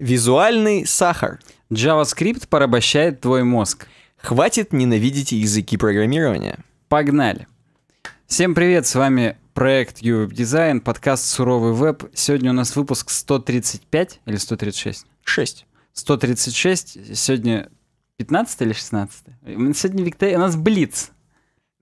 Визуальный сахар. JavaScript порабощает твой мозг. Хватит ненавидеть языки программирования. Погнали. Всем привет, с вами проект UWeb Design, подкаст «Суровый веб». Сегодня у нас выпуск 135 или 136? 6. 136. Сегодня 15 или 16? Сегодня Виктория, у нас Блиц.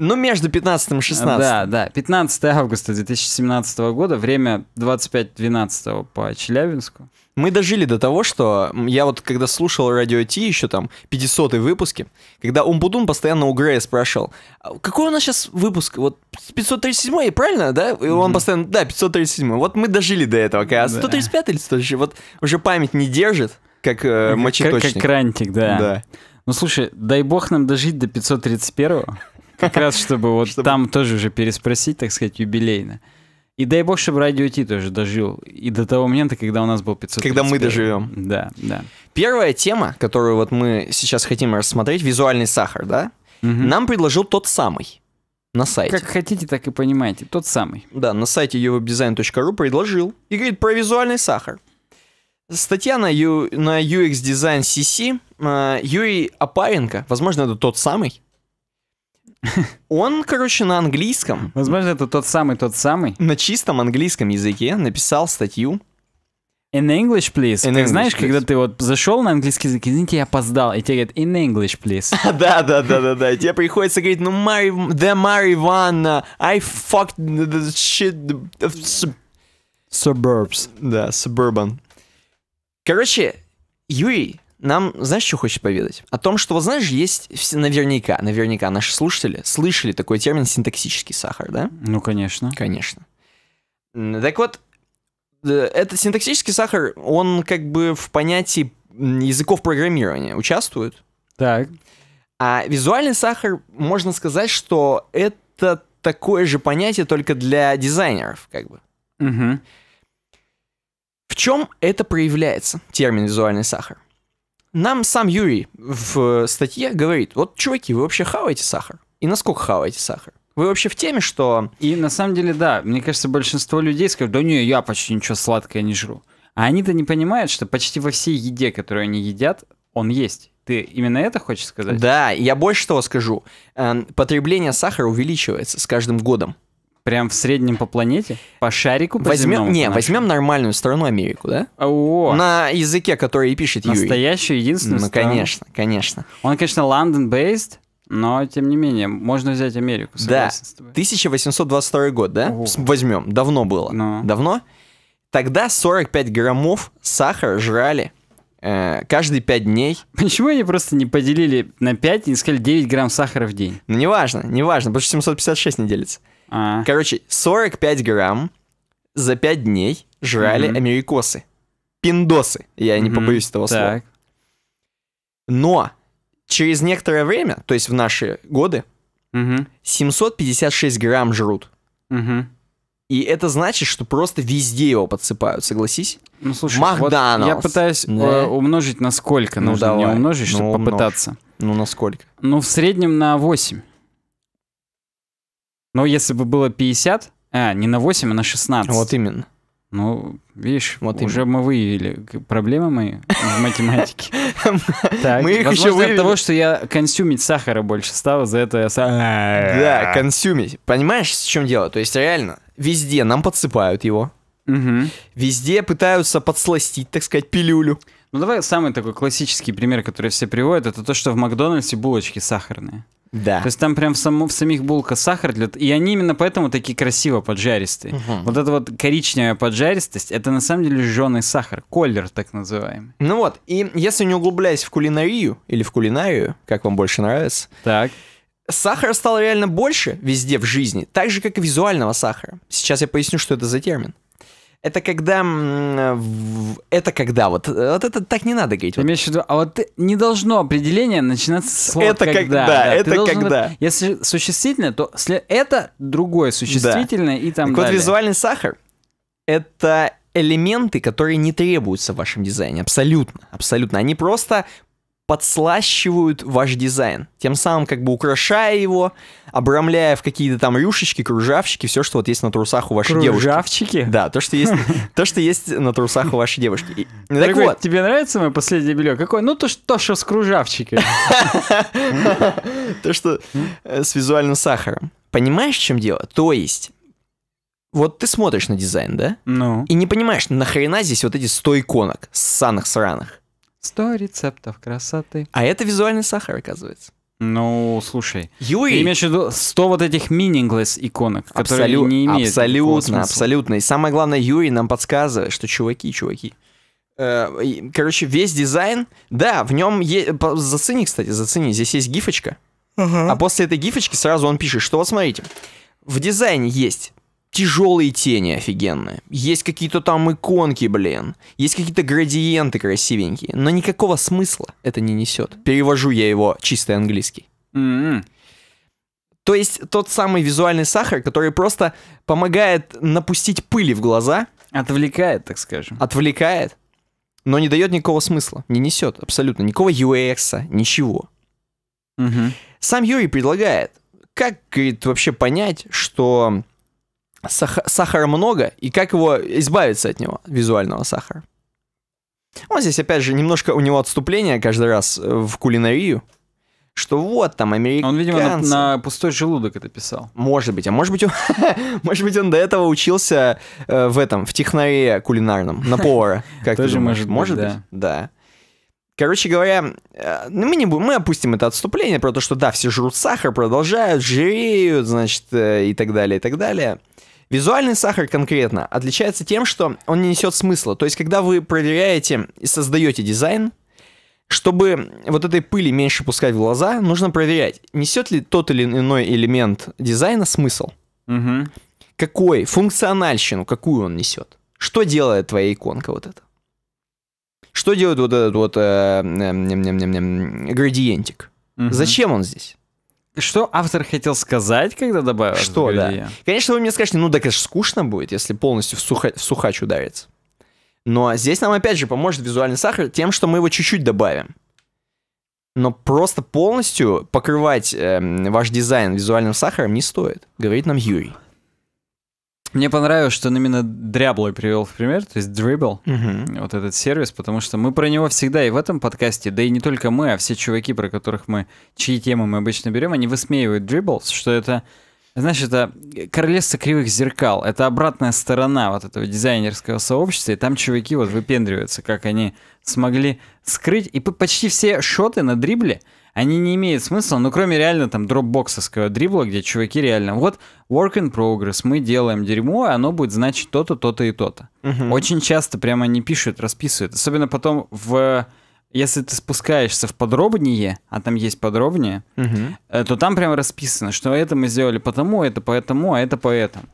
Ну, между 15 и 16. Да, да. 15 августа 2017 года, время 25.12 по Челябинску. Мы дожили до того, что я вот когда слушал Радио Ти еще там 500 выпуски, когда Умбудун постоянно у Грея спрашивал, «А какой у нас сейчас выпуск? Вот 537 правильно, да? И он mm-hmm. постоянно, да, 537 Вот мы дожили до этого, когда 135 да. или 136, вот уже память не держит, как э, мочеточник. Как, как крантик, да. да. Ну, слушай, дай бог нам дожить до 531-го. Как раз, чтобы вот чтобы... там тоже уже переспросить, так сказать, юбилейно. И дай бог, чтобы Радио Ти тоже дожил. И до того момента, когда у нас был 500. Когда мы доживем. Да, да. Первая тема, которую вот мы сейчас хотим рассмотреть, визуальный сахар, да? Угу. Нам предложил тот самый на сайте. Как хотите, так и понимаете. Тот самый. Да, на сайте uwebdesign.ru предложил. И говорит про визуальный сахар. Статья на, U, на UX Design CC. Э, Юрий Апаренко, возможно, это тот самый, он, короче, на английском. Возможно, это тот самый, тот самый. На чистом английском языке написал статью. In English, please. In ты English, знаешь, please. когда ты вот зашел на английский язык, извините, я опоздал, и тебе говорят in English, please. да, да, да, да, да. Тебе приходится говорить, ну, Мари, the marijuana, I fucked the shit. Suburbs. Да, suburban. Короче, Юрий нам, знаешь, что хочет поведать? О том, что, вот знаешь, есть наверняка, наверняка наши слушатели слышали такой термин синтаксический сахар, да? Ну, конечно. Конечно. Так вот, э, этот синтаксический сахар, он как бы в понятии языков программирования участвует. Так. А визуальный сахар, можно сказать, что это такое же понятие только для дизайнеров, как бы. Угу. В чем это проявляется, термин визуальный сахар? Нам сам Юрий в э, статье говорит, вот, чуваки, вы вообще хаваете сахар? И насколько хаваете сахар? Вы вообще в теме, что... И на самом деле, да, мне кажется, большинство людей скажут, да не, я почти ничего сладкое не жру. А они-то не понимают, что почти во всей еде, которую они едят, он есть. Ты именно это хочешь сказать? Да, я больше того скажу. Эм, потребление сахара увеличивается с каждым годом. Прям в среднем по планете? По шарику? По возьмем, не, по возьмем нормальную страну Америку, да? О, на языке, который и пишет Юрий. Настоящую, единственную Ну, страну. конечно, конечно. Он, конечно, Лондон-бейст, но, тем не менее, можно взять Америку, Да, 1822 год, да? О. Возьмем, давно было. Но. Ну. Давно? Тогда 45 граммов сахара жрали э, каждые 5 дней. Почему они просто не поделили на 5 и не сказали 9 грамм сахара в день? Ну, неважно, неважно, потому что 756 не делится. А. Короче, 45 грамм за 5 дней жрали mm-hmm. америкосы. Пиндосы, я mm-hmm. не побоюсь этого так. слова. Но через некоторое время, то есть в наши годы, mm-hmm. 756 грамм жрут. Mm-hmm. И это значит, что просто везде его подсыпают, согласись? Ну, слушай, Макдоналдс. Вот я пытаюсь э, да. умножить на сколько ну, нужно давай. не умножить, ну, чтобы ну, умножь. попытаться. Ну, на сколько? Ну, в среднем на 8. Но если бы было 50, а, не на 8, а на 16. Вот именно. Ну, видишь, вот уже именно. мы выявили проблемы мои в математике. Мы их еще выявили. от того, что я консюмить сахара больше стал, за это я... Да, а. консюмить. Понимаешь, в чем дело? То есть реально, везде нам подсыпают его. Везде пытаются подсластить, так сказать, пилюлю. Ну давай самый такой классический пример, который все приводят, это то, что в Макдональдсе булочки сахарные. Да. То есть там прям в, само, в самих булках сахар, для, и они именно поэтому такие красиво поджаристые. Угу. Вот эта вот коричневая поджаристость, это на самом деле жженый сахар, колер так называемый. Ну вот, и если не углубляясь в кулинарию, или в кулинарию, как вам больше нравится. Так. Сахара стало реально больше везде в жизни, так же, как и визуального сахара. Сейчас я поясню, что это за термин. Это когда... Это когда вот... Вот это так не надо говорить. Ты виду... А вот не должно определение начинаться с слова это когда. когда да, это должен, когда. Если существительное, то это другое существительное да. и там так далее. вот визуальный сахар — это элементы, которые не требуются в вашем дизайне. Абсолютно. Абсолютно. Они просто подслащивают ваш дизайн, тем самым как бы украшая его, обрамляя в какие-то там рюшечки, кружавчики, все, что вот есть на трусах у вашей кружавчики? девушки. Кружавчики? Да, то, что есть, то, что есть на трусах у вашей девушки. Ну, так вот. Тебе нравится мое последнее белье? Какое? Ну, то, что, что с кружавчиками, То, что э, с визуальным сахаром. Понимаешь, в чем дело? То есть, вот ты смотришь на дизайн, да? Ну. И не понимаешь, нахрена здесь вот эти 100 иконок, ссаных сраных. 100 рецептов красоты. А это визуальный сахар, оказывается. Ну, слушай, Юй. ты имеешь в виду 100 вот этих meaningless иконок, которые Абсолю... не имеют Абсолютно, абсолютно. И самое главное, Юрий нам подсказывает, что чуваки, чуваки, э, короче, весь дизайн, да, в нем есть... Зацени, кстати, зацени, здесь есть гифочка. Угу. А после этой гифочки сразу он пишет, что вот смотрите, в дизайне есть тяжелые тени офигенные. Есть какие-то там иконки, блин. Есть какие-то градиенты красивенькие. Но никакого смысла это не несет. Перевожу я его чистый английский. Mm-hmm. То есть тот самый визуальный сахар, который просто помогает напустить пыли в глаза. Отвлекает, так скажем. Отвлекает, но не дает никакого смысла. Не несет абсолютно никакого UX, ничего. Угу. Сам Юрий предлагает, как говорит, вообще понять, что сах- сахара много, и как его избавиться от него, визуального сахара. Вот здесь, опять же, немножко у него отступление каждый раз э, в кулинарию, что вот там американцы... Он, видимо, на, на пустой желудок это писал. Может быть, а может быть, он, может быть, он до этого учился э, в этом, в технаре кулинарном, на повара, как ты думаешь? Может быть, да. Короче говоря, э, ну, мы, не будем, мы опустим это отступление про то, что да, все жрут сахар, продолжают, жиреют, значит, э, и так далее, и так далее. Визуальный сахар конкретно отличается тем, что он не несет смысла. То есть, когда вы проверяете и создаете дизайн, чтобы вот этой пыли меньше пускать в глаза, нужно проверять, несет ли тот или иной элемент дизайна смысл. Угу. Какой? Функциональщину, какую он несет. Что делает твоя иконка вот эта? Что делает вот этот вот э, э, э, э, э, э, градиентик? Угу. Зачем он здесь? Что автор хотел сказать, когда добавил? Что, да. Конечно, вы мне скажете, ну так это же скучно будет, если полностью в, суха... в сухач ударится. Но здесь нам опять же поможет визуальный сахар тем, что мы его чуть-чуть добавим. Но просто полностью покрывать э, ваш дизайн визуальным сахаром не стоит, говорит нам Юрий. Мне понравилось, что он именно дряблой привел в пример, то есть Dribble, угу. вот этот сервис, потому что мы про него всегда и в этом подкасте, да и не только мы, а все чуваки, про которых мы, чьи темы мы обычно берем, они высмеивают Dribble, что это, знаешь, это королевство кривых зеркал, это обратная сторона вот этого дизайнерского сообщества, и там чуваки вот выпендриваются, как они смогли скрыть, и почти все шоты на дрибле — они не имеют смысла, ну кроме реально там дропбоксовского дрибла, где чуваки реально, вот work in progress, мы делаем дерьмо, и оно будет значить то-то, то-то и то-то. Угу. Очень часто прямо они пишут, расписывают, особенно потом в если ты спускаешься в подробнее, а там есть подробнее, угу. то там прямо расписано, что это мы сделали потому, это поэтому, а это поэтому.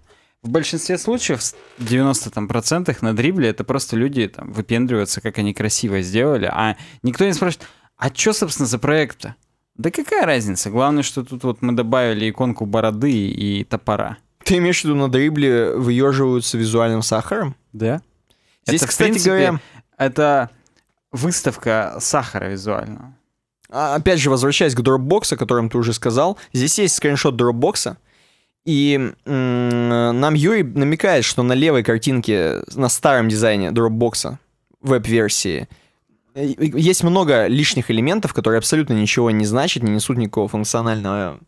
В большинстве случаев, в 90% там, процентах на дрибле это просто люди там выпендриваются, как они красиво сделали, а никто не спрашивает, а что, собственно, за проект-то? Да какая разница? Главное, что тут вот мы добавили иконку бороды и топора. Ты имеешь в виду, на дрибле выеживаются визуальным сахаром? Да. Здесь, это, кстати принципе, говоря... Это выставка сахара визуального. А, опять же, возвращаясь к дропбоксу, о котором ты уже сказал, здесь есть скриншот дропбокса, и нам Юрий намекает, что на левой картинке, на старом дизайне дропбокса, веб-версии, есть много лишних элементов, которые абсолютно ничего не значат, не несут никакого функционального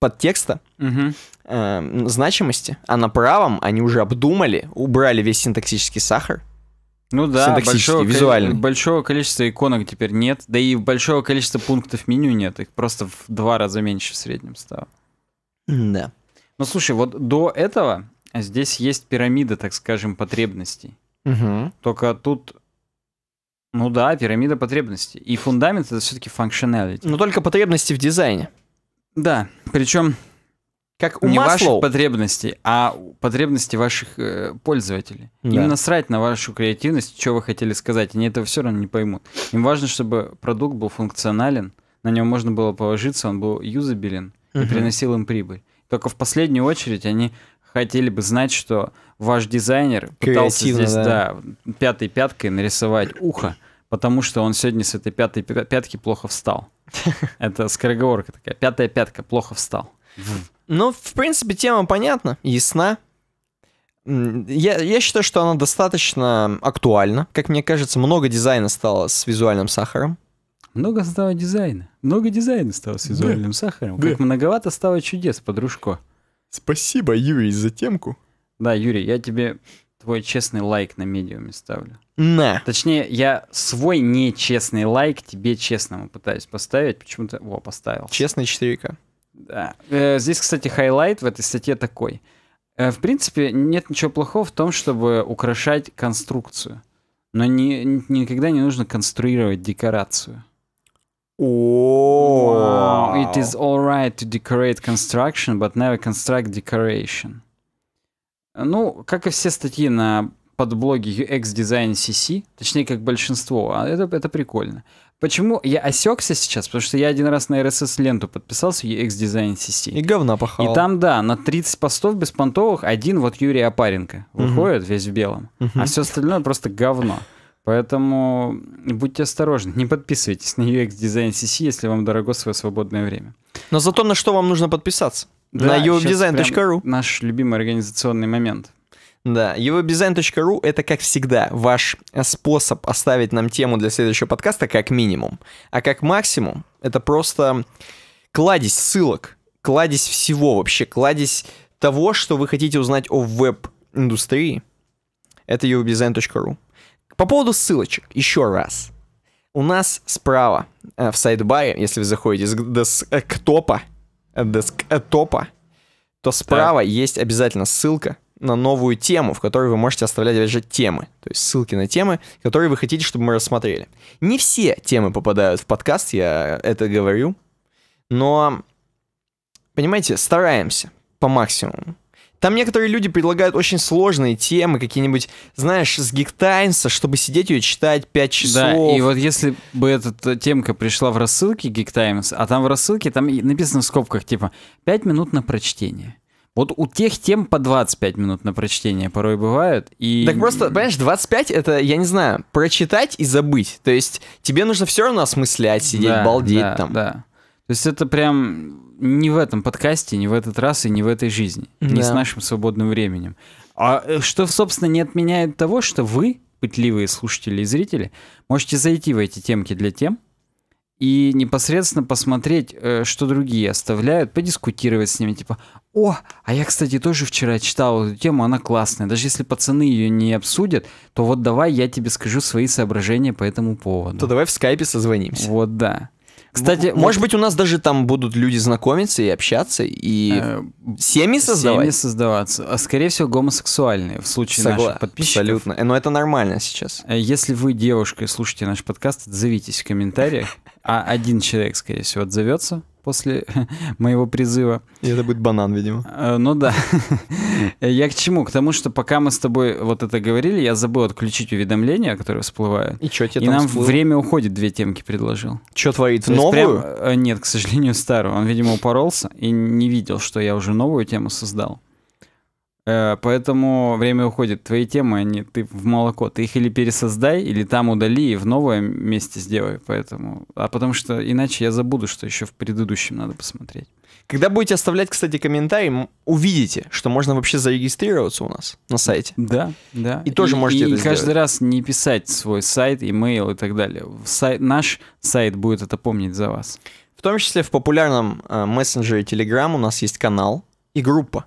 подтекста, угу. э, значимости. А на правом они уже обдумали, убрали весь синтаксический сахар. Ну да, большого, визуально. большого количества иконок теперь нет, да и большого количества пунктов меню нет, их просто в два раза меньше в среднем стало. Да. Ну слушай, вот до этого здесь есть пирамида, так скажем, потребностей. Угу. Только тут ну да, пирамида потребностей. И фундамент это все-таки functionality. Но только потребности в дизайне. Да, причем как у не Маслоу. ваших потребностей, а потребности ваших э, пользователей. Да. Им насрать на вашу креативность, что вы хотели сказать, они этого все равно не поймут. Им важно, чтобы продукт был функционален, на него можно было положиться, он был юзабелен угу. и приносил им прибыль. Только в последнюю очередь они хотели бы знать, что ваш дизайнер пытался Креативно, здесь, да. да, пятой пяткой нарисовать ухо, потому что он сегодня с этой пятой пятки плохо встал. Это скороговорка такая. Пятая пятка плохо встал. Ну, в принципе, тема понятна, ясна. Я, я считаю, что она достаточно актуальна. Как мне кажется, много дизайна стало с визуальным сахаром. Много стало дизайна. Много дизайна стало с визуальным да. сахаром. Да. Как многовато стало чудес, подружко. Спасибо, Юрий, за темку. Да, Юрий, я тебе твой честный лайк на медиуме ставлю. На. Точнее, я свой нечестный лайк тебе честному пытаюсь поставить. Почему-то... О, поставил. Честный четверика. Да. Э, здесь, кстати, хайлайт в этой статье такой. Э, в принципе, нет ничего плохого в том, чтобы украшать конструкцию. Но не, никогда не нужно конструировать декорацию. Wow. It is alright to decorate construction, but never construct decoration. Ну, как и все статьи на подблоге UX Design CC, точнее, как большинство, а это, это прикольно. Почему я осекся сейчас? Потому что я один раз на RSS-ленту подписался в UX Design CC. И говна пахал. И там, да, на 30 постов беспонтовых один вот Юрий Апаренко выходит угу. весь в белом, угу. а все остальное просто говно. Поэтому будьте осторожны, не подписывайтесь на UX Design CC, если вам дорого свое свободное время. Но зато на что вам нужно подписаться? Да, на uwebdesign.ru. Наш любимый организационный момент. Да, uwebdesign.ru — это, как всегда, ваш способ оставить нам тему для следующего подкаста как минимум. А как максимум — это просто кладезь ссылок, кладезь всего вообще, кладезь того, что вы хотите узнать о веб-индустрии. Это uwebdesign.ru. По поводу ссылочек, еще раз. У нас справа э, в сайдбаре, если вы заходите с десктопа, э, э, десктопа, то справа так. есть обязательно ссылка на новую тему, в которой вы можете оставлять, опять же, темы. То есть ссылки на темы, которые вы хотите, чтобы мы рассмотрели. Не все темы попадают в подкаст, я это говорю. Но, понимаете, стараемся по максимуму. Там некоторые люди предлагают очень сложные темы, какие-нибудь, знаешь, с Гиктаймса, чтобы сидеть ее читать 5 часов. Да, и вот если бы эта темка пришла в рассылке Гиктаймс, а там в рассылке, там написано в скобках, типа, 5 минут на прочтение. Вот у тех тем по 25 минут на прочтение порой бывают. И... Так просто, понимаешь, 25 это, я не знаю, прочитать и забыть. То есть тебе нужно все равно осмыслять, сидеть, да, балдеть да, там. Да. То есть это прям не в этом подкасте, не в этот раз и не в этой жизни, да. не с нашим свободным временем. А э, что, собственно, не отменяет того, что вы, пытливые слушатели и зрители, можете зайти в эти темки для тем и непосредственно посмотреть, э, что другие оставляют, подискутировать с ними, типа, о, а я, кстати, тоже вчера читал эту тему, она классная. Даже если пацаны ее не обсудят, то вот давай я тебе скажу свои соображения по этому поводу. То давай в скайпе созвонимся. Вот да. Кстати, может, может быть, у нас даже там будут люди знакомиться и общаться, и э, семьи создавать? Семьи создаваться. А, скорее всего, гомосексуальные в случае Согла... наших подписчиков. Абсолютно. Э, но это нормально сейчас. Э, если вы девушка и слушаете наш подкаст, отзовитесь в комментариях. А один человек, скорее всего, отзовется после моего призыва. И это будет банан, видимо. Э, ну да. Я к чему? К тому, что пока мы с тобой вот это говорили, я забыл отключить уведомления, которые всплывают. И что тебе И нам время уходит, две темки предложил. Что творит? То новую? Э, нет, к сожалению, старую. Он, видимо, упоролся и не видел, что я уже новую тему создал. Э, поэтому время уходит. Твои темы, они ты в молоко. Ты их или пересоздай, или там удали и в новое месте сделай. Поэтому, а потому что иначе я забуду, что еще в предыдущем надо посмотреть. Когда будете оставлять, кстати, комментарий, увидите, что можно вообще зарегистрироваться у нас на сайте. Да, да. И тоже и, можете и это каждый сделать. раз не писать свой сайт, имейл и так далее. Сайт, наш сайт будет это помнить за вас. В том числе в популярном э, мессенджере Telegram у нас есть канал и группа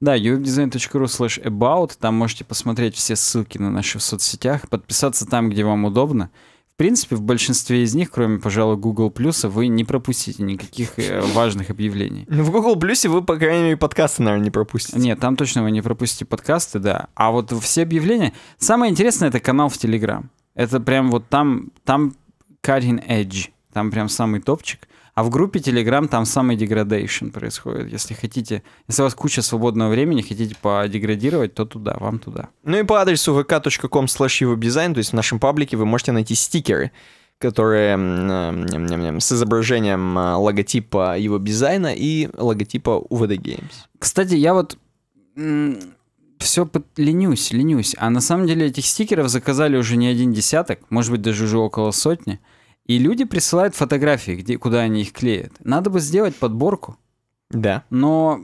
да, uwebdesign.ru slash about. Там можете посмотреть все ссылки на наши в соцсетях, подписаться там, где вам удобно. В принципе, в большинстве из них, кроме, пожалуй, Google Plus, вы не пропустите никаких э, важных объявлений. В Google Plus вы, по крайней мере, подкасты, наверное, не пропустите. Нет, там точно вы не пропустите подкасты, да. А вот все объявления... Самое интересное — это канал в Telegram. Это прям вот там, там cutting edge, там прям самый топчик. А в группе Telegram там самый деградейшн происходит. Если хотите, если у вас куча свободного времени, хотите подеградировать, то туда, вам туда. Ну и по адресу vk.com slash то есть в нашем паблике вы можете найти стикеры, которые эм, с изображением э, логотипа его дизайна и логотипа UVD Games. Кстати, я вот все под... ленюсь, ленюсь. А на самом деле этих стикеров заказали уже не один десяток, может быть, даже уже около сотни. Uh, и люди присылают фотографии, где, куда они их клеят. Надо бы сделать подборку. Да. Но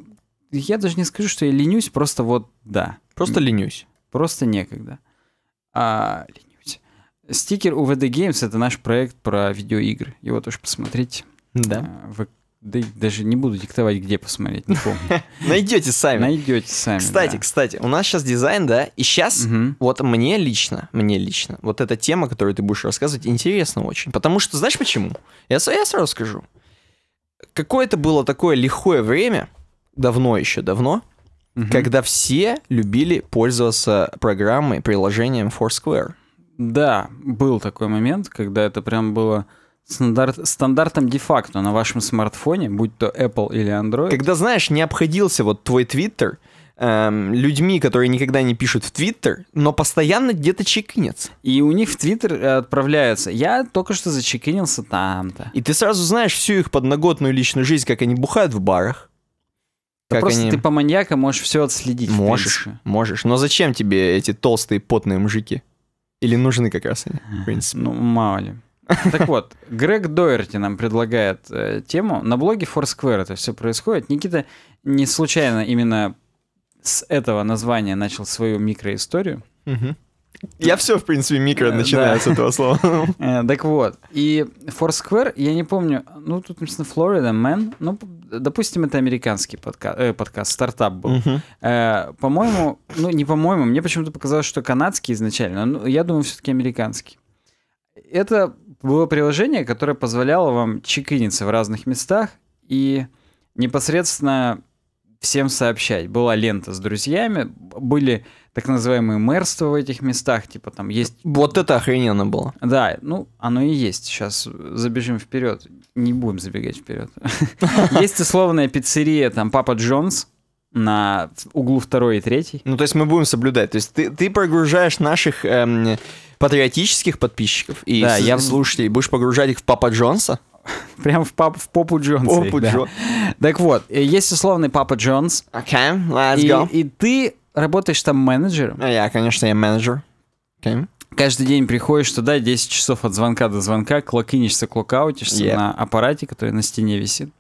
я даже не скажу, что я ленюсь, просто вот да. Просто ленюсь. Просто некогда. А, ленюсь. Стикер УВД Games — это наш проект про видеоигры. Его тоже посмотреть. Да. А, ВК да даже не буду диктовать, где посмотреть, не помню. Найдете сами. Найдете сами. Кстати, кстати, у нас сейчас дизайн, да, и сейчас вот мне лично, мне лично, вот эта тема, которую ты будешь рассказывать, интересна очень. Потому что, знаешь почему? Я, сразу скажу. Какое-то было такое лихое время, давно еще, давно, когда все любили пользоваться программой, приложением Foursquare. Да, был такой момент, когда это прям было стандарт, стандартом де-факто на вашем смартфоне, будь то Apple или Android. Когда, знаешь, не обходился вот твой Twitter эм, людьми, которые никогда не пишут в Twitter, но постоянно где-то чекинятся. И у них в Твиттер э, отправляются. Я только что зачекинился там-то. И ты сразу знаешь всю их подноготную личную жизнь, как они бухают в барах. Да как просто они... ты по маньяка можешь все отследить. Можешь, можешь. Но зачем тебе эти толстые потные мужики? Или нужны как раз они, в принципе? Ну, мало ли. Так вот, Грег Дойерти нам предлагает э, тему. На блоге Foursquare это все происходит. Никита не случайно именно с этого названия начал свою микроисторию. Я все, в принципе, микро э, начинаю с этого слова. Э, так вот, и Foursquare, я не помню, ну, тут написано Флорида Мэн. ну, допустим, это американский э, подкаст, стартап был. по-моему, ну, не по-моему, мне почему-то показалось, что канадский изначально, но я думаю, все-таки американский. Это было приложение, которое позволяло вам чекиниться в разных местах и непосредственно всем сообщать. Была лента с друзьями, были так называемые мэрства в этих местах, типа там есть... Вот это охрененно было. Да, ну, оно и есть. Сейчас забежим вперед. Не будем забегать вперед. Есть условная пиццерия, там, Папа Джонс, на углу второй и третий. Ну, то есть мы будем соблюдать. То есть ты, ты прогружаешь наших эм, патриотических подписчиков и да, я... слушателей, будешь погружать их в Папа Джонса? Прям в, пап, в попу Джонса. Попу да. Джон... Так вот, э, есть условный Папа Джонс. Okay, let's и, go. И ты работаешь там менеджером. А я, конечно, я менеджер. Okay. Каждый день приходишь туда, 10 часов от звонка до звонка, клокинишься, клокаутишься yep. на аппарате, который на стене висит.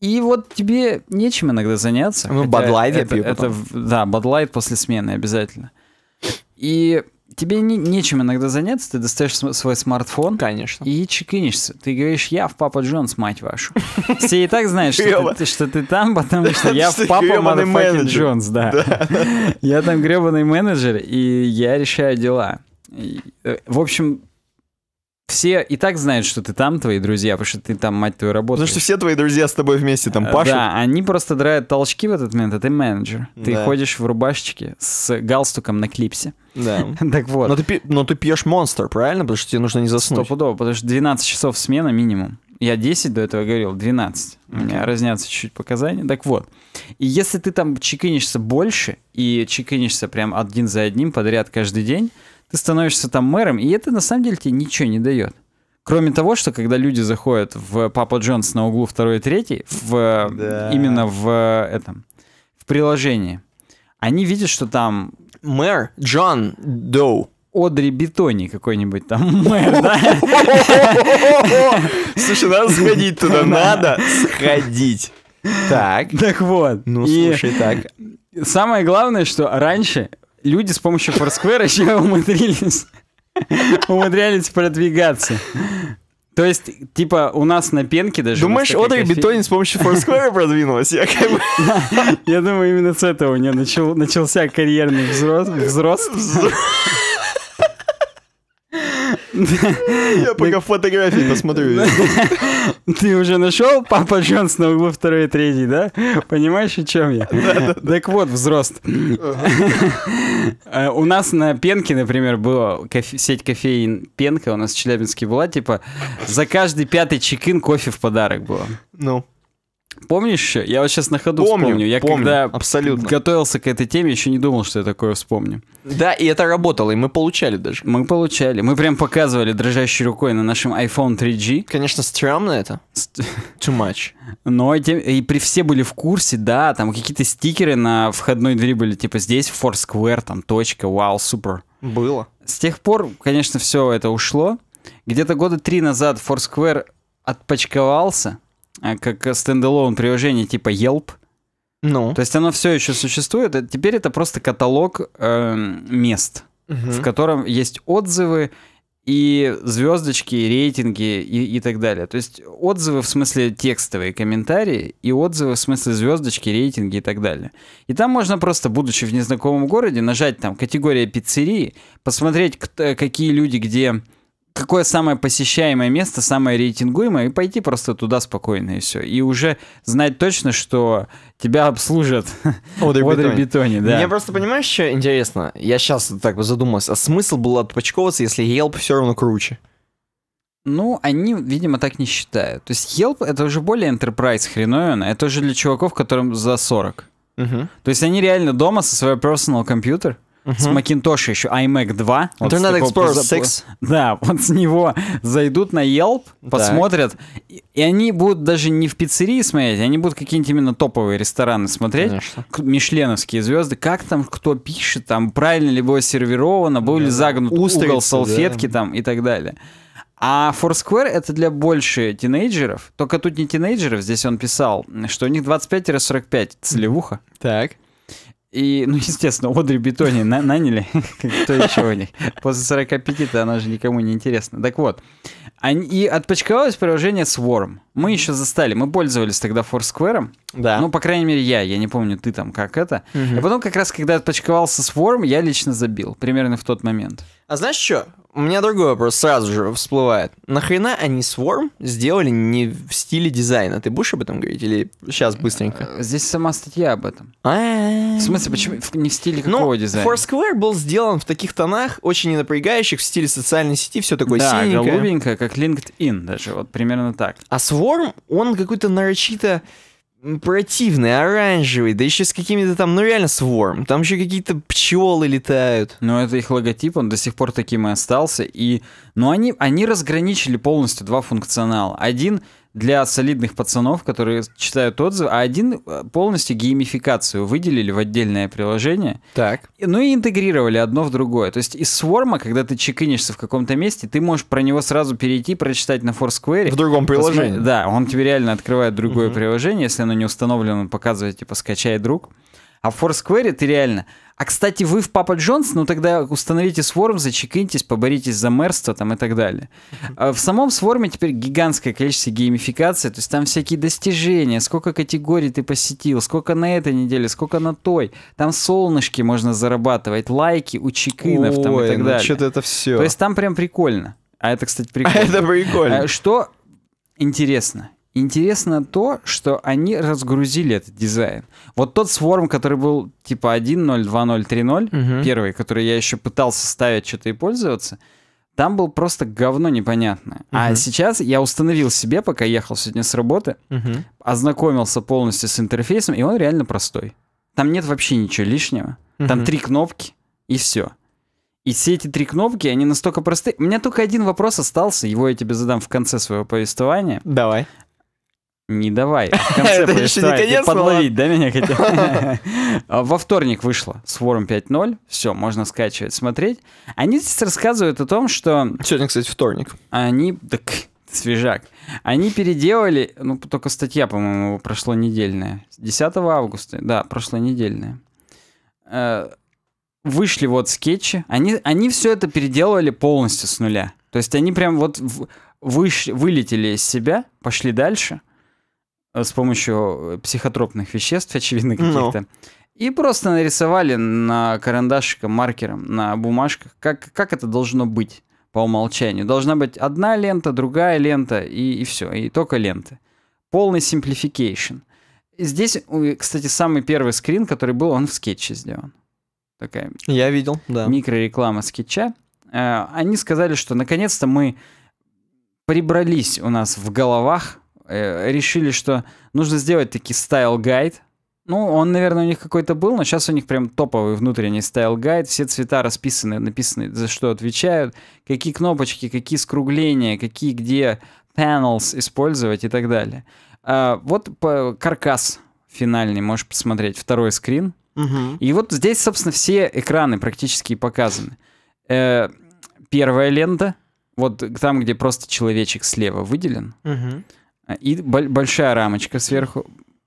И вот тебе нечем иногда заняться. Ну, Бадлайт я пью это, Да, Бадлайт после смены обязательно. И тебе не, нечем иногда заняться, ты достаешь свой смартфон. Конечно. И чекинишься. Ты говоришь, я в Папа Джонс, мать вашу. Все и так знают, что, ты, что ты там, потому что я в Папа Motherfucking Джонс, да. Я там гребаный менеджер, и я решаю дела. Э, в общем, все и так знают, что ты там, твои друзья, потому что ты там, мать твою, работаешь. Потому что все твои друзья с тобой вместе там э, пашут. Да, они просто драют толчки в этот момент, а ты менеджер. Ты да. ходишь в рубашечке с галстуком на клипсе. Да. так вот. Но ты, но ты пьешь монстр, правильно? Потому что тебе нужно не заснуть. Стопудово, потому что 12 часов смена минимум. Я 10 до этого говорил, 12. Okay. У меня разнятся чуть-чуть показания. Так вот. И если ты там чекинишься больше и чекинишься прям один за одним подряд каждый день, ты становишься там мэром, и это на самом деле тебе ничего не дает. Кроме того, что когда люди заходят в Папа Джонс на углу 2 и 3, в, да. именно в этом в приложении, они видят, что там... Мэр Джон Доу. Одри Бетони какой-нибудь там мэр, да? Слушай, надо сходить туда, надо сходить. Так. Так вот. Ну, слушай, так. Самое главное, что раньше люди с помощью Foursquare еще умудрились, умудрялись продвигаться. То есть, типа, у нас на пенке даже... Думаешь, Одри кофе... Бетонин с помощью Foursquare продвинулась? Я, как бы... я думаю, именно с этого у нее начал, начался карьерный взрост. взрост. Я пока фотографии посмотрю. Ты уже нашел Папа Джонс на углу второй и третий, да? Понимаешь, о чем я? Так вот, взрост. У нас на Пенке, например, была сеть кофеин Пенка, у нас в Челябинске была, типа, за каждый пятый чекин кофе в подарок было. Ну. Помнишь? Я вот сейчас на ходу помню, вспомню. Я помню, когда абсолютно. готовился к этой теме, еще не думал, что я такое вспомню. Да, и это работало, и мы получали даже. Мы получали. Мы прям показывали дрожащей рукой на нашем iPhone 3G. Конечно, стрёмно это. Too much. Но тем, и при все были в курсе, да, там какие-то стикеры на входной двери были, типа здесь Foursquare, там точка, вау, супер. Было. С тех пор, конечно, все это ушло. Где-то года три назад Foursquare отпочковался, а, как стендалон приложение типа Yelp. Ну. То есть оно все еще существует. Э, теперь это просто каталог э, мест, угу. в котором есть отзывы и звездочки, и рейтинги и, и так далее. То есть отзывы в смысле текстовые комментарии и отзывы в смысле звездочки, рейтинги и так далее. И там можно просто, будучи в незнакомом городе, нажать там категория пиццерии, посмотреть, кто, какие люди где какое самое посещаемое место, самое рейтингуемое, и пойти просто туда спокойно и все. И уже знать точно, что тебя обслужат Одри, Одри Бетони. да. Мне просто, понимаешь, что интересно? Я сейчас так задумался, а смысл был отпочковаться, если Yelp все равно круче? Ну, они, видимо, так не считают. То есть Yelp — это уже более enterprise хреновина, это уже для чуваков, которым за 40. Угу. То есть они реально дома со своего personal компьютер с Macintosh еще iMac 2. Вот Internet Explorer 6. Да, вот с него зайдут на Yelp, посмотрят, и, и они будут даже не в пиццерии смотреть, они будут какие-нибудь именно топовые рестораны смотреть, Конечно. мишленовские звезды, как там кто пишет, там правильно ли было сервировано, был да, ли загнут устрица, угол салфетки да. там и так далее. А Foursquare это для больше тинейджеров. Только тут не тинейджеров, здесь он писал, что у них 25-45 целевуха. Так. И, ну, естественно, Одри Бетони на наняли, кто еще у них. После 45-то она же никому не интересна. Так вот, они, и отпочковалось приложение Swarm. Мы еще застали, мы пользовались тогда Foursquare. Да. Ну, по крайней мере, я, я не помню, ты там как это. Угу. А потом как раз, когда отпочковался Swarm, я лично забил, примерно в тот момент. А знаешь что? у меня другой вопрос сразу же всплывает. Нахрена они Swarm сделали не в стиле дизайна? Ты будешь об этом говорить или сейчас быстренько? Э, здесь сама статья об этом. А. В смысле, почему не в стиле ну, какого дизайна? Foursquare был сделан в таких тонах, очень ненапрягающих, в стиле социальной сети, все такое синенькое. да, голубенькое, как LinkedIn даже, вот примерно так. А Swarm, он какой-то нарочито противный, оранжевый, да еще с какими-то там, ну реально сворм. Там еще какие-то пчелы летают. Но ну, это их логотип, он до сих пор таким и остался. И, но ну, они, они разграничили полностью два функционала. Один — для солидных пацанов, которые читают отзывы, а один э, полностью геймификацию выделили в отдельное приложение. Так. Ну и интегрировали одно в другое. То есть из сворма, когда ты чекинешься в каком-то месте, ты можешь про него сразу перейти, прочитать на Foursquare. В другом приложении. да, он тебе реально открывает другое угу. приложение, если оно не установлено, он показывает, типа, скачай друг. А в Foursquare ты реально а, кстати, вы в Папа Джонс, ну тогда установите сворм, зачекиньтесь, поборитесь за мэрство там и так далее. А в самом сворме теперь гигантское количество геймификации, то есть там всякие достижения, сколько категорий ты посетил, сколько на этой неделе, сколько на той. Там солнышки можно зарабатывать, лайки у чекинов Ой, там и так ну далее. что-то это все. То есть там прям прикольно. А это, кстати, прикольно. А это прикольно. А что интересно Интересно то, что они разгрузили этот дизайн. Вот тот сворм, который был типа 102030 первый, который я еще пытался ставить что-то и пользоваться, там был просто говно непонятное. А сейчас я установил себе, пока ехал сегодня с работы, ознакомился полностью с интерфейсом, и он реально простой. Там нет вообще ничего лишнего. Там три кнопки, и все. И все эти три кнопки, они настолько просты. У меня только один вопрос остался, его я тебе задам в конце своего повествования. Давай. Не давай. В конце Это еще не конец Подловить, да, меня хотя? А, во вторник вышло с 5.0. Все, можно скачивать, смотреть. Они здесь рассказывают о том, что... Сегодня, кстати, вторник. Они... Так, свежак. Они переделали... Ну, только статья, по-моему, прошла недельная. 10 августа. Да, прошла недельная. Э, вышли вот скетчи. Они, они все это переделали полностью с нуля. То есть они прям вот вышли, вылетели из себя, пошли дальше — с помощью э, психотропных веществ, очевидно, ну. каких-то. И просто нарисовали на карандашиком, маркером, на бумажках, как, как это должно быть по умолчанию. Должна быть одна лента, другая лента, и, и все, и только ленты. Полный симплификейшн. Здесь, кстати, самый первый скрин, который был, он в скетче сделан. Такая Я видел, да. Микрореклама скетча. Э, они сказали, что наконец-то мы прибрались у нас в головах э, решили, что нужно сделать такие стайл-гайд. Ну, он, наверное, у них какой-то был, но сейчас у них прям топовый внутренний стайл-гайд. Все цвета расписаны, написаны, за что отвечают, какие кнопочки, какие скругления, какие где panels использовать и так далее. А, вот по, каркас финальный, можешь посмотреть, второй скрин. Угу. И вот здесь, собственно, все экраны практически показаны. Э, первая лента, вот там, где просто человечек слева выделен. Угу. А, и большая рамочка сверху.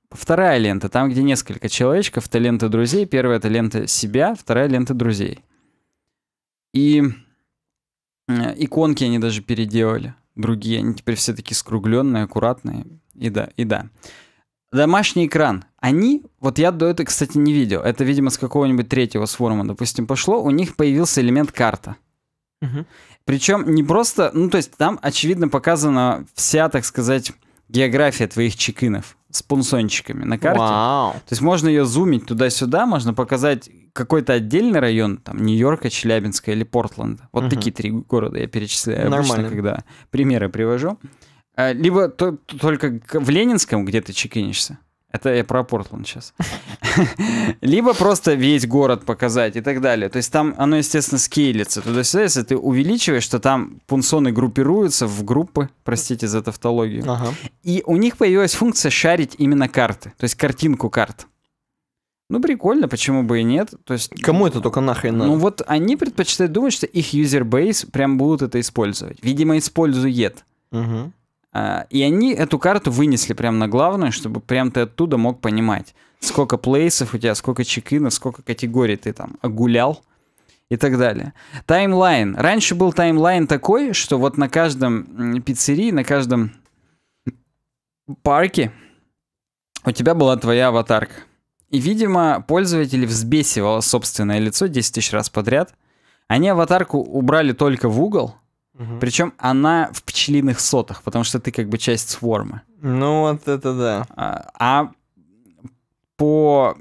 Вторая лента, там, где несколько человечков, это лента друзей. Первая — это лента себя, вторая — лента друзей. И э, иконки они даже переделали. Другие, они теперь все такие скругленные, аккуратные. И да, и да. Домашний экран. Они, вот я до этого, кстати, не видел. Это, видимо, с какого-нибудь третьего сформа допустим, пошло. У них появился элемент карта. Угу. Причем не просто, ну то есть там, очевидно, показана вся, так сказать, география твоих чекинов с пунсончиками на карте. Вау. То есть можно ее зумить туда-сюда, можно показать какой-то отдельный район, там, Нью-Йорка, Челябинска или Портленда. Вот угу. такие три города я перечисляю Нормально. обычно, когда примеры привожу. А, либо то, только в Ленинском, где ты чекинишься, это я про Портленд сейчас. Либо просто весь город показать и так далее. То есть там оно, естественно, скейлится. Туда-сюда, если ты увеличиваешь, то там пунсоны группируются в группы, простите за тавтологию. Ага. И у них появилась функция шарить именно карты, то есть картинку карт. Ну, прикольно, почему бы и нет. То есть, Кому это только нахрен надо? Ну, вот они предпочитают думать, что их юзербейс прям будут это использовать. Видимо, использует. Угу. А, и они эту карту вынесли прямо на главную, чтобы прям ты оттуда мог понимать, сколько плейсов у тебя, сколько чекинов, сколько категорий ты там огулял и так далее. Таймлайн. Раньше был таймлайн такой, что вот на каждом пиццерии, на каждом парке у тебя была твоя аватарка. И, видимо, пользователи взбесивало собственное лицо 10 тысяч раз подряд. Они аватарку убрали только в угол, Угу. Причем она в пчелиных сотах, потому что ты как бы часть сворма. Ну вот это да. А, а по,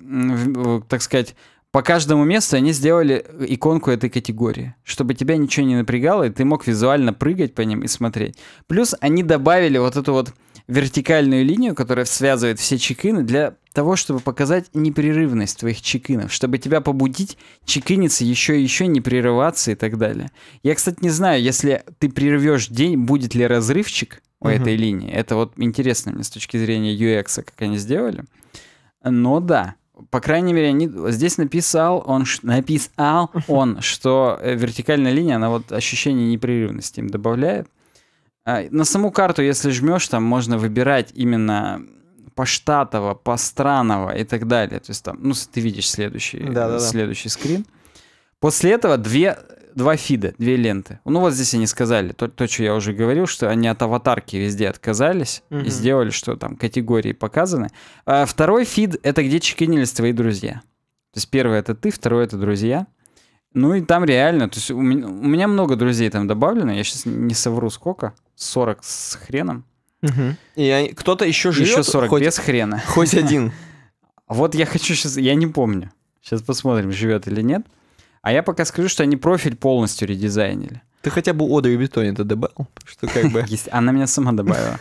так сказать, по каждому месту они сделали иконку этой категории, чтобы тебя ничего не напрягало, и ты мог визуально прыгать по ним и смотреть. Плюс они добавили вот эту вот вертикальную линию, которая связывает все чекины, для того, чтобы показать непрерывность твоих чекинов, чтобы тебя побудить чекиниться еще и еще, не прерываться и так далее. Я, кстати, не знаю, если ты прервешь день, будет ли разрывчик у угу. этой линии. Это вот интересно мне с точки зрения UX, как они сделали. Но да, по крайней мере, они... здесь написал он, написал он, что э, вертикальная линия, она вот ощущение непрерывности им добавляет. А, на саму карту, если жмешь, там можно выбирать именно по по постаново и так далее. То есть там, ну, ты видишь следующий, э, да, да, следующий скрин. После этого две, два фида, две ленты. Ну, вот здесь они сказали, то, то, что я уже говорил, что они от аватарки везде отказались угу. и сделали, что там категории показаны. А второй фид — это где чекинились твои друзья. То есть первый это ты, второй это друзья. Ну и там реально, то есть у меня, у меня много друзей там добавлено, я сейчас не совру сколько, 40 с хреном. Угу. И кто-то еще живет? Еще 40 хоть, без хрена. Хоть один. Вот я хочу сейчас, я не помню. Сейчас посмотрим, живет или нет. А я пока скажу, что они профиль полностью редизайнили. Ты хотя бы Одри Бетон это добавил? Что как бы... Она меня сама добавила.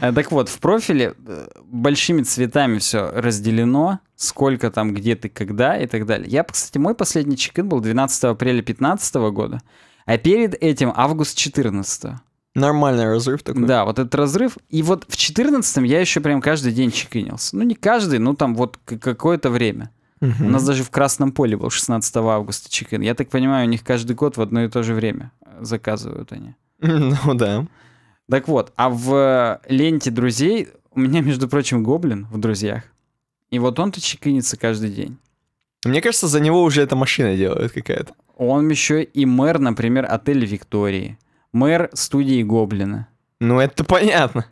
Э, так вот, в профиле э, большими цветами все разделено, сколько там, где ты, когда и так далее. Я, кстати, мой последний чекин был 12 апреля 2015 года, а перед этим август 14 Нормальный разрыв такой. Да, вот этот разрыв. И вот в 14 я еще прям каждый день чекинился. Ну, не каждый, ну там вот какое-то время. Угу. У нас даже в Красном поле был 16 августа чикен. Я так понимаю, у них каждый год в одно и то же время э, заказывают они. Ну да. Так вот, а в э, ленте друзей у меня, между прочим, гоблин в друзьях. И вот он-то чекинится каждый день. Мне кажется, за него уже эта машина делает какая-то. Он еще и мэр, например, отеля Виктории. Мэр студии Гоблина. Ну, это понятно.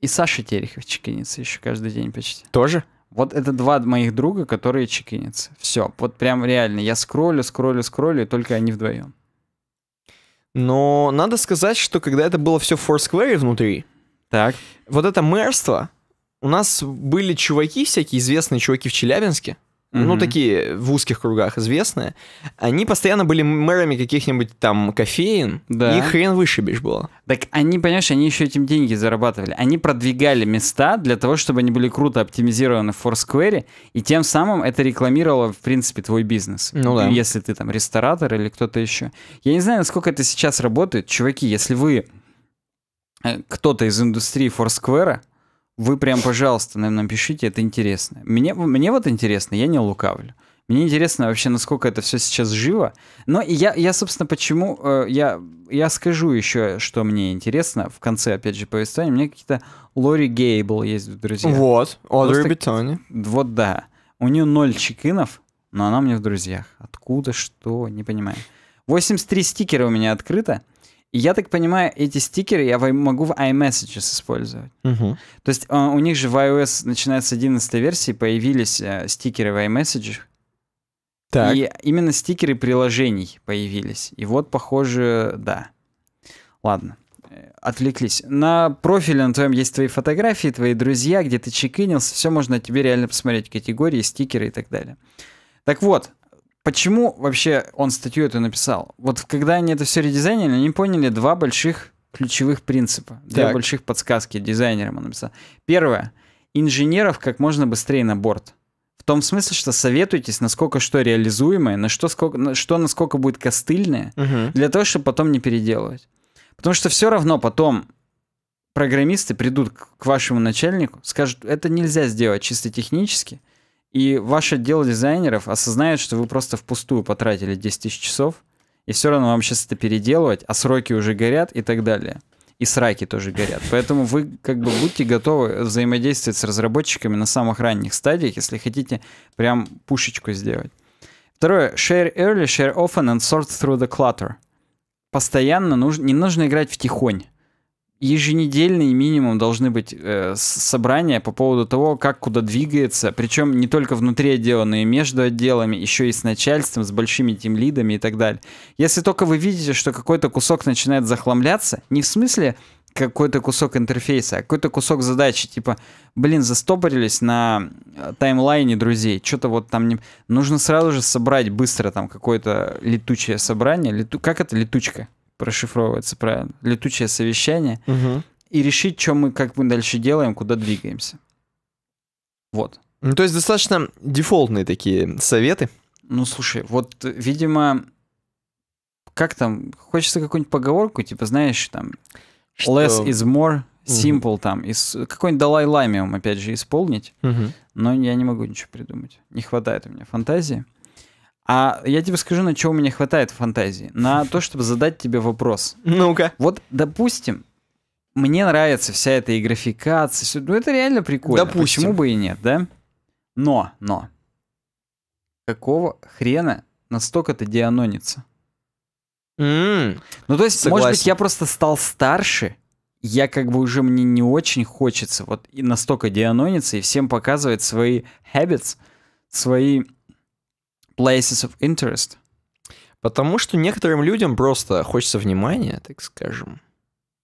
И Саша Терехов чекинится еще каждый день почти. Тоже? Вот это два моих друга, которые чекинятся. Все, вот прям реально. Я скроллю, скроллю, скроллю, и только они вдвоем. Но надо сказать, что когда это было все в Foursquare внутри, так. вот это мэрство, у нас были чуваки всякие, известные чуваки в Челябинске, Mm-hmm. Ну, такие в узких кругах известные. Они постоянно были мэрами каких-нибудь там кофеин, да. и хрен вышибешь было. Так они, понимаешь, они еще этим деньги зарабатывали. Они продвигали места для того, чтобы они были круто оптимизированы в Foursquare, и тем самым это рекламировало, в принципе, твой бизнес. Ну да. Если ты там ресторатор или кто-то еще. Я не знаю, насколько это сейчас работает. Чуваки, если вы э, кто-то из индустрии Foursquare, вы прям, пожалуйста, нам напишите, это интересно. Мне, мне вот интересно, я не лукавлю. Мне интересно вообще, насколько это все сейчас живо. Но я, я собственно, почему... Э, я, я скажу еще, что мне интересно. В конце, опять же, повествования. У меня какие-то Лори Гейбл есть, друзья. Вот, Одри Бетони. Вот да. У нее ноль чекинов, но она мне в друзьях. Откуда, что, не понимаю. 83 стикера у меня открыто. Я так понимаю, эти стикеры я могу в iMessages использовать. Угу. То есть а, у них же в iOS, начиная с 11 версии, появились э, стикеры в iMessages. Так. И именно стикеры приложений появились. И вот, похоже, да. Ладно э, отвлеклись. На профиле на твоем есть твои фотографии, твои друзья, где ты чекинился, все можно тебе реально посмотреть, категории, стикеры и так далее. Так вот, Почему вообще он статью эту написал? Вот когда они это все редизайнили, они поняли два больших ключевых принципа, так. две больших подсказки дизайнерам он написал. Первое. Инженеров как можно быстрее на борт. В том смысле, что советуйтесь, насколько что реализуемое, на что, сколько, на что насколько будет костыльное, угу. для того, чтобы потом не переделывать. Потому что все равно потом программисты придут к вашему начальнику, скажут, это нельзя сделать чисто технически – и ваш отдел дизайнеров осознает, что вы просто впустую потратили 10 тысяч часов, и все равно вам сейчас это переделывать, а сроки уже горят и так далее. И сраки тоже горят. Поэтому вы как бы будьте готовы взаимодействовать с разработчиками на самых ранних стадиях, если хотите прям пушечку сделать. Второе. Share early, share often and sort through the clutter. Постоянно нужно, не нужно играть в тихонь еженедельный минимум должны быть э, собрания по поводу того, как куда двигается, причем не только внутри отдела, но и между отделами, еще и с начальством, с большими тимлидами и так далее. Если только вы видите, что какой-то кусок начинает захламляться, не в смысле какой-то кусок интерфейса, а какой-то кусок задачи, типа, блин, застопорились на э, таймлайне друзей, что-то вот там не... Нужно сразу же собрать быстро там какое-то летучее собрание, лету... как это, летучка? прошифровывается правильно, летучее совещание, угу. и решить, что мы, как мы дальше делаем, куда двигаемся. Вот. Ну, то есть достаточно дефолтные такие советы. Ну, слушай, вот, видимо, как там, хочется какую-нибудь поговорку, типа, знаешь, там, что... less is more, simple угу. там, из, какой-нибудь Далай Ламиум, опять же, исполнить, угу. но я не могу ничего придумать. Не хватает у меня фантазии. А я тебе скажу, на что у меня хватает фантазии. На то, чтобы задать тебе вопрос. Ну-ка. Вот, допустим, мне нравится вся эта и графикация. Все, ну, это реально прикольно. Допустим. Почему бы и нет, да? Но, но. Какого хрена настолько-то дианонится? Mm. Ну, то есть, Согласен. может быть, я просто стал старше, я как бы уже мне не очень хочется вот и настолько дианониться и всем показывать свои habits, свои places of interest? Потому что некоторым людям просто хочется внимания, так скажем.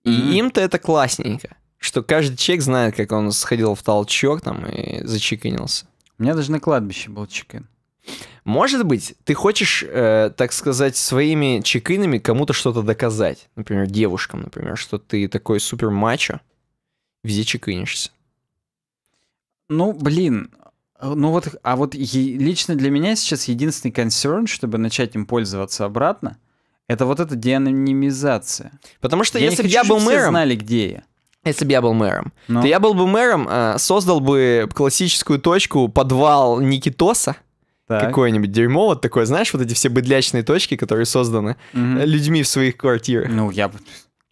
И mm-hmm. им-то это классненько, что каждый человек знает, как он сходил в толчок там и зачекинился. У меня даже на кладбище был чекин. Может быть, ты хочешь, э, так сказать, своими чекинами кому-то что-то доказать. Например, девушкам, например, что ты такой супер мачо, везде чекинишься. Ну, блин, Э, ну вот, а вот лично для меня сейчас единственный консерн, чтобы начать им пользоваться обратно, это вот эта деанонимизация. Потому что я если бы я был мэром... знали, где я. Если бы я был мэром, Но. Ну. то я был бы мэром, э, создал бы классическую точку, подвал Никитоса, какое-нибудь дерьмо, вот такое, знаешь, вот эти все быдлячные точки, которые созданы угу. людьми в своих квартирах. Ну, я бы...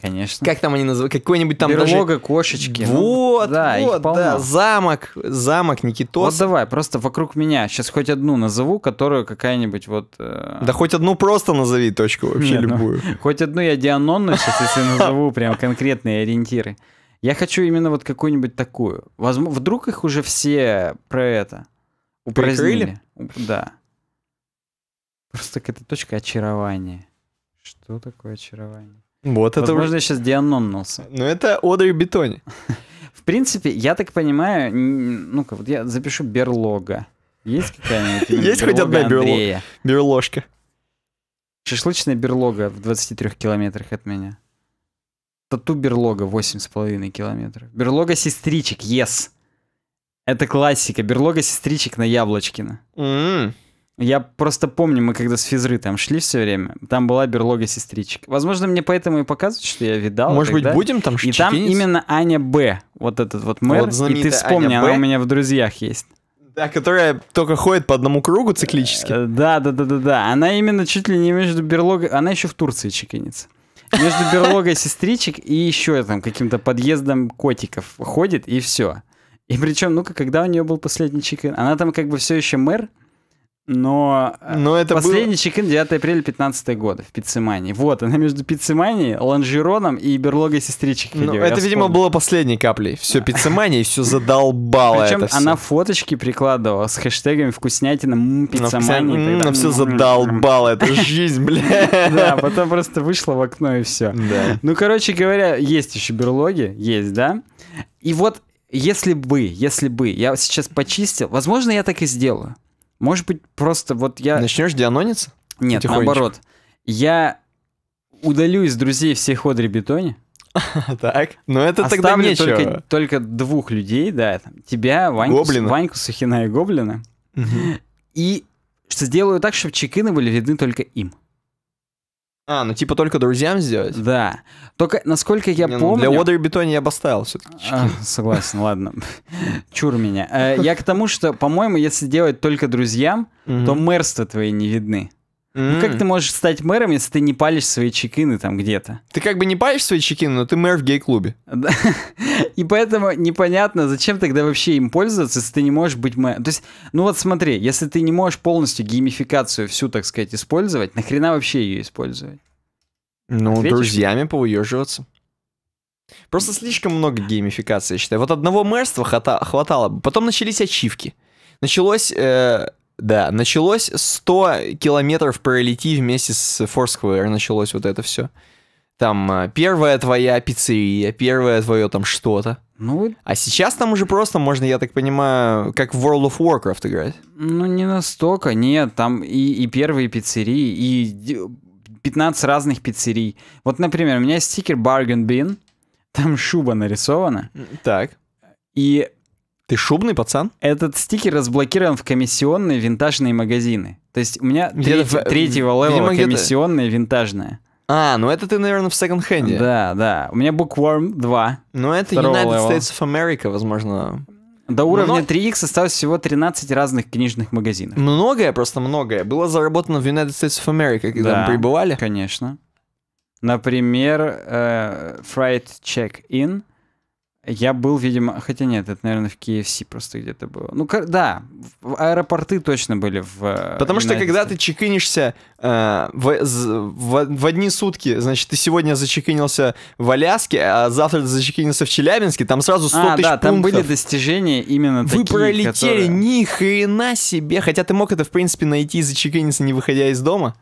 Конечно. Как там они называют? Какой-нибудь там Берлога, даже... кошечки. Ну, вот, да, вот, да. Замок, замок Никитос. Вот давай, просто вокруг меня. Сейчас хоть одну назову, которую какая-нибудь вот... Э... Да хоть одну просто назови точку вообще Нет, ну, любую. Ну, хоть одну я дианонную сейчас, если назову прям конкретные ориентиры. Я хочу именно вот какую-нибудь такую. Возможно, вдруг их уже все про это упразднили. Прикрыли? Да. Просто какая-то точка очарования. Что такое очарование? Вот это Возможно, уже... сейчас деаноннулся. Ну это Одри Бетони. В принципе, я так понимаю, ну-ка, вот я запишу берлога. Есть какая-нибудь? Есть хоть одна берлога? Берложка. Шашлычная берлога в 23 километрах от меня. Тату берлога 8,5 километров. Берлога сестричек, yes. Это классика. Берлога сестричек на Яблочкина. mm я просто помню, мы когда с физры там шли все время, там была берлога сестричек. Возможно, мне поэтому и показывают, что я видал. Может быть, будем там И там именно Аня Б, вот этот вот мэр. Вот и ты вспомни, Аня она у меня в друзьях есть. Да, которая только ходит по одному кругу циклически. Да, да, да, да, да. Она именно чуть ли не между берлогой... Она еще в Турции чекинится. Между берлогой сестричек и еще там каким-то подъездом котиков ходит, и все. И причем, ну-ка, когда у нее был последний чекин? Она там как бы все еще мэр, но, э, Но это последний был... чек-ин 9 апреля 15 года в Пиццемании. Вот, она между Пиццеманией, Ланжероном и Берлогой сестричек Ну, видео, это, видимо, было последней каплей. Все Пиццемания, все задолбало Причем она фоточки прикладывала с хэштегами «Вкуснятина», «Пиццемания». Она все задолбало, это жизнь, бля. Да, потом просто вышла в окно и все. Ну, короче говоря, есть еще Берлоги, есть, да? И вот если бы, если бы я сейчас почистил, возможно, я так и сделаю. Может быть, просто вот я... Начнешь дианониться? Нет, наоборот. Я удалю из друзей всех Одри Бетони. Так, но это тогда нечего. Только, только двух людей, да. Тебя, Ваньку, Ваньку Сухина и Гоблина. И сделаю так, чтобы чекины были видны только им. А, ну типа только друзьям сделать? Да. Только, насколько я не, ну, помню... для Одри Бетони я бы оставил все-таки. А, согласен, ладно. Чур меня. Э, я к тому, что, по-моему, если делать только друзьям, то мэрства твои не видны. Ну, как ты можешь стать мэром, если ты не палишь свои чекины там где-то? Ты как бы не палишь свои чекины, но ты мэр в гей-клубе. И поэтому непонятно, зачем тогда вообще им пользоваться, если ты не можешь быть мэром. То есть, ну вот смотри, если ты не можешь полностью геймификацию всю, так сказать, использовать, нахрена вообще ее использовать? Ну, Ответишь? друзьями поуеживаться. Просто слишком много геймификации, я считаю. Вот одного мэрства хватало, хватало бы. Потом начались ачивки. Началось... Э да, началось 100 километров пролети вместе с Foursquare, началось вот это все. Там а, первая твоя пиццерия, первое твое там что-то. Ну, а сейчас там уже просто можно, я так понимаю, как в World of Warcraft играть. Ну, не настолько, нет, там и, и первые пиццерии, и 15 разных пиццерий. Вот, например, у меня стикер Bargain Bin, там шуба нарисована. Так. И ты шубный пацан? Этот стикер разблокирован в комиссионные винтажные магазины. То есть у меня треть, в... Э, третьего левела комиссионная винтажная. А, ну это ты, наверное, в секонд-хенде. Да, да. У меня Bookworm 2. Ну это United левела. States of America, возможно. До уровня Мно... 3X осталось всего 13 разных книжных магазинов. Многое, просто многое. Было заработано в United States of America, когда да, мы прибывали. конечно. Например, э, Fried Check-In — я был, видимо, хотя нет, это, наверное, в KFC просто где-то было. Ну, да, в аэропорты точно были в... Э, Потому что когда ты чекинишься э, в, в, в одни сутки, значит, ты сегодня зачекинился в Аляске, а завтра ты зачекинился в Челябинске, там сразу 100 а, тысяч да, пунктов. там были достижения именно Вы такие, пролетели которые... ни хрена себе, хотя ты мог это, в принципе, найти и зачекиниться, не выходя из дома.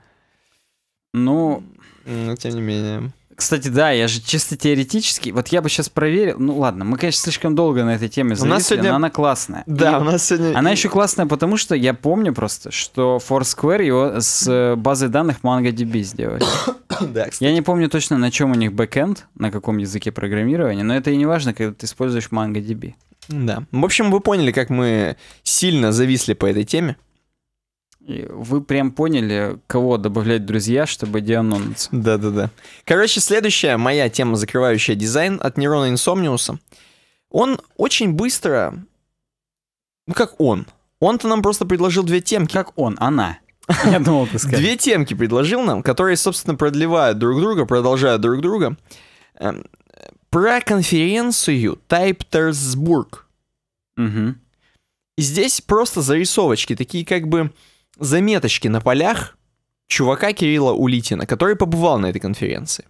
Ну... Но... тем не менее... Кстати, да, я же чисто теоретически, вот я бы сейчас проверил, ну ладно, мы, конечно, слишком долго на этой теме зависли, у нас сегодня... но она классная. Да, и у нас сегодня... Она еще классная, потому что я помню просто, что Foursquare его с э, базы данных MongoDB сделали. да, кстати. Я не помню точно, на чем у них бэкэнд, на каком языке программирования, но это и не важно, когда ты используешь MongoDB. Да. В общем, вы поняли, как мы сильно зависли по этой теме. Вы прям поняли, кого добавлять друзья, чтобы деанониться. Да-да-да. Короче, следующая моя тема, закрывающая дизайн от Нерона Инсомниуса. Он очень быстро... Ну как он? Он-то нам просто предложил две темки. Как он? Она. Я думал, ты Две темки предложил нам, которые, собственно, продлевают друг друга, продолжают друг друга. Эм, про конференцию Type Тайптерсбург. Угу. И здесь просто зарисовочки, такие как бы заметочки на полях чувака Кирилла Улитина, который побывал на этой конференции.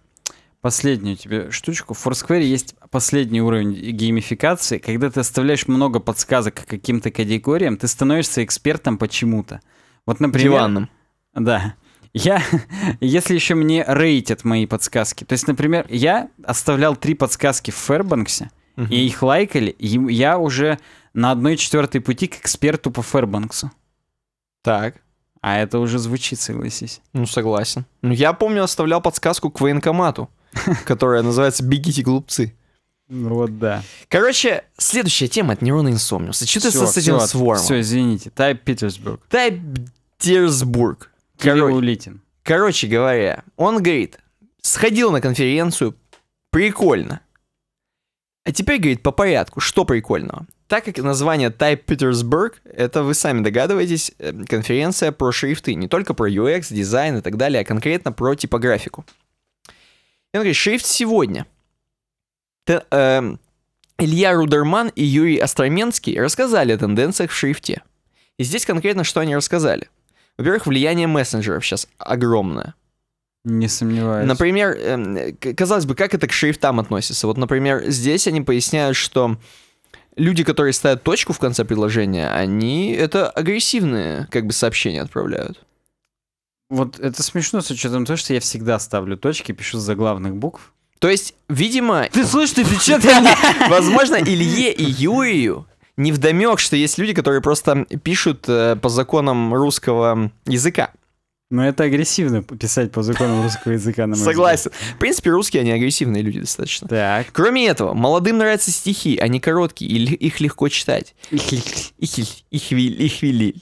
Последнюю тебе штучку. В Foursquare есть последний уровень геймификации. Когда ты оставляешь много подсказок к каким-то категориям, ты становишься экспертом почему-то. Вот, например... Диванным. Да. Я, если еще мне рейтят мои подсказки, то есть, например, я оставлял три подсказки в Фербанксе, uh и их лайкали, и я уже на одной четвертой пути к эксперту по Фербанксу. Так. А это уже звучит, согласись. Ну, согласен. Ну, я помню, оставлял подсказку к военкомату, которая называется «Бегите, глупцы». Ну вот да. Короче, следующая тема от Нейрона Инсомниус. Сочетается с этим Сворм. Все, извините. Тайп Питерсбург. Тайп Питерсбург. улитин. короче говоря, он говорит, сходил на конференцию, прикольно. А теперь, говорит, по порядку, что прикольного. Так как название Type Petersburg, это вы сами догадываетесь, э, конференция про шрифты, не только про UX, дизайн и так далее, а конкретно про типографику. И он говорит, шрифт сегодня. Т, э, Илья Рудерман и Юрий Остроменский рассказали о тенденциях в шрифте. И здесь конкретно что они рассказали. Во-первых, влияние мессенджеров сейчас огромное. Не сомневаюсь. Например, э, казалось бы, как это к шрифтам относится? Вот, например, здесь они поясняют, что люди, которые ставят точку в конце предложения, они это агрессивные как бы сообщения отправляют. Вот это смешно с учетом того, что я всегда ставлю точки, пишу с заглавных букв. То есть, видимо... Ты слышишь, ты печатаешь? Возможно, Илье и Юрию не вдомек, что есть люди, которые просто пишут э, по законам русского языка. Но это агрессивно писать по законам русского языка, на Согласен. В принципе, русские, они агрессивные люди достаточно. Так. Кроме этого, молодым нравятся стихи, они короткие, и их легко читать. Их, их, их, их вели.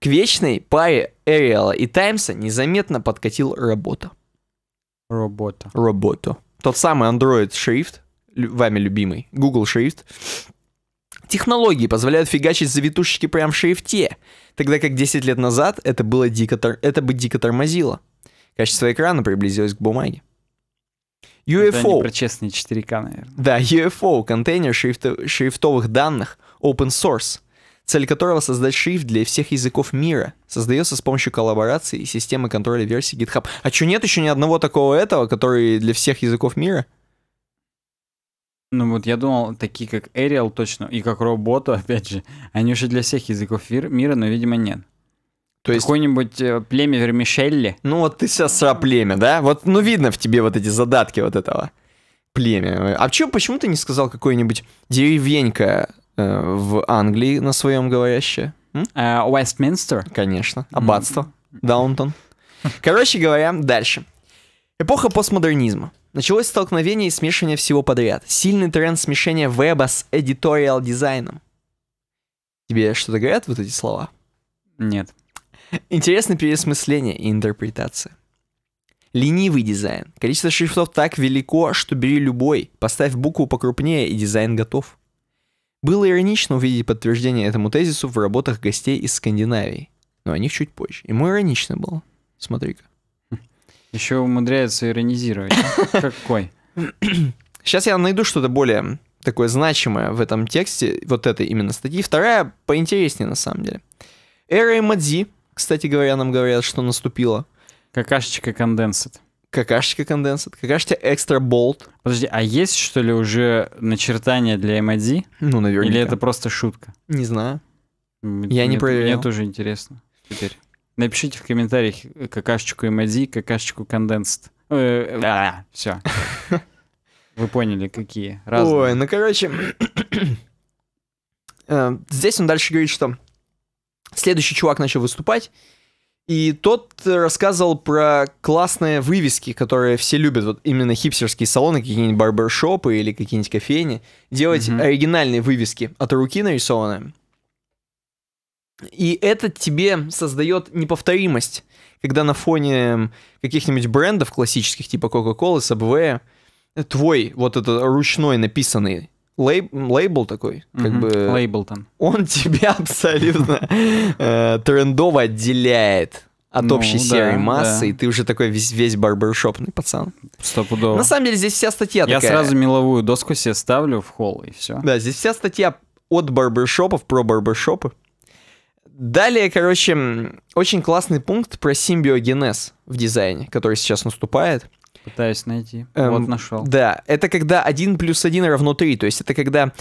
К вечной паре Эриала и Таймса незаметно подкатил работа. Работа. Работа. Тот самый Android шрифт, вами любимый, Google шрифт. Технологии позволяют фигачить завитушечки прямо в шрифте. Тогда как 10 лет назад это, было дико, это бы дико тормозило. Качество экрана приблизилось к бумаге. UFO. Это они про честные 4К, наверное. Да, UFO — контейнер шрифтов, шрифтовых данных open source, цель которого — создать шрифт для всех языков мира. Создается с помощью коллаборации и системы контроля версий GitHub. А что, нет еще ни одного такого этого, который для всех языков мира? — ну вот я думал, такие как Arial точно, и как Роботу, опять же, они уже для всех языков мира, но, видимо, нет. То есть... Какое-нибудь э, племя вермишелли. Ну вот ты сейчас про племя, да? Вот, ну видно в тебе вот эти задатки вот этого племя. А чё, почему ты не сказал какой-нибудь деревенька э, в Англии на своем говорящее? Уэстминстер? Uh, Конечно. Аббатство. Mm-hmm. Даунтон. Короче говоря, дальше. Эпоха постмодернизма. Началось столкновение и смешивание всего подряд. Сильный тренд смешения веба с editorial дизайном. Тебе что-то говорят вот эти слова? Нет. Интересное переосмысление и интерпретация. Ленивый дизайн. Количество шрифтов так велико, что бери любой, поставь букву покрупнее и дизайн готов. Было иронично увидеть подтверждение этому тезису в работах гостей из Скандинавии, но о них чуть позже. Ему иронично было. Смотри-ка. Еще умудряется иронизировать. Какой? Сейчас я найду что-то более такое значимое в этом тексте, вот этой именно статьи. Вторая поинтереснее, на самом деле. Эра Мадзи, кстати говоря, нам говорят, что наступила. Какашечка конденсат. Какашечка конденсат, какашечка экстра болт. Подожди, а есть что ли уже начертания для MID? Ну, наверное. Или это просто шутка? Не знаю. Мне, Я не проверял. Мне тоже интересно теперь. Напишите в комментариях э, какашечку эмодзи, какашечку конденст. Да, э, э, все. Вы поняли, какие. Разные. Ой, ну короче, здесь он дальше говорит, что следующий чувак начал выступать, и тот рассказывал про классные вывески, которые все любят, вот именно хипстерские салоны, какие-нибудь барбершопы или какие-нибудь кофейни, делать оригинальные вывески от руки нарисованные. И это тебе создает неповторимость, когда на фоне каких-нибудь брендов классических, типа Coca-Cola, Subway, твой вот этот ручной написанный лейб, лейбл такой, как mm-hmm. бы... Лейблтон. Он тебя абсолютно э, трендово отделяет от ну общей серой массы, и ты уже такой весь, весь барбершопный пацан. Стопудово. На самом деле здесь вся статья Я сразу меловую доску себе ставлю в холл, и все. Да, здесь вся статья от барбершопов, про барбершопы. Далее, короче, очень классный пункт про симбиогенез в дизайне, который сейчас наступает. Пытаюсь найти. Эм, вот нашел. Да, это когда 1 плюс 1 равно 3. То есть это когда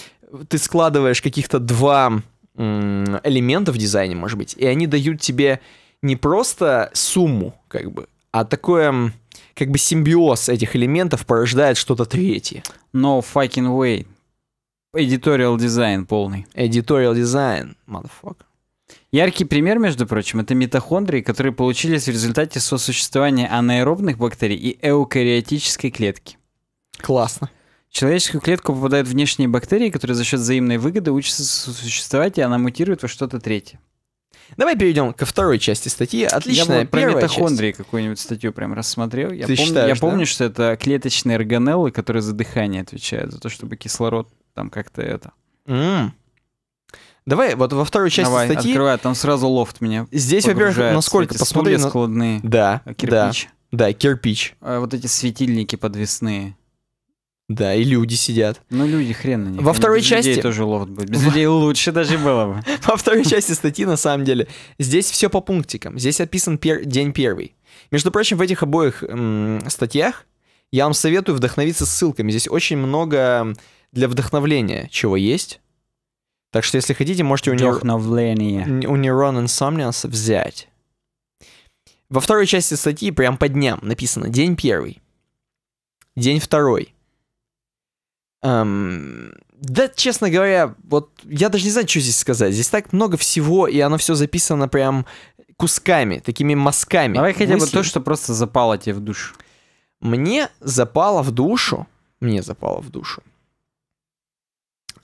ты складываешь каких-то два элемента в дизайне, может быть, и они дают тебе не просто сумму, как бы, а такое, как бы симбиоз этих элементов порождает что-то третье. No fucking way. Editorial дизайн полный. Editorial дизайн, motherfucker. Яркий пример, между прочим, это митохондрии, которые получились в результате сосуществования анаэробных бактерий и эукариотической клетки. Классно. В человеческую клетку попадают внешние бактерии, которые за счет взаимной выгоды учатся сосуществовать, и она мутирует во что-то третье. Давай перейдем ко второй части статьи. Отлично. Я вот про митохондрии какую-нибудь статью прям рассмотрел. Я, Ты считаешь, я да? помню, что это клеточные органеллы, которые за дыхание отвечают, за то, чтобы кислород там как-то это... Mm. Давай вот во второй части Давай, статьи... открывай, а там сразу лофт меня Здесь, во-первых, насколько посмотри... На... складные. Да, а, кирпич. Да, да кирпич. А вот эти светильники подвесные. Да, и люди сидят. Ну, люди хрен на них. Во второй без части... Людей тоже лофт будет. Без людей лучше даже было бы. Во второй части статьи, на самом деле, здесь все по пунктикам. Здесь описан пер... день первый. Между прочим, в этих обоих м- статьях я вам советую вдохновиться ссылками. Здесь очень много для вдохновления чего есть. Так что, если хотите, можете у, нер... у Neuron Insomnias взять. Во второй части статьи, прям по дням, написано день первый, день второй. Эм, да, честно говоря, вот я даже не знаю, что здесь сказать. Здесь так много всего, и оно все записано прям кусками, такими мазками. Давай хотя бы то, что просто запало тебе в душу. Мне запало в душу, мне запало в душу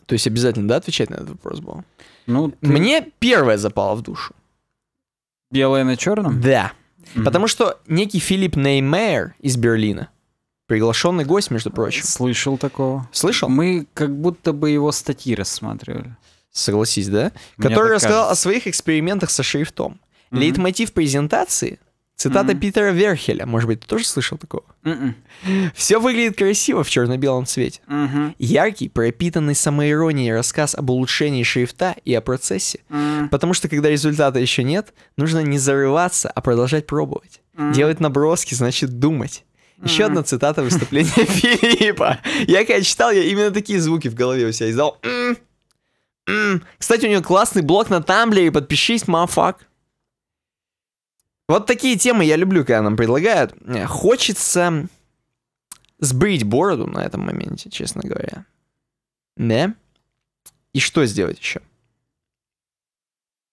то есть обязательно, да, отвечать на этот вопрос был. Ну, ты... Мне первое запало в душу. Белое на черном? Да. mm Потому что некий Филипп Неймейер из Берлина, приглашенный гость, между прочим. Слышал такого. Слышал? Мы как будто бы его статьи рассматривали. Согласись, да? Мне который рассказал кажется. о своих экспериментах со шрифтом. mm Лейтмотив презентации Цитата mm-hmm. Питера Верхеля. Может быть, ты тоже слышал такого? Mm-mm. М-м. Все выглядит красиво в черно-белом цвете. Mm-hmm. Яркий, пропитанный самоиронией рассказ об улучшении шрифта и о процессе. Mm-hmm. Потому что, когда результата еще нет, нужно не зарываться, а продолжать пробовать. Mm-hmm. Делать наброски значит думать. Еще mm-hmm. одна цитата выступления Филиппа. Я когда читал, я именно такие звуки в голове у себя издал. Кстати, у него классный блог на Тамблере. Подпишись, мафак. Вот такие темы я люблю, когда нам предлагают. Э, хочется сбрить бороду на этом моменте, честно говоря. Да? И что сделать еще?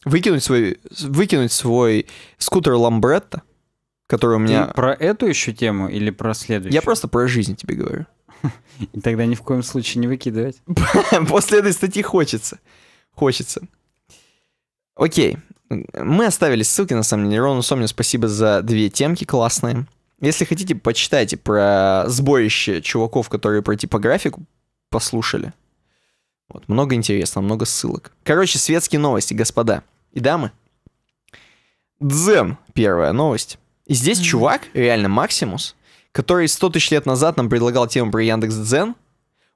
Выкинуть свой, выкинуть свой скутер Ламбретта, который у меня... Ты про эту еще тему или про следующую? Я просто про жизнь тебе говорю. И тогда ни в коем случае не выкидывать. После этой статьи хочется. Хочется. Окей, мы оставили ссылки, на самом деле. Рону Сомню спасибо за две темки классные. Если хотите, почитайте про сборище чуваков, которые про типографику послушали. Вот, много интересного, много ссылок. Короче, светские новости, господа и дамы. Дзен, первая новость. И здесь mm-hmm. чувак, реально Максимус, который 100 тысяч лет назад нам предлагал тему про Яндекс Дзен.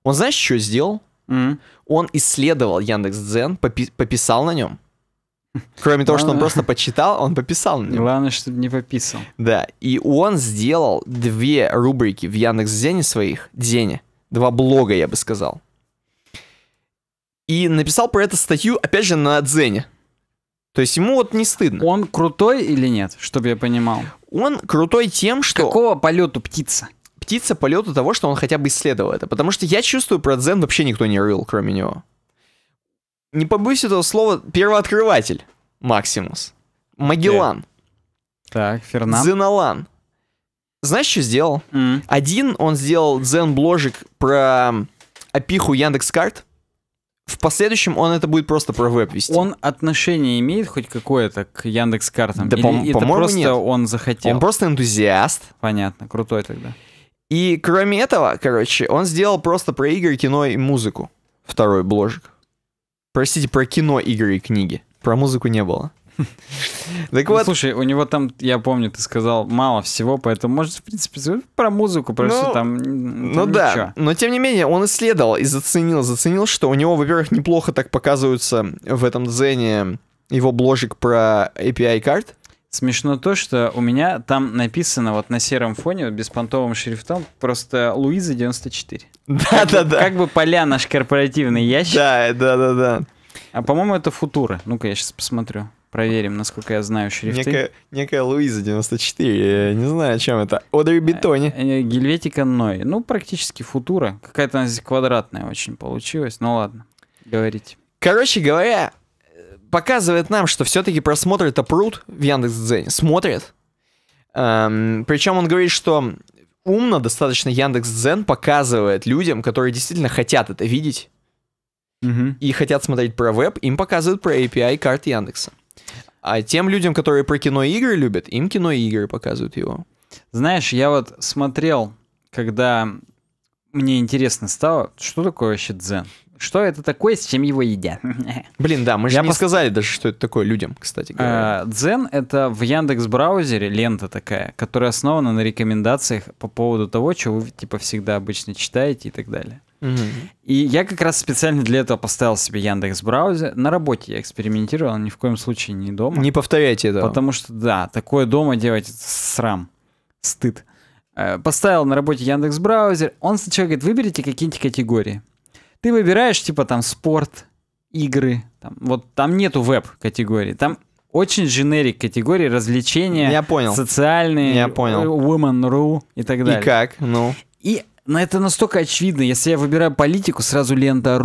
Он знаешь, что сделал? Mm-hmm. Он исследовал Яндекс Дзен, попи- пописал на нем, Кроме того, что он просто почитал, он пописал на него. Главное, чтобы не пописал. Да, и он сделал две рубрики в Яндекс Яндекс.Дзене своих, Дзене, два блога, я бы сказал. И написал про это статью, опять же, на Дзене. То есть ему вот не стыдно. Он крутой или нет, чтобы я понимал? Он крутой тем, что... Какого полету птица? Птица полету того, что он хотя бы исследовал это. Потому что я чувствую, про Дзен вообще никто не рыл, кроме него не побоюсь этого слова, первооткрыватель Максимус. Магеллан. Так, Фернан. Зеналан Знаешь, что сделал? Mm. Один, он сделал дзен-бложик про опиху Яндекс.Карт. В последующем он это будет просто про веб вести. Он отношение имеет хоть какое-то к Яндекс картам? Да, по- это по-моему, просто нет. он захотел? Он просто энтузиаст. Понятно, крутой тогда. И кроме этого, короче, он сделал просто про игры, кино и музыку. Второй бложик. Простите, про кино, игры и книги. Про музыку не было. Так ну, вот. Слушай, у него там, я помню, ты сказал мало всего, поэтому может, в принципе, про музыку, про ну, там. Ну да. Но тем не менее, он исследовал и заценил, заценил, что у него, во-первых, неплохо так показываются в этом дзене его бложек про API карт. Смешно то, что у меня там написано вот на сером фоне, вот беспонтовым шрифтом, просто Луиза 94. Да-да-да. Как бы поля наш корпоративный ящик. Да-да-да. А по-моему, это футуры. Ну-ка, я сейчас посмотрю. Проверим, насколько я знаю шрифты. Некая, некая Луиза 94, я не знаю, о чем это. Одри Бетони. Э, э, гельветика Ной. Ну, практически футура. Какая-то она здесь квадратная очень получилась. Ну ладно, говорите. Короче говоря, показывает нам, что все-таки просмотр это пруд в Яндекс.Дзене. Смотрит. Эм, причем он говорит, что умно достаточно Яндекс.Дзен показывает людям, которые действительно хотят это видеть угу. и хотят смотреть про веб, им показывают про API карты Яндекса. А тем людям, которые про кино и игры любят, им кино и игры показывают его. Знаешь, я вот смотрел, когда мне интересно стало, что такое вообще дзен что это такое, с чем его едят. Блин, да, мы же Я не пос... сказали даже, что это такое людям, кстати говоря. А, дзен — это в Яндекс браузере лента такая, которая основана на рекомендациях по поводу того, что вы типа всегда обычно читаете и так далее. И я как раз специально для этого поставил себе Яндекс браузер. На работе я экспериментировал, ни в коем случае не дома. Не повторяйте этого. Потому что, да, такое дома делать — срам, стыд. Э, поставил на работе Яндекс браузер. Он сначала говорит, выберите какие-нибудь категории. Ты выбираешь, типа, там, спорт, игры. Там, вот там нету веб-категории. Там очень дженерик категории развлечения. Я понял. Социальные. Я понял. Э, Women.ru и так далее. И как? Ну. И на ну, это настолько очевидно. Если я выбираю политику, сразу лента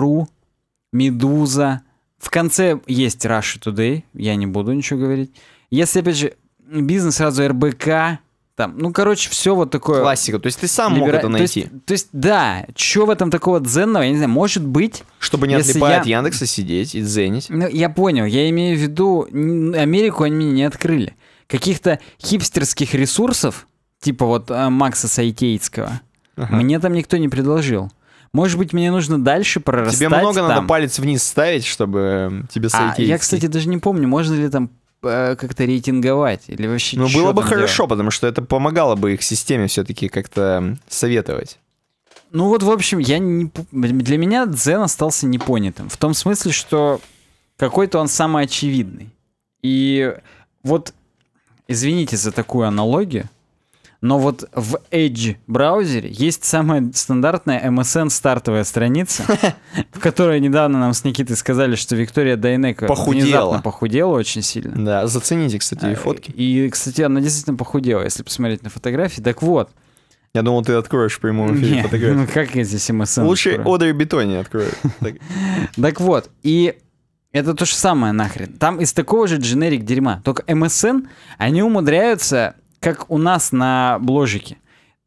Медуза. В конце есть Russia Today, я не буду ничего говорить. Если, опять же, бизнес сразу РБК, там, ну, короче, все вот такое. Классика. То есть ты сам либера... мог это найти. То есть, то есть да, что в этом такого дзенного, я не знаю, может быть... Чтобы не отлипать я... от Яндекса сидеть и дзенить. Ну, я понял, я имею в виду, Америку они мне не открыли. Каких-то хипстерских ресурсов, типа вот э, Макса Сайтейцкого ага. мне там никто не предложил. Может быть, мне нужно дальше прорастать Тебе много там. надо палец вниз ставить, чтобы эм, тебе Сайтеицкий... А, я, кстати, даже не помню, можно ли там как-то рейтинговать или вообще Ну, было бы хорошо, делать? потому что это помогало бы их системе все-таки как-то советовать. Ну вот, в общем, я не... для меня дзен остался непонятым. В том смысле, что какой-то он самый очевидный. И вот, извините за такую аналогию, но вот в Edge браузере есть самая стандартная MSN стартовая страница, в которой недавно нам с Никитой сказали, что Виктория Дайнека похудела. похудела очень сильно. Да, зацените, кстати, ее а, фотки. И, кстати, она действительно похудела, если посмотреть на фотографии. Так вот, я думал, ты откроешь прямую эфире ну фотографию. Ну как я здесь MSN? Лучше Одри Бетони открою. Так вот, и это то же самое нахрен. Там из такого же дженерик дерьма. Только MSN, они умудряются как у нас на бложике.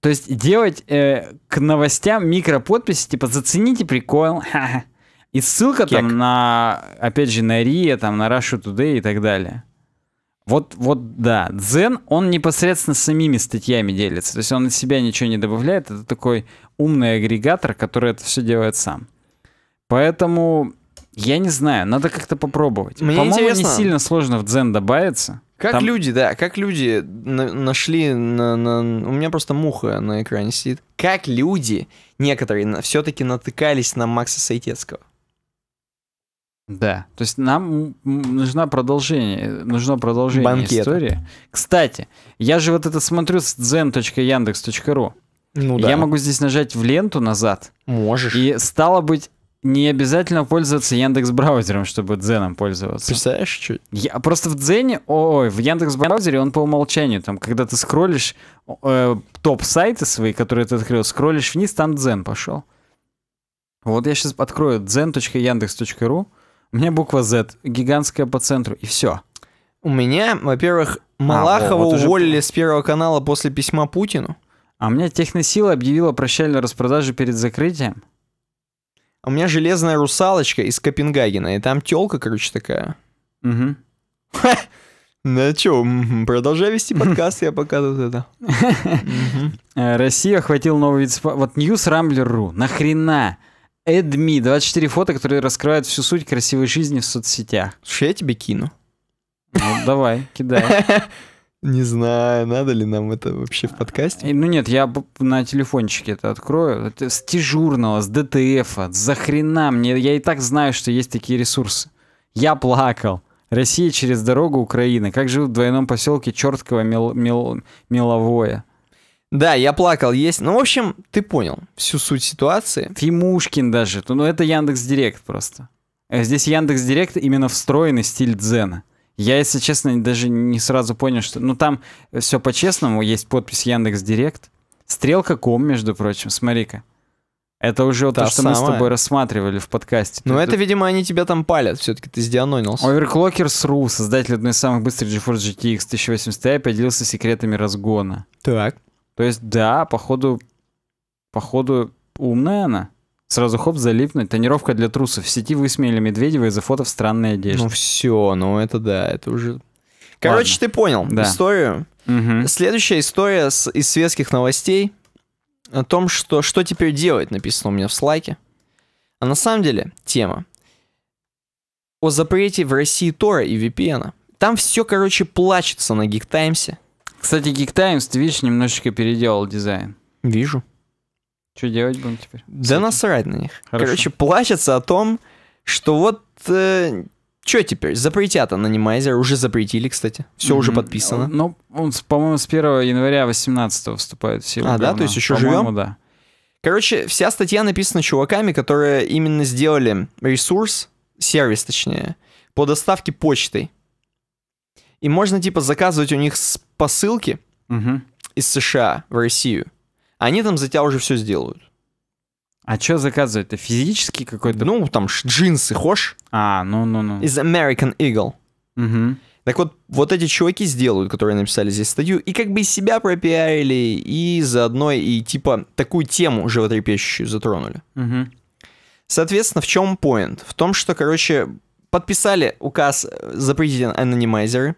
То есть делать э, к новостям микроподписи, типа зацените прикол. И ссылка Кек. там на, опять же, на РИА, там на Russia Today и так далее. Вот, вот, да. Дзен, он непосредственно самими статьями делится. То есть он из себя ничего не добавляет. Это такой умный агрегатор, который это все делает сам. Поэтому, я не знаю, надо как-то попробовать. По-моему, не сильно сложно в Дзен добавиться. Как Там... люди, да, как люди на- нашли на, на... У меня просто муха на экране сидит. Как люди, некоторые, на... все-таки натыкались на Макса Сайтецкого. Да, то есть нам нужно продолжение, нужно продолжение Банкет. истории. Кстати, я же вот это смотрю с zen.yandex.ru. Ну да. Я могу здесь нажать в ленту назад. Можешь. И стало быть, не обязательно пользоваться Яндекс браузером, чтобы Дзеном пользоваться. Представляешь, что? Я просто в Дзене, ой, в Яндекс браузере он по умолчанию, там, когда ты скроллишь э, топ сайты свои, которые ты открыл, скроллишь вниз, там Дзен пошел. Вот я сейчас открою zen.yandex.ru, у меня буква Z, гигантская по центру, и все. У меня, во-первых, а, Малахова а, вот уволили уже... с Первого канала после письма Путину. А у меня Техносила объявила прощальную распродажу перед закрытием. У меня железная русалочка из Копенгагена, и там телка, короче, такая. Угу. Ну а что, продолжай вести подкаст, я пока тут это. Э, Россия охватил новый вид спорта. Вот News Rambler.ru. Нахрена? Эдми. 24 фото, которые раскрывают всю суть красивой жизни в соцсетях. Слушай, я тебе кину. Ну, давай, кидай. Не знаю, надо ли нам это вообще в подкасте. Э, ну нет, я на телефончике это открою. Это с дежурного, с ДТФ, за хрена мне. Я и так знаю, что есть такие ресурсы. Я плакал. Россия через дорогу Украины. Как живут в двойном поселке Чертково мел, мел, Меловое. Да, я плакал, есть. Ну, в общем, ты понял всю суть ситуации. Фимушкин даже. Ну, это Яндекс Директ просто. Э, здесь Яндекс Директ именно встроенный стиль дзена. Я, если честно, даже не сразу понял, что... Ну, там все по-честному, есть подпись Яндекс Директ. Стрелка ком, между прочим, смотри-ка. Это уже Та то, что мы с тобой рассматривали в подкасте. Ну, это, ты... видимо, они тебя там палят, все-таки ты сдианонился. Overclockers.ru, создатель одной из самых быстрых GeForce GTX 1080 Ti, поделился секретами разгона. Так. То есть, да, походу, походу умная она. Сразу хоп, залипнуть. Тонировка для трусов. В сети высмеяли Медведева из-за фото в странной одежде. Ну все, ну это да, это уже... Короче, Ладно. ты понял да. историю. Угу. Следующая история с, из светских новостей о том, что, что теперь делать, написано у меня в слайке. А на самом деле тема о запрете в России Тора и VPN. Там все, короче, плачется на Geek Times. Кстати, Geek Times, ты видишь, немножечко переделал дизайн. Вижу. Что делать будем теперь? Да насрать на них. Хорошо. Короче, плачется о том, что вот... Э, что теперь? Запретят анонимайзер. Уже запретили, кстати. Все mm-hmm. уже подписано. Ну, он, по-моему, с 1 января 18 вступает в силу. А, да? То есть еще живем? да. Короче, вся статья написана чуваками, которые именно сделали ресурс, сервис точнее, по доставке почтой. И можно, типа, заказывать у них с посылки угу. из США в Россию они там за тебя уже все сделают. А что заказывать? Это физически какой-то? Ну, там джинсы, хошь? А, ну-ну-ну. Из American Eagle. Угу. Так вот, вот эти чуваки сделают, которые написали здесь статью, и как бы себя пропиарили, и заодно и типа такую тему животрепещущую затронули. Угу. Соответственно, в чем поинт? В том, что, короче, подписали указ э, запретить анонимайзеры,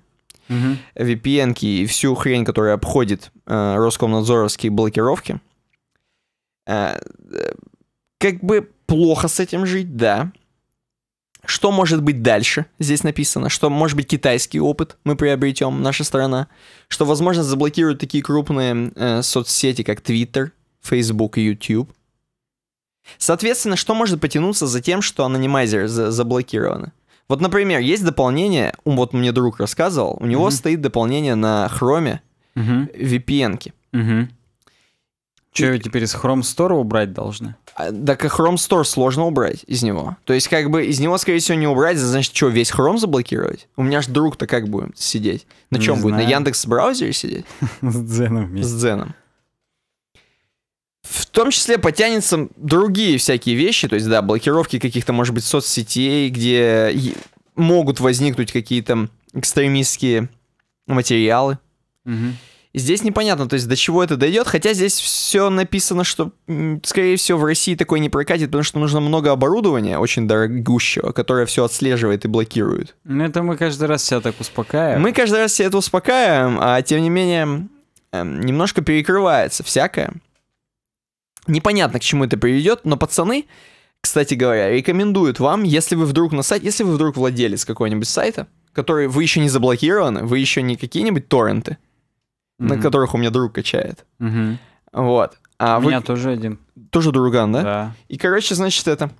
угу. VPN и всю хрень, которая обходит э, Роскомнадзоровские блокировки. Э, э, как бы плохо с этим жить, да. Что может быть дальше? Здесь написано, что может быть китайский опыт мы приобретем, наша страна, что, возможно, заблокируют такие крупные э, соцсети, как Twitter, Facebook и YouTube. Соответственно, что может потянуться за тем, что анонимайзеры заблокированы? Вот, например, есть дополнение, вот мне друг рассказывал, у него mm-hmm. стоит дополнение на хроме mm-hmm. VPN-ки. Mm-hmm. Че, теперь из Chrome Store убрать должны? А, так и Chrome Store сложно убрать из него. То есть, как бы, из него, скорее всего, не убрать, значит, что, весь Chrome заблокировать? У меня ж друг-то как будет сидеть? На чем будет? На Яндекс браузере сидеть? С Дзеном вместе. С Дзеном в том числе потянется другие всякие вещи, то есть, да, блокировки каких-то, может быть, соцсетей, где могут возникнуть какие-то экстремистские материалы. Угу. здесь непонятно, то есть до чего это дойдет, хотя здесь все написано, что, скорее всего, в России такое не прокатит, потому что нужно много оборудования, очень дорогущего, которое все отслеживает и блокирует. Ну это мы каждый раз себя так успокаиваем. Мы каждый раз себя это успокаиваем, а тем не менее эм, немножко перекрывается всякое. Непонятно, к чему это приведет, но пацаны, кстати говоря, рекомендуют вам, если вы вдруг на сайте, если вы вдруг владелец какой-нибудь сайта, который вы еще не заблокированы, вы еще не какие-нибудь торренты, mm-hmm. на которых у меня друг качает. Mm-hmm. Вот. А у вы... меня тоже один. Тоже друган, да? Да. И, короче, значит, это...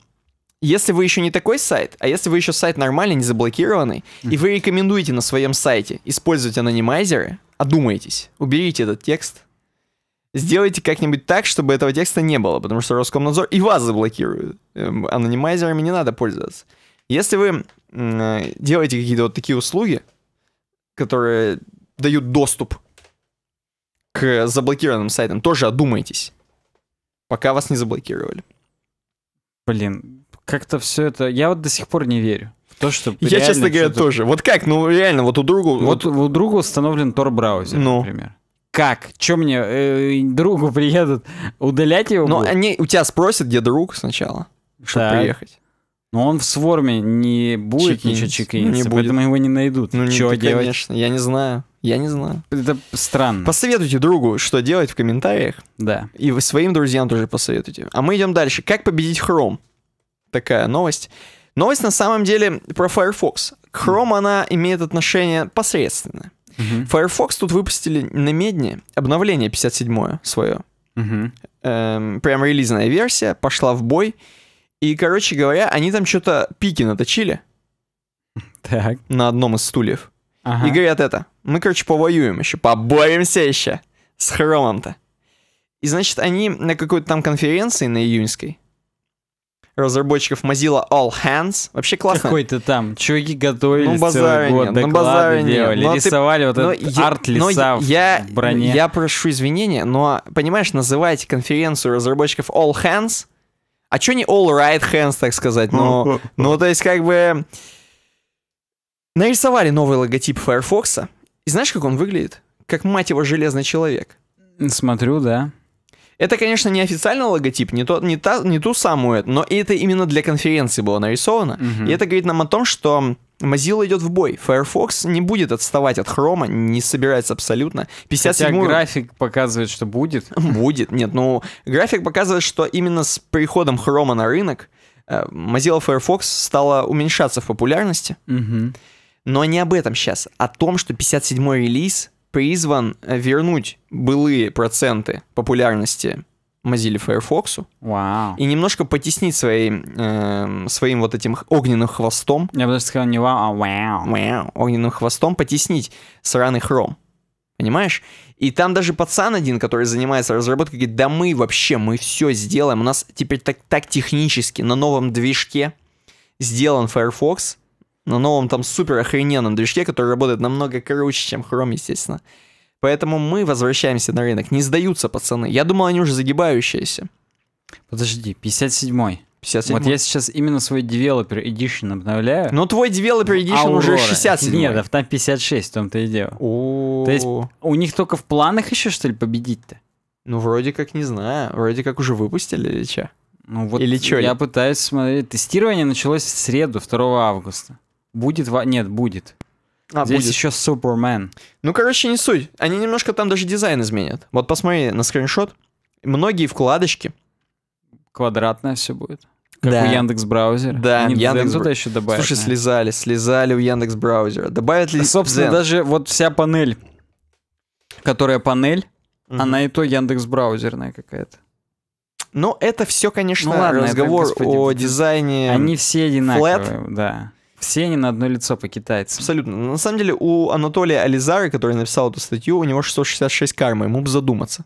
Если вы еще не такой сайт, а если вы еще сайт нормальный, не заблокированный, mm-hmm. и вы рекомендуете на своем сайте использовать анонимайзеры, одумайтесь, уберите этот текст, Сделайте как-нибудь так, чтобы этого текста не было, потому что Роскомнадзор и вас заблокирует. Эм, анонимайзерами не надо пользоваться. Если вы э, делаете какие-то вот такие услуги, которые дают доступ к заблокированным сайтам, тоже одумайтесь, пока вас не заблокировали. Блин, как-то все это... Я вот до сих пор не верю то, что Я, честно говоря, тоже. Вот как? Ну, реально, вот у другу... Вот, вот у друга установлен Tor-браузер, ну. например как? Че мне э, другу приедут? Удалять его? Ну, они у тебя спросят, где друг сначала, чтобы так. приехать. Но он в сворме не будет чекиниться, ничего чекиниться, не будет. поэтому его не найдут. Ну, что делать? Конечно, я не знаю. Я не знаю. Это странно. Посоветуйте другу, что делать в комментариях. Да. И вы своим друзьям тоже посоветуйте. А мы идем дальше. Как победить Chrome? Такая новость. Новость на самом деле про Firefox. К Chrome mm. она имеет отношение посредственное. Угу. Firefox тут выпустили на медне обновление 57-е свое. Угу. Эм, прям релизная версия, пошла в бой. И, короче говоря, они там что-то пики наточили. Так. На одном из стульев. Ага. И говорят это. Мы, короче, повоюем еще, побоимся еще с хромом-то. И, значит, они на какой-то там конференции на июньской разработчиков Mozilla All Hands. Вообще классно. Какой-то там. Чуваки готовили ну, целый год, ну, доклады ну, базары делали, но рисовали ты... вот но ну, этот я... арт ну, леса но в я... броне. Я прошу извинения, но, понимаешь, называть конференцию разработчиков All Hands, а чё не All Right Hands, так сказать? Ну, ну то есть как бы... Нарисовали новый логотип Firefox, и знаешь, как он выглядит? Как, мать его, железный человек. Смотрю, да. Это, конечно, не официальный логотип, не, то, не, та, не ту самую, но это именно для конференции было нарисовано. Угу. И это говорит нам о том, что Mozilla идет в бой. Firefox не будет отставать от Chrome, не собирается абсолютно. 57 Хотя график показывает, что будет. Будет, нет, ну, график показывает, что именно с приходом Chrome на рынок э, Mozilla Firefox стала уменьшаться в популярности. Угу. Но не об этом сейчас, а о том, что 57-й релиз призван э, вернуть былые проценты популярности Mozilla Firefox. Wow. И немножко потеснить своим, эм, э, своим вот этим огненным хвостом. Я бы даже сказал не вау, а вау. Огненным хвостом потеснить сраный Chrome Понимаешь? И там даже пацан один, который занимается разработкой, говорит, да мы вообще, мы все сделаем. У нас теперь так, так технически на новом движке сделан Firefox, на новом там супер охрененном движке, который работает намного круче, чем Chrome, естественно. Поэтому мы возвращаемся на рынок. Не сдаются пацаны. Я думал, они уже загибающиеся. Подожди, 57-й. 57 Вот я сейчас именно свой Developer Edition обновляю. Но ну, твой Developer Edition Aurora. уже 67 Нет, а там 56, в том-то и дело. То есть у них только в планах еще, что ли, победить-то? Ну, вроде как, не знаю. Вроде как уже выпустили или что? Ну вот Или что? Я пытаюсь смотреть. Тестирование началось в среду, 2 августа. Будет... Нет, будет. А, Здесь будет. еще Супермен. Ну, короче, не суть. Они немножко там даже дизайн изменят. Вот посмотри на скриншот. Многие вкладочки. Квадратное все будет. Как да. у Яндекс браузера. Да, Они Яндекс браузер еще добавят. Слушай, слезали, слезали у Яндекс браузера. Добавят ли? Собственно, Zen? даже вот вся панель, которая панель, mm она и то Яндекс браузерная какая-то. Ну это все, конечно, ну, ладно, разговор это, господи, о дизайне. Они все одинаковые, flat, да. Все они на одно лицо по китайцам. Абсолютно. На самом деле у Анатолия Ализары, который написал эту статью, у него 666 кармы, ему бы задуматься.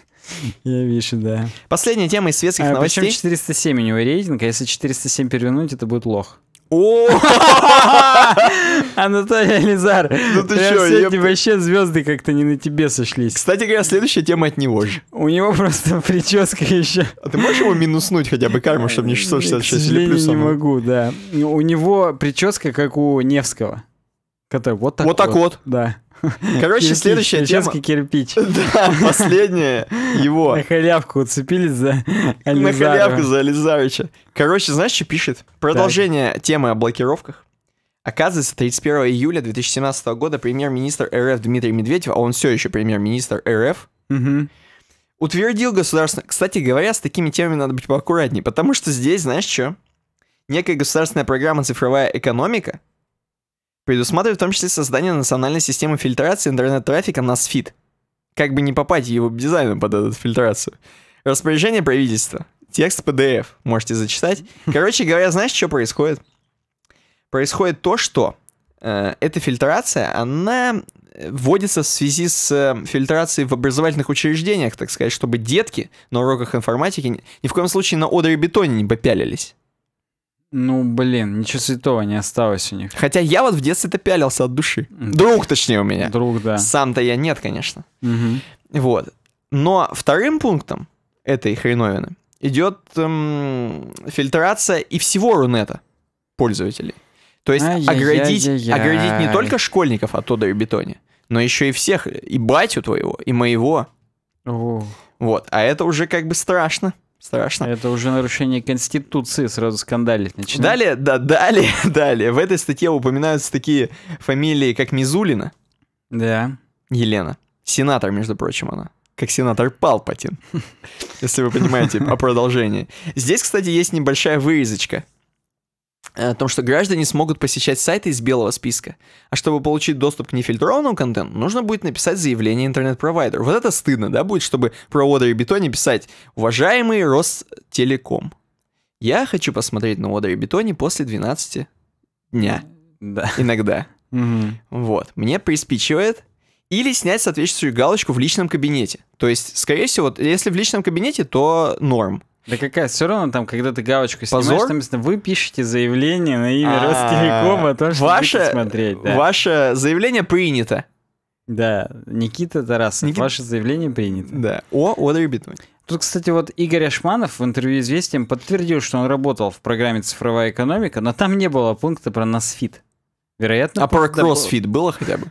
Я вижу, да. Последняя тема из светских а, новостей. Причем 407 у него рейтинг, а если 407 перевернуть, это будет лох. О, Анатолий Ализар, ну ты чё, сегодня вообще звезды как-то не на тебе сошлись. Кстати говоря, следующая тема от него же. У него просто прическа еще. А ты можешь его минуснуть хотя бы карму, чтобы не 666 или плюс? не могу, да. У него прическа как у Невского. Который вот так вот. Вот так вот. Да. Короче, следующая тема... кирпич. Да, последняя его. На халявку уцепились за На халявку за Ализарыча. Короче, знаешь, что пишет? Продолжение темы о блокировках. Оказывается, 31 июля 2017 года премьер-министр РФ Дмитрий Медведев, а он все еще премьер-министр РФ, утвердил государственное... Кстати говоря, с такими темами надо быть поаккуратнее, потому что здесь, знаешь, что? Некая государственная программа «Цифровая экономика», предусматривает в том числе создание национальной системы фильтрации интернет-трафика на Сфид. Как бы не попасть его дизайном под эту фильтрацию. Распоряжение правительства. Текст PDF. Можете зачитать. Короче говоря, знаешь, что происходит? Происходит то, что э, эта фильтрация, она э, вводится в связи с э, фильтрацией в образовательных учреждениях, так сказать, чтобы детки на уроках информатики ни в коем случае на одре бетоне не попялились. Ну, блин, ничего святого не осталось у них. Хотя я вот в детстве-то пялился от души. Друг, точнее, у меня. Друг, да. Сам-то я нет, конечно. mm Вот. Но вторым пунктом этой хреновины идет эм, фильтрация и всего Рунета пользователей. То есть Ай-яй-яй-яй. оградить, оградить не только школьников от Тодора Бетони, но еще и всех, и батю твоего, и моего. О. Вот, а это уже как бы страшно. Страшно. Это уже нарушение Конституции, сразу скандалить начинает. Далее, да, далее, далее. В этой статье упоминаются такие фамилии, как Мизулина. Да. Елена. Сенатор, между прочим, она. Как сенатор Палпатин. Если вы понимаете о продолжении. Здесь, кстати, есть небольшая вырезочка Э, о том, что граждане смогут посещать сайты из белого списка. А чтобы получить доступ к нефильтрованному контенту, нужно будет написать заявление интернет-провайдеру. Вот это стыдно, да, будет, чтобы про Одри Бетоне писать «Уважаемый Ростелеком, я хочу посмотреть на Одри Бетоне после 12 дня». Да. Иногда. Вот. Мне приспичивает, или снять соответствующую галочку в личном кабинете. То есть, скорее всего, вот, если в личном кабинете, то норм. Да какая? Все равно там, когда ты галочку снимаешь, Позор? там вы пишете заявление на имя а, Ростелекома о том, что ваше, смотреть. Да. Ваше заявление принято. Да, Никита Тарасов, Никит... ваше заявление принято. Да, о о Битве. Тут, кстати, вот Игорь Ашманов в интервью «Известиям» подтвердил, что он работал в программе «Цифровая экономика», но там не было пункта про Насфит. Вероятно, а про кроссфит было... было хотя бы?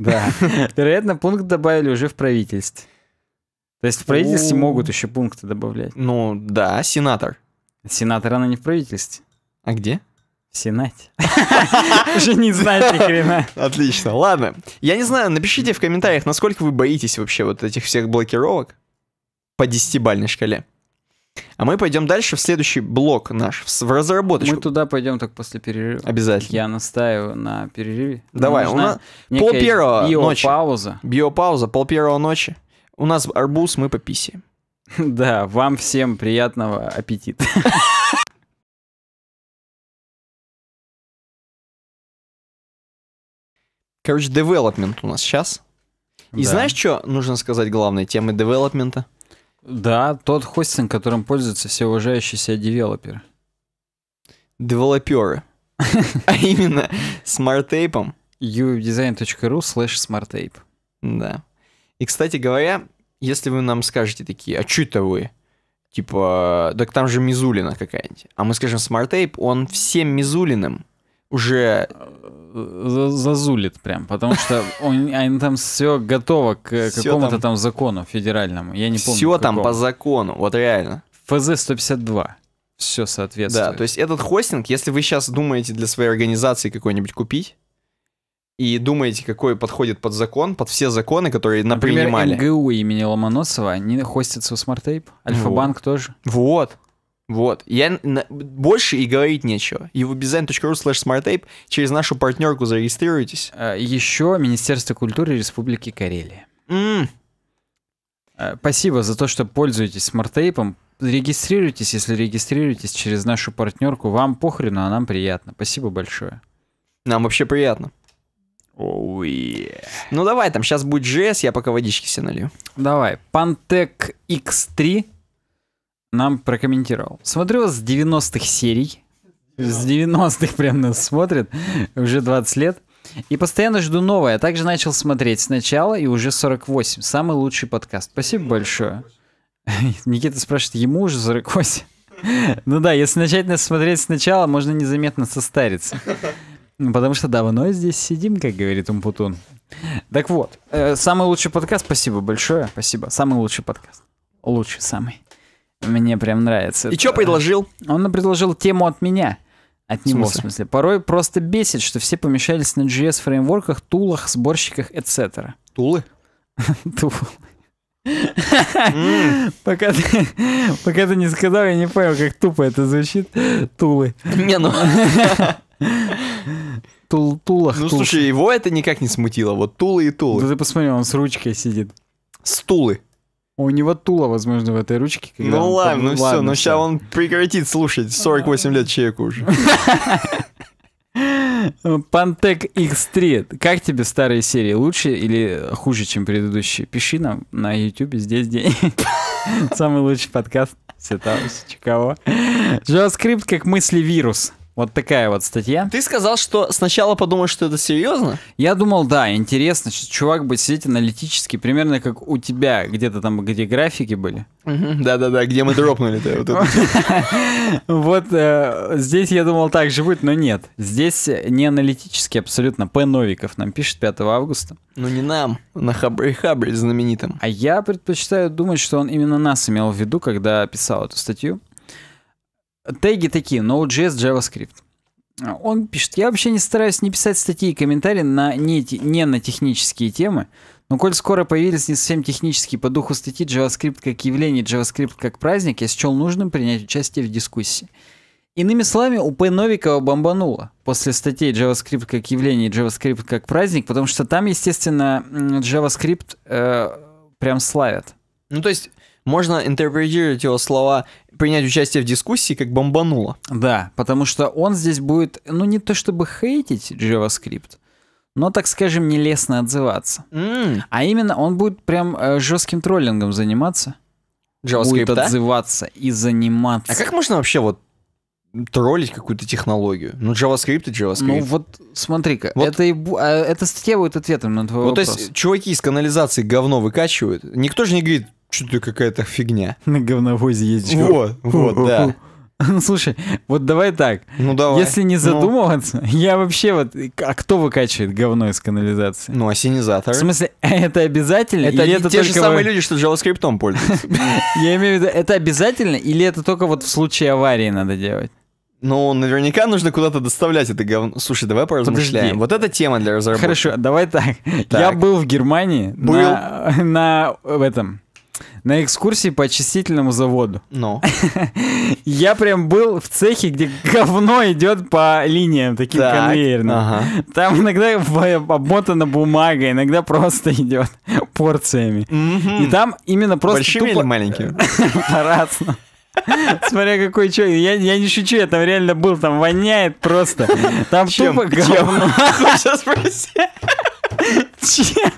Да. Вероятно, пункт добавили уже в правительстве. То есть в правительстве могут еще пункты добавлять. Ну да, сенатор. Сенатор, она не в правительстве. А где? В Сенате. Уже не знает, ни хрена. Отлично, ладно. Я не знаю, напишите в комментариях, насколько вы боитесь вообще вот этих всех блокировок по десятибальной шкале. А мы пойдем дальше в следующий блок наш, в разработку. Мы туда пойдем так после перерыва. Обязательно. Я настаиваю на перерыве. Ну, Давай, у нас пол первого ночи. Биопауза. Биопауза, пол первого ночи. У нас арбуз, мы пописим. Да, вам всем приятного аппетита. Короче, девелопмент у нас сейчас. И да. знаешь, что нужно сказать главной темой девелопмента? Да, тот хостинг, которым пользуются все уважающие себя девелоперы. Девелоперы. А именно смарттейпом. uwebdesign.ru slash smarttape. Да. И, кстати говоря, если вы нам скажете такие, а что это вы? Типа, так там же Мизулина какая-нибудь. А мы скажем, Smart тейп он всем Мизулиным уже зазулит прям, потому что он, они там все готово к какому-то там... там закону федеральному. Я не помню. Все там по закону, вот реально. ФЗ 152 все соответствует. Да, то есть этот хостинг, если вы сейчас думаете для своей организации какой-нибудь купить, и думаете, какой подходит под закон, под все законы, которые например, принимали. МГУ имени Ломоносова не хостится у Смартейп, Альфа-банк вот. тоже. Вот. Вот. Я на... больше и говорить нечего. evobizign.ru slash smartape. Через нашу партнерку зарегистрируйтесь. А, еще Министерство культуры Республики Карелия. Mm. спасибо за то, что пользуетесь смарттейпом. Регистрируйтесь, если регистрируетесь через нашу партнерку. Вам похрену, а нам приятно. Спасибо большое. Нам вообще приятно. Oh, yeah. Ну давай, там сейчас будет JS, я пока водички все налью. Давай. Pantec X3 нам прокомментировал. Смотрю вас с 90-х серий. Yeah. С 90-х прям нас смотрит. Уже 20 лет. И постоянно жду новое. Также начал смотреть сначала и уже 48. Самый лучший подкаст. Спасибо большое. Никита спрашивает, ему уже 48? ну да, если начать нас смотреть сначала, можно незаметно состариться. Потому что давно здесь сидим, как говорит Умпутун. Так вот, э, самый лучший подкаст, спасибо большое, спасибо. Самый лучший подкаст. Лучший самый. Мне прям нравится. И это. что э, предложил? Он предложил тему от меня. От него, в смысле? Порой просто бесит, что все помещались на JS-фреймворках, тулах, сборщиках, etc. Тулы? Тулы. Пока ты, пока ты не сказал, я не понял, как тупо это звучит. Тулы. Не, ну... тул, Тулах. Ну, тул. слушай, его это никак не смутило. Вот Тулы и Тулы. Да ты посмотри, он с ручкой сидит. Стулы. У него тула, возможно, в этой ручке. Ну он, ладно, ну все, ну сейчас он прекратит слушать. 48 лет человеку уже. Pantec X3. Как тебе старые серии? Лучше или хуже, чем предыдущие? Пиши нам на YouTube здесь день. Самый лучший подкаст. Все там, Чикаго. JavaScript как мысли вирус. Вот такая вот статья. Ты сказал, что сначала подумал, что это серьезно? Я думал, да, интересно, что чувак будет сидеть аналитически, примерно как у тебя, где-то там, где графики были. Да-да-да, где мы дропнули. то Вот э, здесь я думал, так же будет, но нет. Здесь не аналитически абсолютно. П. Новиков нам пишет 5 августа. Ну не нам, на Хабре Хабре знаменитым. А я предпочитаю думать, что он именно нас имел в виду, когда писал эту статью. Теги такие, Node.js, JavaScript. А, он пишет, я вообще не стараюсь не писать статьи и комментарии на не, не на технические темы, но коль скоро появились не совсем технические по духу статьи JavaScript как явление, JavaScript как праздник, я счел нужным принять участие в дискуссии. Иными словами, у П. Новикова бомбануло после статей JavaScript как явление JavaScript как праздник, потому что там, естественно, JavaScript э, прям славят. Ну, то есть можно интерпретировать его слова принять участие в дискуссии как бомбануло. Да, потому что он здесь будет, ну не то чтобы хейтить JavaScript, но, так скажем, нелестно отзываться. Mm. А именно он будет прям э, жестким троллингом заниматься. JavaScript, будет отзываться и заниматься. А как можно вообще вот троллить какую-то технологию. Ну, JavaScript и JavaScript. Ну, вот смотри-ка, вот. это, и, а, эта статья будет ответом на твой вот, вопрос. То есть, чуваки из канализации говно выкачивают. Никто же не говорит, что-то какая-то фигня. На говновозе ездишь. Вот, вот, да. Ну, слушай, вот давай так. Ну давай. Если не ну. задумываться, ну... я вообще вот... А кто выкачивает говно из канализации? Ну, осенизатор. В смысле, это обязательно? Это, или это те же самые вы... люди, что JavaScript пользуются. Я имею в виду, это обязательно или это только вот в случае аварии надо делать? Ну, наверняка нужно куда-то доставлять это говно. Слушай, давай поразмышляем. Подожди. Вот это тема для разработки. Хорошо, давай так. Я был в Германии был? На, на в этом на экскурсии по очистительному заводу. Ну. Я прям был в цехе, где говно идет по линиям таким так, конвейерным. Ага. Там иногда обмотано бумагой, иногда просто идет порциями. Угу. И там именно просто Большими тупо... или маленькими? По-разному. Смотря какой человек. Я, я не шучу, я там реально был, там воняет просто. Там Чем? тупо говно. Чем?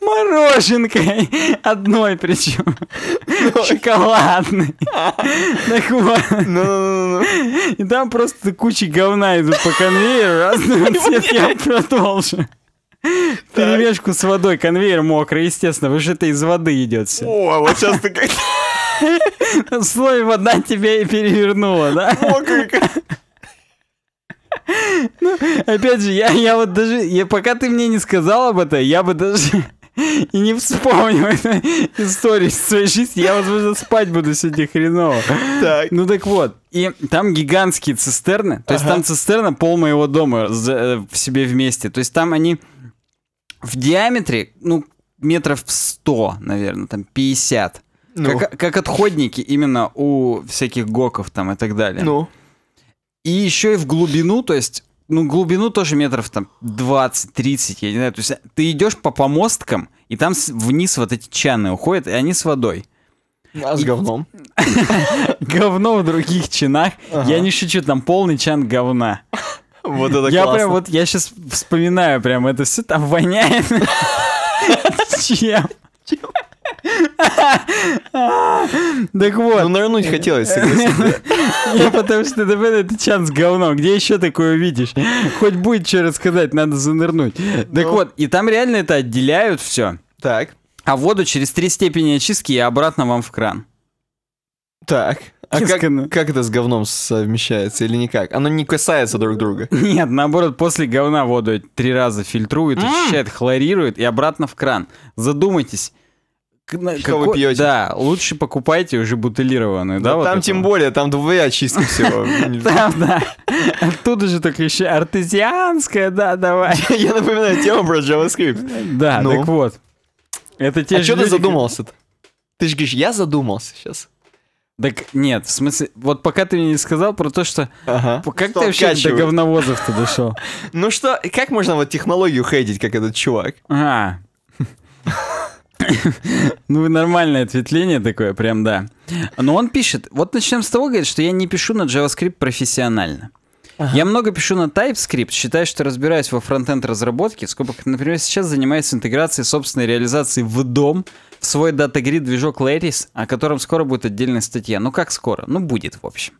Мороженкой. Одной причем. Шоколадной. Так вот. И там просто куча говна идут по конвейеру. Разного цвета я продолжу. Перевешку с водой, конвейер мокрый, естественно, Вы же это из воды идет все. О, а вот сейчас ты как... Слой вода тебе и перевернула, да? Мокрый ну, опять же, я, я вот даже, я, пока ты мне не сказал об этом, я бы даже и не вспомнил эту историю из своей жизни. Я, возможно, спать буду сегодня хреново. Так. Ну так вот. И там гигантские цистерны. То есть ага. там цистерна пол моего дома э, в себе вместе. То есть там они в диаметре, ну, метров 100, наверное, там 50. Ну. Как, как отходники именно у всяких гоков там и так далее. Ну. И еще и в глубину, то есть, ну, глубину тоже метров там 20-30, я не знаю. То есть ты идешь по помосткам, и там вниз вот эти чаны уходят, и они с водой. А с говном? Говно в других чинах. Я не шучу, там полный чан говна. Вот это Я прям вот, я сейчас вспоминаю прям это все, там воняет. Чем? Чем? Так вот. Ну, нырнуть э, хотелось, э, Я потому что ДБ это чан с говном. Где еще такое увидишь? Хоть будет что рассказать, надо занырнуть. Так ну. вот, и там реально это отделяют все. Так. А воду через три степени очистки и обратно вам в кран. Так. А как, как это с говном совмещается или никак? Оно не касается друг друга. Нет, наоборот, после говна воду три раза фильтрует, очищает, хлорирует и обратно в кран. Задумайтесь, что какой... вы пьете? Да, лучше покупайте уже бутылированную, да? да ну, вот там тем более, там две очистки всего. Там, да. Оттуда же только еще артезианская, да, давай. Я напоминаю тему про JavaScript. Да, ну. так вот. Это те А что ты задумался-то? Ты же говоришь, я задумался сейчас. Так нет, в смысле, вот пока ты мне не сказал про то, что... Ага. Как что ты вообще качивает? до говновозов-то дошел? Ну что, как можно вот технологию хейдить, как этот чувак? А. Ну, нормальное ответвление такое, прям да. Но он пишет, вот начнем с того, говорит, что я не пишу на JavaScript профессионально. Ага. Я много пишу на TypeScript, считаю, что разбираюсь во фронтенд разработке, сколько, например, сейчас занимаюсь интеграцией собственной реализации в дом, в свой датагрид движок Lattice, о котором скоро будет отдельная статья. Ну как скоро? Ну будет, в общем.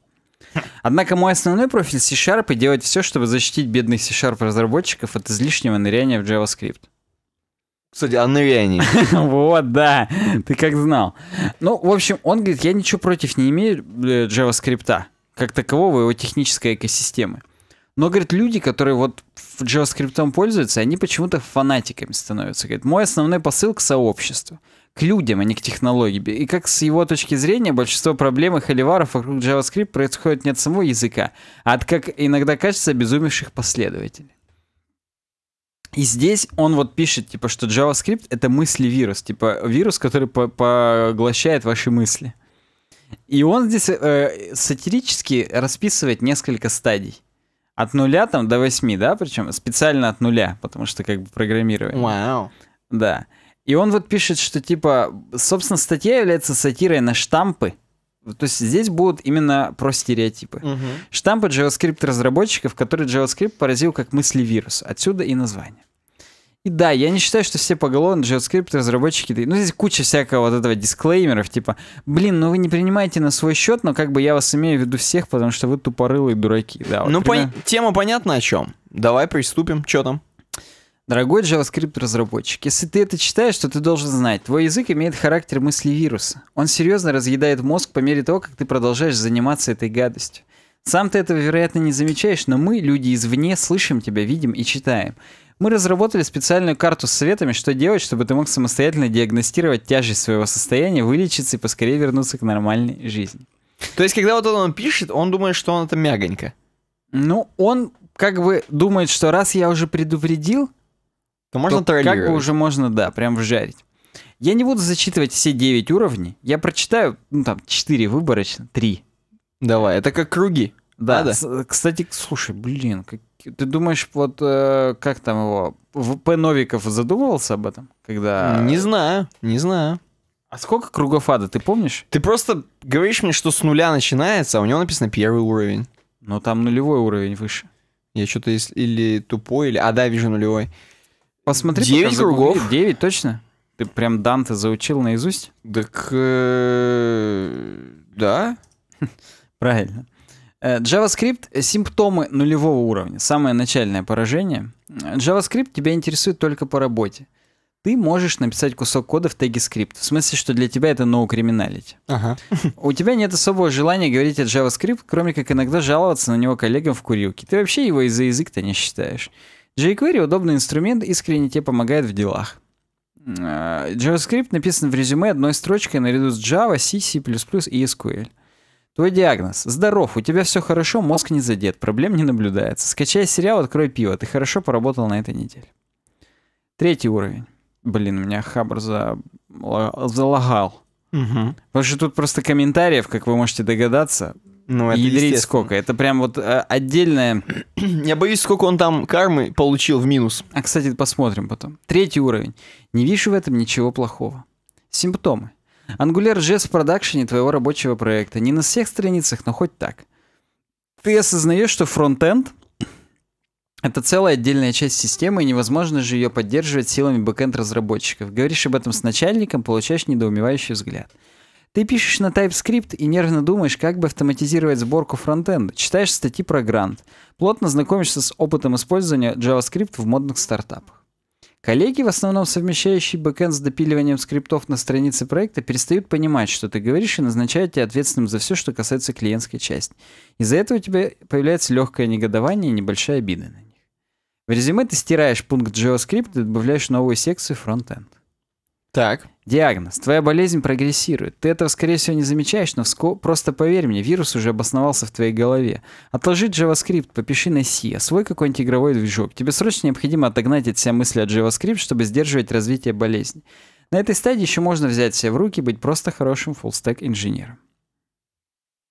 Однако мой основной профиль C-Sharp и делать все, чтобы защитить бедных C-Sharp разработчиков от излишнего ныряния в JavaScript. Судьяновение. вот, да, ты как знал. Ну, в общем, он говорит, я ничего против не имею э, JavaScript, как такового его технической экосистемы. Но, говорит, люди, которые вот JavaScript пользуются, они почему-то фанатиками становятся. Говорит, мой основной посыл к сообществу, к людям, а не к технологии. И как с его точки зрения, большинство проблем и холиваров вокруг JavaScript происходит не от самого языка, а от, как иногда кажется, обезумевших последователей. И здесь он вот пишет, типа, что JavaScript — это мысли-вирус, типа, вирус, который по поглощает ваши мысли. И он здесь э, сатирически расписывает несколько стадий. От нуля там до восьми, да, причем специально от нуля, потому что как бы программирование. Вау. Да. И он вот пишет, что типа, собственно, статья является сатирой на штампы, то есть здесь будут именно про стереотипы. Угу. Штампы JavaScript разработчиков, которые JavaScript поразил как мысли вирус. Отсюда и название. И да, я не считаю, что все поголовно JavaScript разработчики, ну здесь куча всякого вот этого дисклеймеров, типа, блин, ну вы не принимаете на свой счет, но как бы я вас имею в виду всех, потому что вы тупорылые дураки. Да, вот ну, примерно... пон... тема понятна о чем. Давай приступим, что там? Дорогой JavaScript-разработчик, если ты это читаешь, то ты должен знать, твой язык имеет характер мысли вируса. Он серьезно разъедает мозг по мере того, как ты продолжаешь заниматься этой гадостью. Сам ты этого, вероятно, не замечаешь, но мы, люди извне, слышим тебя, видим и читаем. Мы разработали специальную карту с советами, что делать, чтобы ты мог самостоятельно диагностировать тяжесть своего состояния, вылечиться и поскорее вернуться к нормальной жизни. То есть, когда вот он пишет, он думает, что он это мягонько. Ну, он как бы думает, что раз я уже предупредил, то можно то как бы уже можно, да, прям вжарить. Я не буду зачитывать все 9 уровней. Я прочитаю, ну там, 4 выборочно, 3. Давай, это как круги. Да, Надо? кстати, слушай, блин, как, ты думаешь, вот э, как там его, В.П. Новиков задумывался об этом? когда? Не знаю, не знаю. А сколько кругов ада, ты помнишь? Ты просто говоришь мне, что с нуля начинается, а у него написано первый уровень. Но там нулевой уровень выше. Я что-то или тупой, или... А, да, вижу нулевой. Посмотри, Девять кругов. Девять, точно? Ты прям Данте заучил наизусть? Так, э, да. Правильно. Э, JavaScript — симптомы нулевого уровня, самое начальное поражение. JavaScript тебя интересует только по работе. Ты можешь написать кусок кода в теге скрипт. В смысле, что для тебя это no criminality. Ага. У тебя нет особого желания говорить о JavaScript, кроме как иногда жаловаться на него коллегам в курилке. Ты вообще его из-за язык-то не считаешь jQuery — удобный инструмент, искренне тебе помогает в делах. Э, JavaScript написан в резюме одной строчкой наряду с Java, C, C++ и SQL. Твой диагноз. Здоров, у тебя все хорошо, мозг не задет, проблем не наблюдается. Скачай сериал, открой пиво, ты хорошо поработал на этой неделе. Третий уровень. Блин, у меня хабр за... залагал. Угу. Потому что тут просто комментариев, как вы можете догадаться, ну, это Ядрить сколько? Это прям вот э, отдельное... Я боюсь, сколько он там кармы получил в минус. А, кстати, посмотрим потом. Третий уровень. Не вижу в этом ничего плохого. Симптомы. Angular JS в продакшене твоего рабочего проекта. Не на всех страницах, но хоть так. Ты осознаешь, что фронтенд — это целая отдельная часть системы, и невозможно же ее поддерживать силами бэкенд разработчиков Говоришь об этом с начальником, получаешь недоумевающий взгляд. — ты пишешь на TypeScript и нервно думаешь, как бы автоматизировать сборку фронтенда. Читаешь статьи про грант. Плотно знакомишься с опытом использования JavaScript в модных стартапах. Коллеги, в основном совмещающие бэкэнд с допиливанием скриптов на странице проекта, перестают понимать, что ты говоришь, и назначают тебя ответственным за все, что касается клиентской части. Из-за этого у тебя появляется легкое негодование и небольшая обида на них. В резюме ты стираешь пункт JavaScript и добавляешь новую секцию фронтенд. Так. Диагноз. Твоя болезнь прогрессирует. Ты этого, скорее всего, не замечаешь, но вско... просто поверь мне, вирус уже обосновался в твоей голове. Отложи JavaScript, попиши на C, свой какой-нибудь игровой движок. Тебе срочно необходимо отогнать от себя мысли от JavaScript, чтобы сдерживать развитие болезни. На этой стадии еще можно взять себя в руки и быть просто хорошим full stack инженером.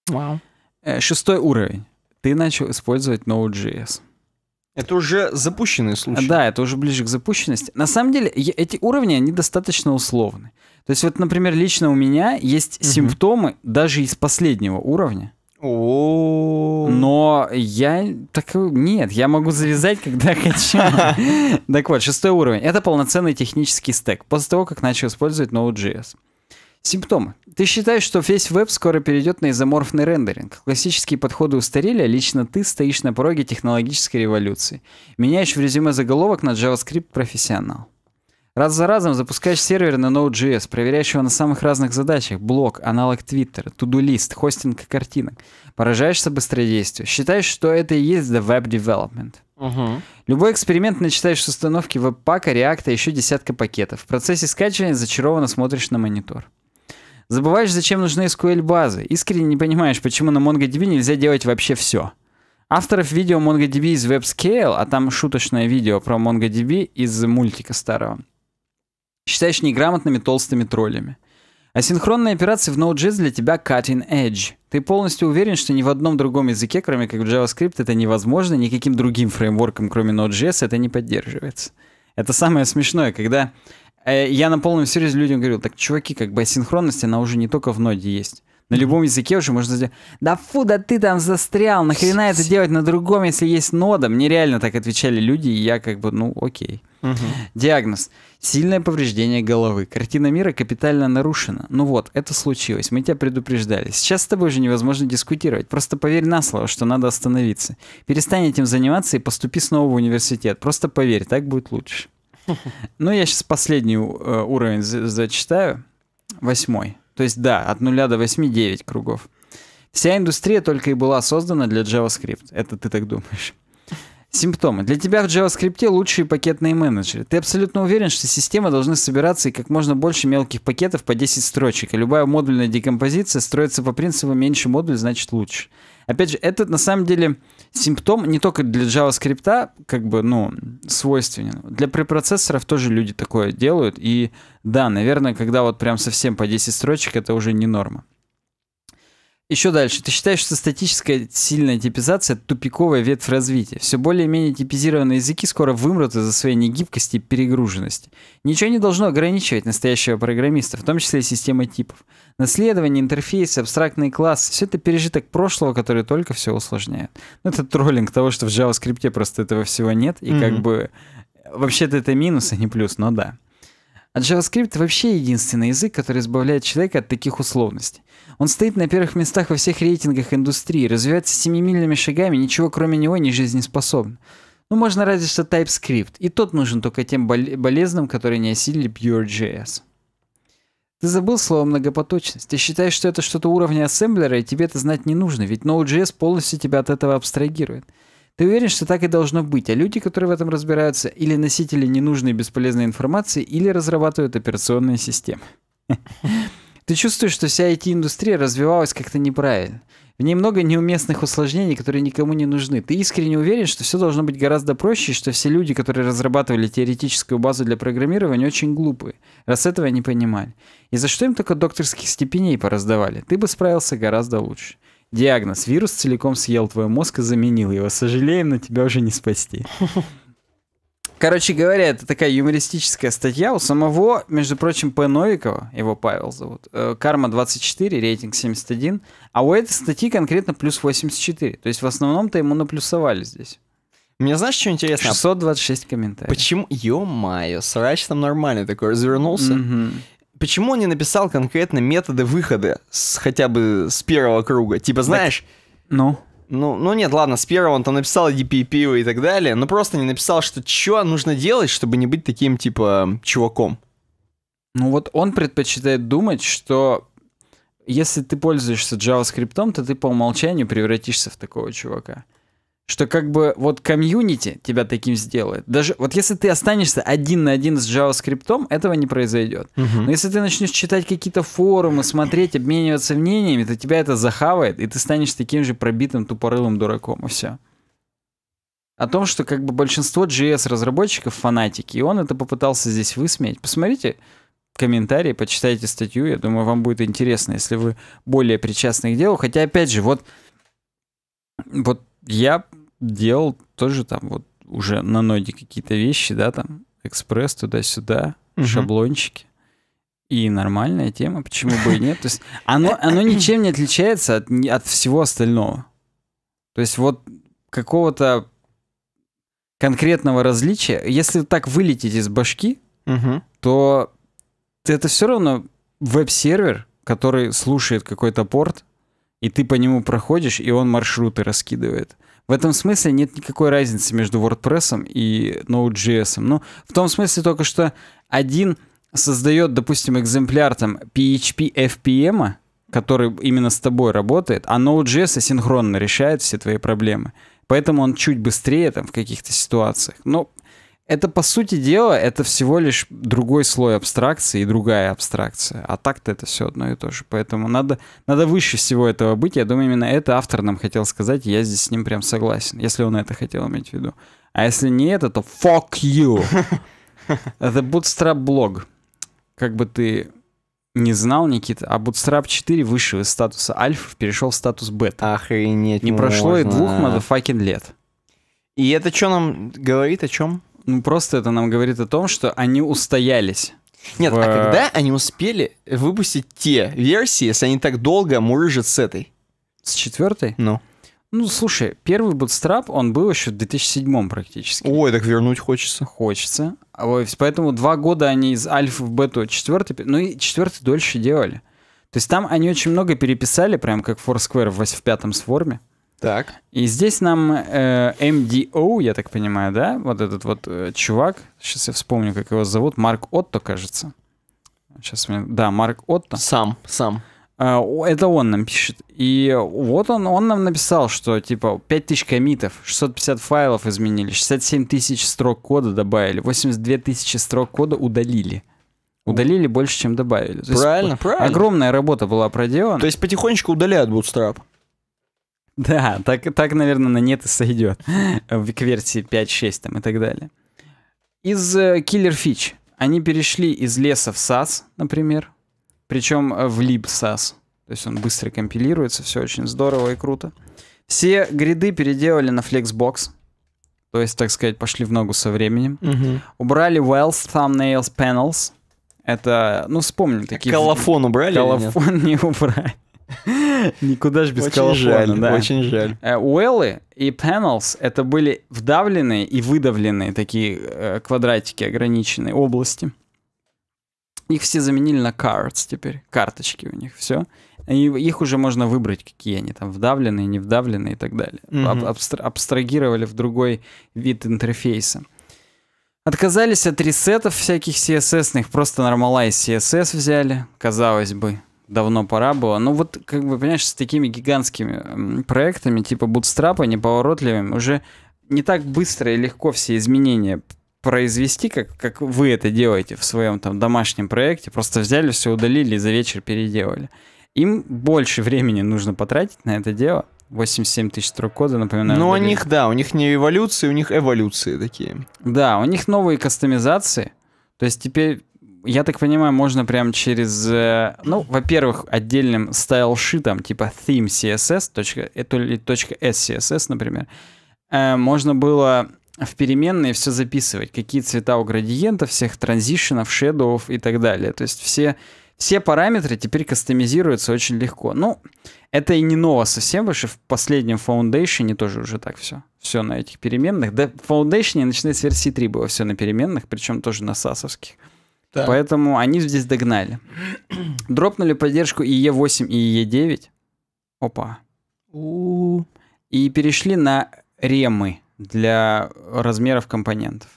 Вау. Э, шестой уровень. Ты начал использовать Node.js. Это уже запущенный случай. Да, это уже ближе к запущенности. На самом деле, эти уровни, они достаточно условны. То есть, вот, например, лично у меня есть угу. симптомы даже из последнего уровня. О Но я так нет, я могу завязать, когда хочу. Так вот, шестой уровень. Это полноценный технический стек. После того, как начал использовать Node.js. Симптомы. Ты считаешь, что весь веб скоро перейдет на изоморфный рендеринг. Классические подходы устарели, а лично ты стоишь на пороге технологической революции. Меняешь в резюме заголовок на JavaScript профессионал. Раз за разом запускаешь сервер на Node.js, проверяешь его на самых разных задачах. блок, аналог Twitter, туду-лист, хостинг картинок. Поражаешься быстродействию. Считаешь, что это и есть the web development. Угу. Любой эксперимент начинаешь с установки веб-пака, реакта, еще десятка пакетов. В процессе скачивания зачарованно смотришь на монитор. Забываешь, зачем нужны SQL-базы. Искренне не понимаешь, почему на MongoDB нельзя делать вообще все. Авторов видео MongoDB из WebScale, а там шуточное видео про MongoDB из мультика старого. Считаешь неграмотными толстыми троллями. Асинхронные операции в Node.js для тебя cutting edge. Ты полностью уверен, что ни в одном другом языке, кроме как в JavaScript, это невозможно, никаким другим фреймворком, кроме Node.js, это не поддерживается. Это самое смешное, когда Э, я на полном серьезе людям говорил, так, чуваки, как бы асинхронность, она уже не только в ноде есть. На любом языке уже можно сделать. Да фу, да ты там застрял, нахрена это делать на другом, если есть нода? Мне реально так отвечали люди, и я как бы, ну окей. Угу. Диагноз. Сильное повреждение головы. Картина мира капитально нарушена. Ну вот, это случилось. Мы тебя предупреждали. Сейчас с тобой уже невозможно дискутировать. Просто поверь на слово, что надо остановиться. Перестань этим заниматься и поступи снова в университет. Просто поверь, так будет лучше. Ну, я сейчас последний э, уровень зачитаю, восьмой. То есть, да, от нуля до восьми девять кругов. Вся индустрия только и была создана для JavaScript. Это ты так думаешь. Симптомы. Для тебя в JavaScript лучшие пакетные менеджеры. Ты абсолютно уверен, что системы должны собираться и как можно больше мелких пакетов по 10 строчек, и любая модульная декомпозиция строится по принципу «меньше модуль, значит лучше». Опять же, это на самом деле симптом не только для JavaScript, как бы, ну, свойственен. Для препроцессоров тоже люди такое делают. И да, наверное, когда вот прям совсем по 10 строчек, это уже не норма. Еще дальше. Ты считаешь, что статическая сильная типизация – тупиковая ветвь развития. Все более-менее типизированные языки скоро вымрут из-за своей негибкости и перегруженности. Ничего не должно ограничивать настоящего программиста, в том числе и система типов. Наследование, интерфейсы, абстрактные классы – все это пережиток прошлого, который только все усложняет. Ну, это троллинг того, что в JavaScript просто этого всего нет, и mm-hmm. как бы... Э, вообще-то это минус, а не плюс, но да. А JavaScript вообще единственный язык, который избавляет человека от таких условностей. Он стоит на первых местах во всех рейтингах индустрии, развивается семимильными шагами, ничего кроме него не жизнеспособно. Ну, можно разве что TypeScript, и тот нужен только тем болезным, которые не осилили Pure.js. Ты забыл слово «многопоточность». Ты считаешь, что это что-то уровня ассемблера, и тебе это знать не нужно, ведь Node.js полностью тебя от этого абстрагирует. Ты уверен, что так и должно быть, а люди, которые в этом разбираются, или носители ненужной бесполезной информации, или разрабатывают операционные системы. Ты чувствуешь, что вся IT-индустрия развивалась как-то неправильно. В ней много неуместных усложнений, которые никому не нужны. Ты искренне уверен, что все должно быть гораздо проще, и что все люди, которые разрабатывали теоретическую базу для программирования, очень глупые, раз этого не понимали. И за что им только докторских степеней пораздавали? Ты бы справился гораздо лучше. Диагноз. Вирус целиком съел твой мозг и заменил его. Сожалеем, но тебя уже не спасти. Короче говоря, это такая юмористическая статья. У самого, между прочим, П. Новикова, его Павел зовут, э, Карма-24, рейтинг 71, а у этой статьи конкретно плюс 84. То есть в основном-то ему наплюсовали здесь. Мне знаешь, что интересно? 626 комментариев. Почему? Ё-моё, срач там нормальный такой развернулся. Mm-hmm почему он не написал конкретно методы выхода с, хотя бы с первого круга? Типа, знаешь... ну? Ну, ну нет, ладно, с первого он там написал DP пиво и так далее, но просто не написал, что что нужно делать, чтобы не быть таким, типа, чуваком. Ну вот он предпочитает думать, что если ты пользуешься JavaScript, то ты по умолчанию превратишься в такого чувака что как бы вот комьюнити тебя таким сделает. Даже вот если ты останешься один на один с JavaScript, этого не произойдет. Угу. Но если ты начнешь читать какие-то форумы, смотреть, обмениваться мнениями, то тебя это захавает, и ты станешь таким же пробитым тупорылым дураком, и все. О том, что как бы большинство JS-разработчиков фанатики, и он это попытался здесь высмеять. Посмотрите комментарии, почитайте статью, я думаю, вам будет интересно, если вы более причастны к делу. Хотя, опять же, вот, вот я делал тоже там вот уже на ноде какие-то вещи, да, там экспресс туда-сюда, угу. шаблончики. И нормальная тема, почему бы и нет. То есть оно, оно ничем не отличается от, от всего остального. То есть вот какого-то конкретного различия, если так вылететь из башки, угу. то это все равно веб-сервер, который слушает какой-то порт, и ты по нему проходишь, и он маршруты раскидывает. В этом смысле нет никакой разницы между WordPress и Node.js. Ну, в том смысле только, что один создает, допустим, экземпляр там PHP FPM, который именно с тобой работает, а Node.js асинхронно решает все твои проблемы. Поэтому он чуть быстрее там в каких-то ситуациях. Но ну, это, по сути дела, это всего лишь другой слой абстракции и другая абстракция. А так-то это все одно и то же. Поэтому надо, надо выше всего этого быть. Я думаю, именно это автор нам хотел сказать, и я здесь с ним прям согласен, если он это хотел иметь в виду. А если не это, то fuck you. Это Bootstrap блог. Как бы ты не знал, Никита, а Bootstrap 4 вышел из статуса альфа, перешел в статус бета. Охренеть Не прошло и двух мадафакин лет. И это что нам говорит о чем? Ну, просто это нам говорит о том, что они устоялись. Нет, в... а э, когда они успели выпустить те версии, если они так долго мурыжат с этой? С четвертой? Ну. Ну, слушай, первый Bootstrap, он был еще в 2007 практически. Ой, так вернуть хочется. Хочется. А Ой, Поэтому два года они из альфа в бету четвертый, ну и четвертый дольше делали. То есть там они очень много переписали, прям как Foursquare в, в пятом сформе. Так. И здесь нам э, MDO, я так понимаю, да? Вот этот вот э, чувак, сейчас я вспомню, как его зовут, Марк Отто, кажется. Сейчас мне... Да, Марк Отто. Сам, сам. А, это он нам пишет. И вот он, он нам написал, что типа 5000 комитов, 650 файлов изменили, 67 тысяч строк кода добавили, 82 тысячи строк кода удалили. Удалили больше, чем добавили. правильно, есть, правильно. Огромная работа была проделана. То есть потихонечку удаляют Bootstrap. Да, так, так, наверное, на нет и сойдет. В версии 5.6 там и так далее. Из э, Killer Fitch. Они перешли из леса в SAS, например. Причем э, в lib SAS. То есть он быстро компилируется, все очень здорово и круто. Все гриды переделали на Flexbox. То есть, так сказать, пошли в ногу со временем. Угу. Убрали Wells Thumbnails Panels. Это, ну, вспомни такие... Колофон убрали Колофон не убрали. Никуда же без очень да. Очень жаль. Э, Уэллы и panels — это были вдавленные и выдавленные такие э, квадратики ограниченные области. Их все заменили на cards теперь, карточки у них, все. И их уже можно выбрать, какие они там, вдавленные, не вдавленные и так далее. Mm-hmm. Абстр- абстрагировали в другой вид интерфейса. Отказались от ресетов всяких CSS, ных просто нормалайз CSS взяли, казалось бы, давно пора было. Ну вот, как бы, понимаешь, с такими гигантскими проектами, типа Bootstrap, неповоротливыми, уже не так быстро и легко все изменения произвести, как, как вы это делаете в своем там домашнем проекте. Просто взяли, все удалили и за вечер переделали. Им больше времени нужно потратить на это дело. 87 тысяч строк кода, напоминаю. Ну, у них, да, у них не эволюции, у них эволюции такие. Да, у них новые кастомизации. То есть теперь я так понимаю, можно прям через, э, ну, во-первых, отдельным стайлшитом, типа theme css, или .scss, например, э, можно было в переменные все записывать, какие цвета у градиента, всех транзишенов, шедовов и так далее. То есть все, все параметры теперь кастомизируются очень легко. Ну, это и не ново совсем, потому что в последнем Foundation тоже уже так все. Все на этих переменных. Да, в Foundation, начиная с версии 3, было все на переменных, причем тоже на сасовских. Да. Поэтому они здесь догнали. Дропнули поддержку и Е 8 и Е 9 Опа. У -у -у. И перешли на ремы для размеров компонентов.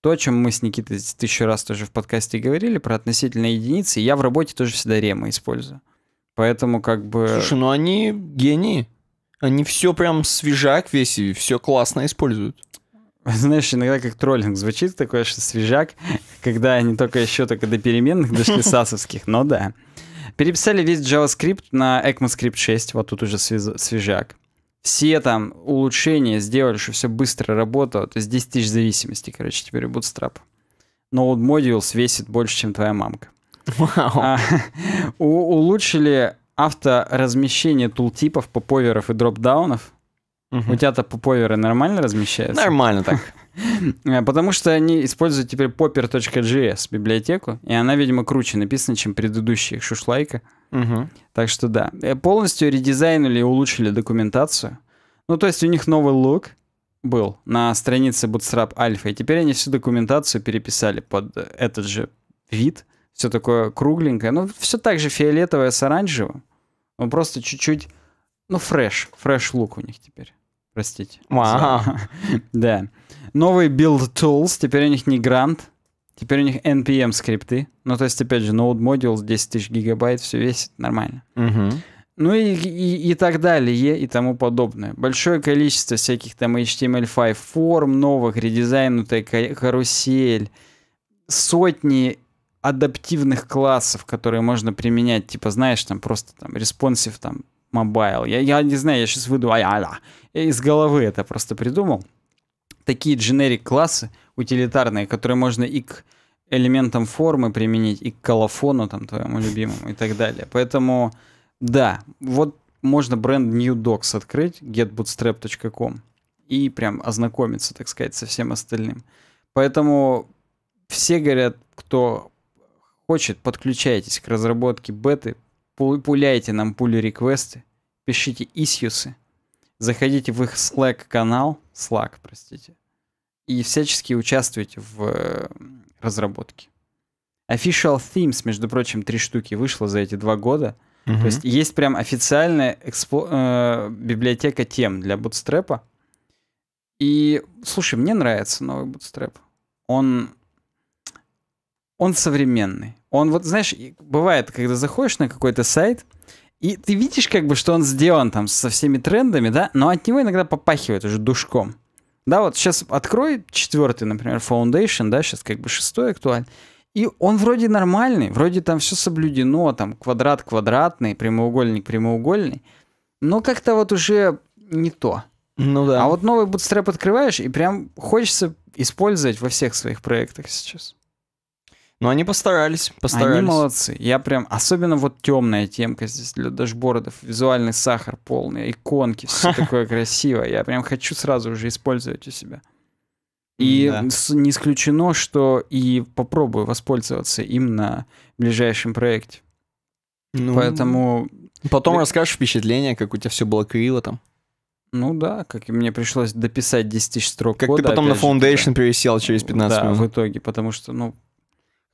То, о чем мы с Никитой тысячу раз тоже в подкасте говорили, про относительные единицы, я в работе тоже всегда ремы использую. Поэтому как бы... Слушай, ну они гении. Они все прям свежак весь и все классно используют. знаешь, иногда как троллинг звучит, такое что свежак, когда они только еще только до переменных дошли сасовских, но да. Переписали весь JavaScript на ECMAScript 6, вот тут уже свежак. Все там улучшения сделали, что все быстро работало. То есть 10 тысяч зависимостей, короче, теперь Bootstrap. Node Modules весит больше, чем твоя мамка. Wow. А, у- улучшили авторазмещение тултипов, поповеров и дропдаунов. У тебя-то поповеры нормально размещаются? Нормально так. Э, потому что они используют теперь popper.js библиотеку, и она, видимо, круче написана, чем предыдущие шушлайка. Угу. Так что да. Э, полностью редизайнули и улучшили документацию. Ну, то есть у них новый лук был на странице Bootstrap Alpha, и теперь они всю документацию переписали под э, этот же вид. Все такое кругленькое. Ну, все так же фиолетовое с оранжевым. Но ну, просто чуть-чуть, ну, фреш. Фреш лук у них теперь простите. Вау. да. Новый build tools, теперь у них не грант, теперь у них NPM скрипты. Ну, то есть, опять же, Node Modules, 10 тысяч гигабайт, все весит нормально. Угу. Ну и, и, и так далее, и тому подобное. Большое количество всяких там HTML5 форм, новых, редизайнутая карусель, сотни адаптивных классов, которые можно применять, типа, знаешь, там просто там responsive там mobile. Я, я не знаю, я сейчас выйду, а я, из головы это просто придумал. Такие дженерик-классы утилитарные, которые можно и к элементам формы применить, и к колофону там твоему любимому и так далее. Поэтому, да, вот можно бренд New Docs открыть, getbootstrap.com, и прям ознакомиться, так сказать, со всем остальным. Поэтому все говорят, кто хочет, подключайтесь к разработке беты, пуляйте нам пули реквесты, пишите исьюсы, заходите в их Slack канал, Slack, простите, и всячески участвуйте в э, разработке. Official Themes, между прочим, три штуки вышло за эти два года. Угу. То есть есть прям официальная экспо- э, библиотека тем для Bootstrap. И, слушай, мне нравится новый Bootstrap. Он, он современный. Он вот, знаешь, бывает, когда заходишь на какой-то сайт, и ты видишь, как бы, что он сделан там со всеми трендами, да, но от него иногда попахивает уже душком. Да, вот сейчас открой четвертый, например, Foundation, да, сейчас как бы шестой актуаль. И он вроде нормальный, вроде там все соблюдено, там квадрат квадратный, прямоугольник прямоугольный, но как-то вот уже не то. Ну да. А вот новый Bootstrap открываешь, и прям хочется использовать во всех своих проектах сейчас. Но они постарались, постарались. Они молодцы. Я прям, особенно вот темная темка здесь для дашбордов, визуальный сахар полный, иконки, все такое красивое. Я прям хочу сразу уже использовать у себя. И да. не исключено, что и попробую воспользоваться им на ближайшем проекте. Ну, Поэтому... Потом расскажешь впечатление, как у тебя все было криво там. Ну да, как и мне пришлось дописать 10 тысяч строк Как кода, ты потом на Foundation же, пересел через 15 да, минут. в итоге, потому что, ну,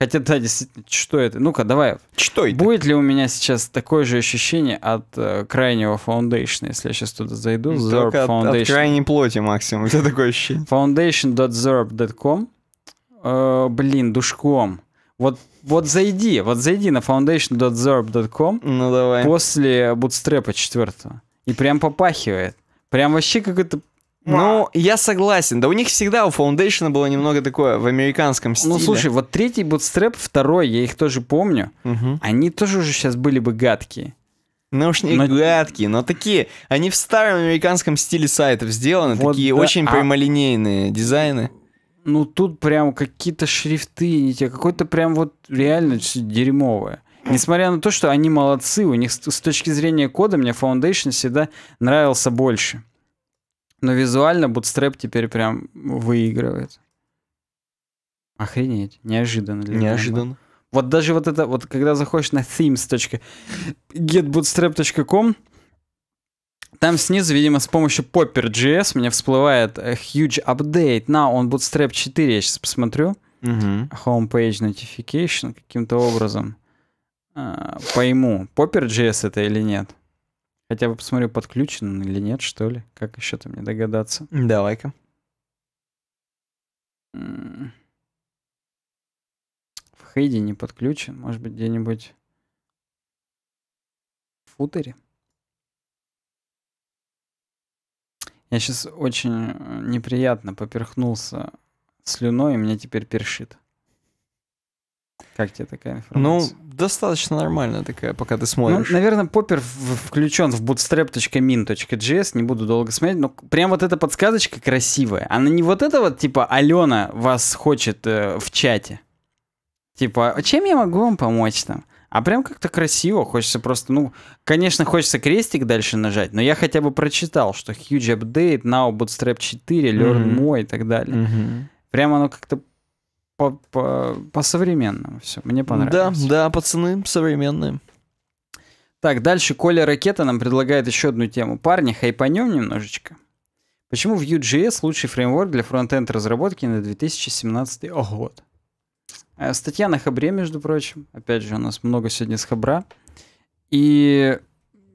Хотя, да, действительно, что это? Ну-ка, давай. Что это? Будет ли у меня сейчас такое же ощущение от э, крайнего Foundation, если я сейчас туда зайду? Только Zerb от, Foundation. от крайней плоти максимум, это такое ощущение. Foundation.zerb.com э, Блин, душком. Вот, вот зайди, вот зайди на foundation.zerb.com ну, давай. после бутстрепа четвертого. И прям попахивает. Прям вообще как это. Ну, я согласен. Да у них всегда у Foundation было немного такое в американском ну, стиле. Ну, слушай, вот третий Bootstrap, второй, я их тоже помню. Угу. Они тоже уже сейчас были бы гадкие. Ну уж не но... гадкие, но такие. Они в старом американском стиле сайтов сделаны, вот такие да, очень а... прямолинейные дизайны. Ну тут прям какие-то шрифты, не те, какое-то прям вот реально дерьмовое. Несмотря на то, что они молодцы, у них с, с точки зрения кода мне Foundation всегда нравился больше. Но визуально Bootstrap теперь прям выигрывает. Охренеть, неожиданно. Для неожиданно. Меня. Вот даже вот это, вот когда заходишь на themes.getbootstrap.com, там снизу, видимо, с помощью Popper.js мне всплывает э, huge update. На, он Bootstrap 4, я сейчас посмотрю. Угу. Uh-huh. Homepage notification каким-то образом. А, пойму, Popper.js это или нет. Хотя бы посмотрю, подключен он или нет, что ли. Как еще то мне догадаться? Давай-ка. В Хейде не подключен. Может быть, где-нибудь в футере? Я сейчас очень э, неприятно поперхнулся слюной, и меня теперь першит. Как тебе такая информация? Ну, достаточно нормальная такая, пока ты ну, смотришь. Ну, наверное, Поппер включен в bootstrap.min.js, не буду долго смотреть, но прям вот эта подсказочка красивая. Она а не вот это вот, типа, Алена вас хочет э, в чате. Типа, «А чем я могу вам помочь там? А прям как-то красиво, хочется просто, ну, конечно, хочется крестик дальше нажать, но я хотя бы прочитал, что huge update, now bootstrap 4, learn mm-hmm. more и так далее. Mm-hmm. Прям оно как-то по, по, по современному все. Мне понравилось. Да, да, пацаны современные. Так, дальше Коля Ракета нам предлагает еще одну тему. Парни, хайпанем немножечко. Почему Vue.js лучший фреймворк для фронтенд разработки на 2017 год? Э, статья на Хабре, между прочим. Опять же, у нас много сегодня с Хабра. И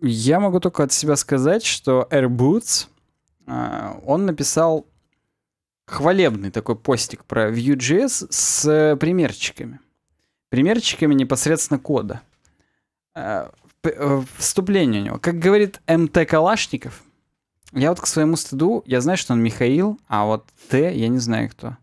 я могу только от себя сказать, что AirBoots, э, он написал хвалебный такой постик про Vue.js с э, примерчиками. Примерчиками непосредственно кода. Э, э, вступление у него. Как говорит МТ Калашников, я вот к своему стыду, я знаю, что он Михаил, а вот Т, я не знаю кто.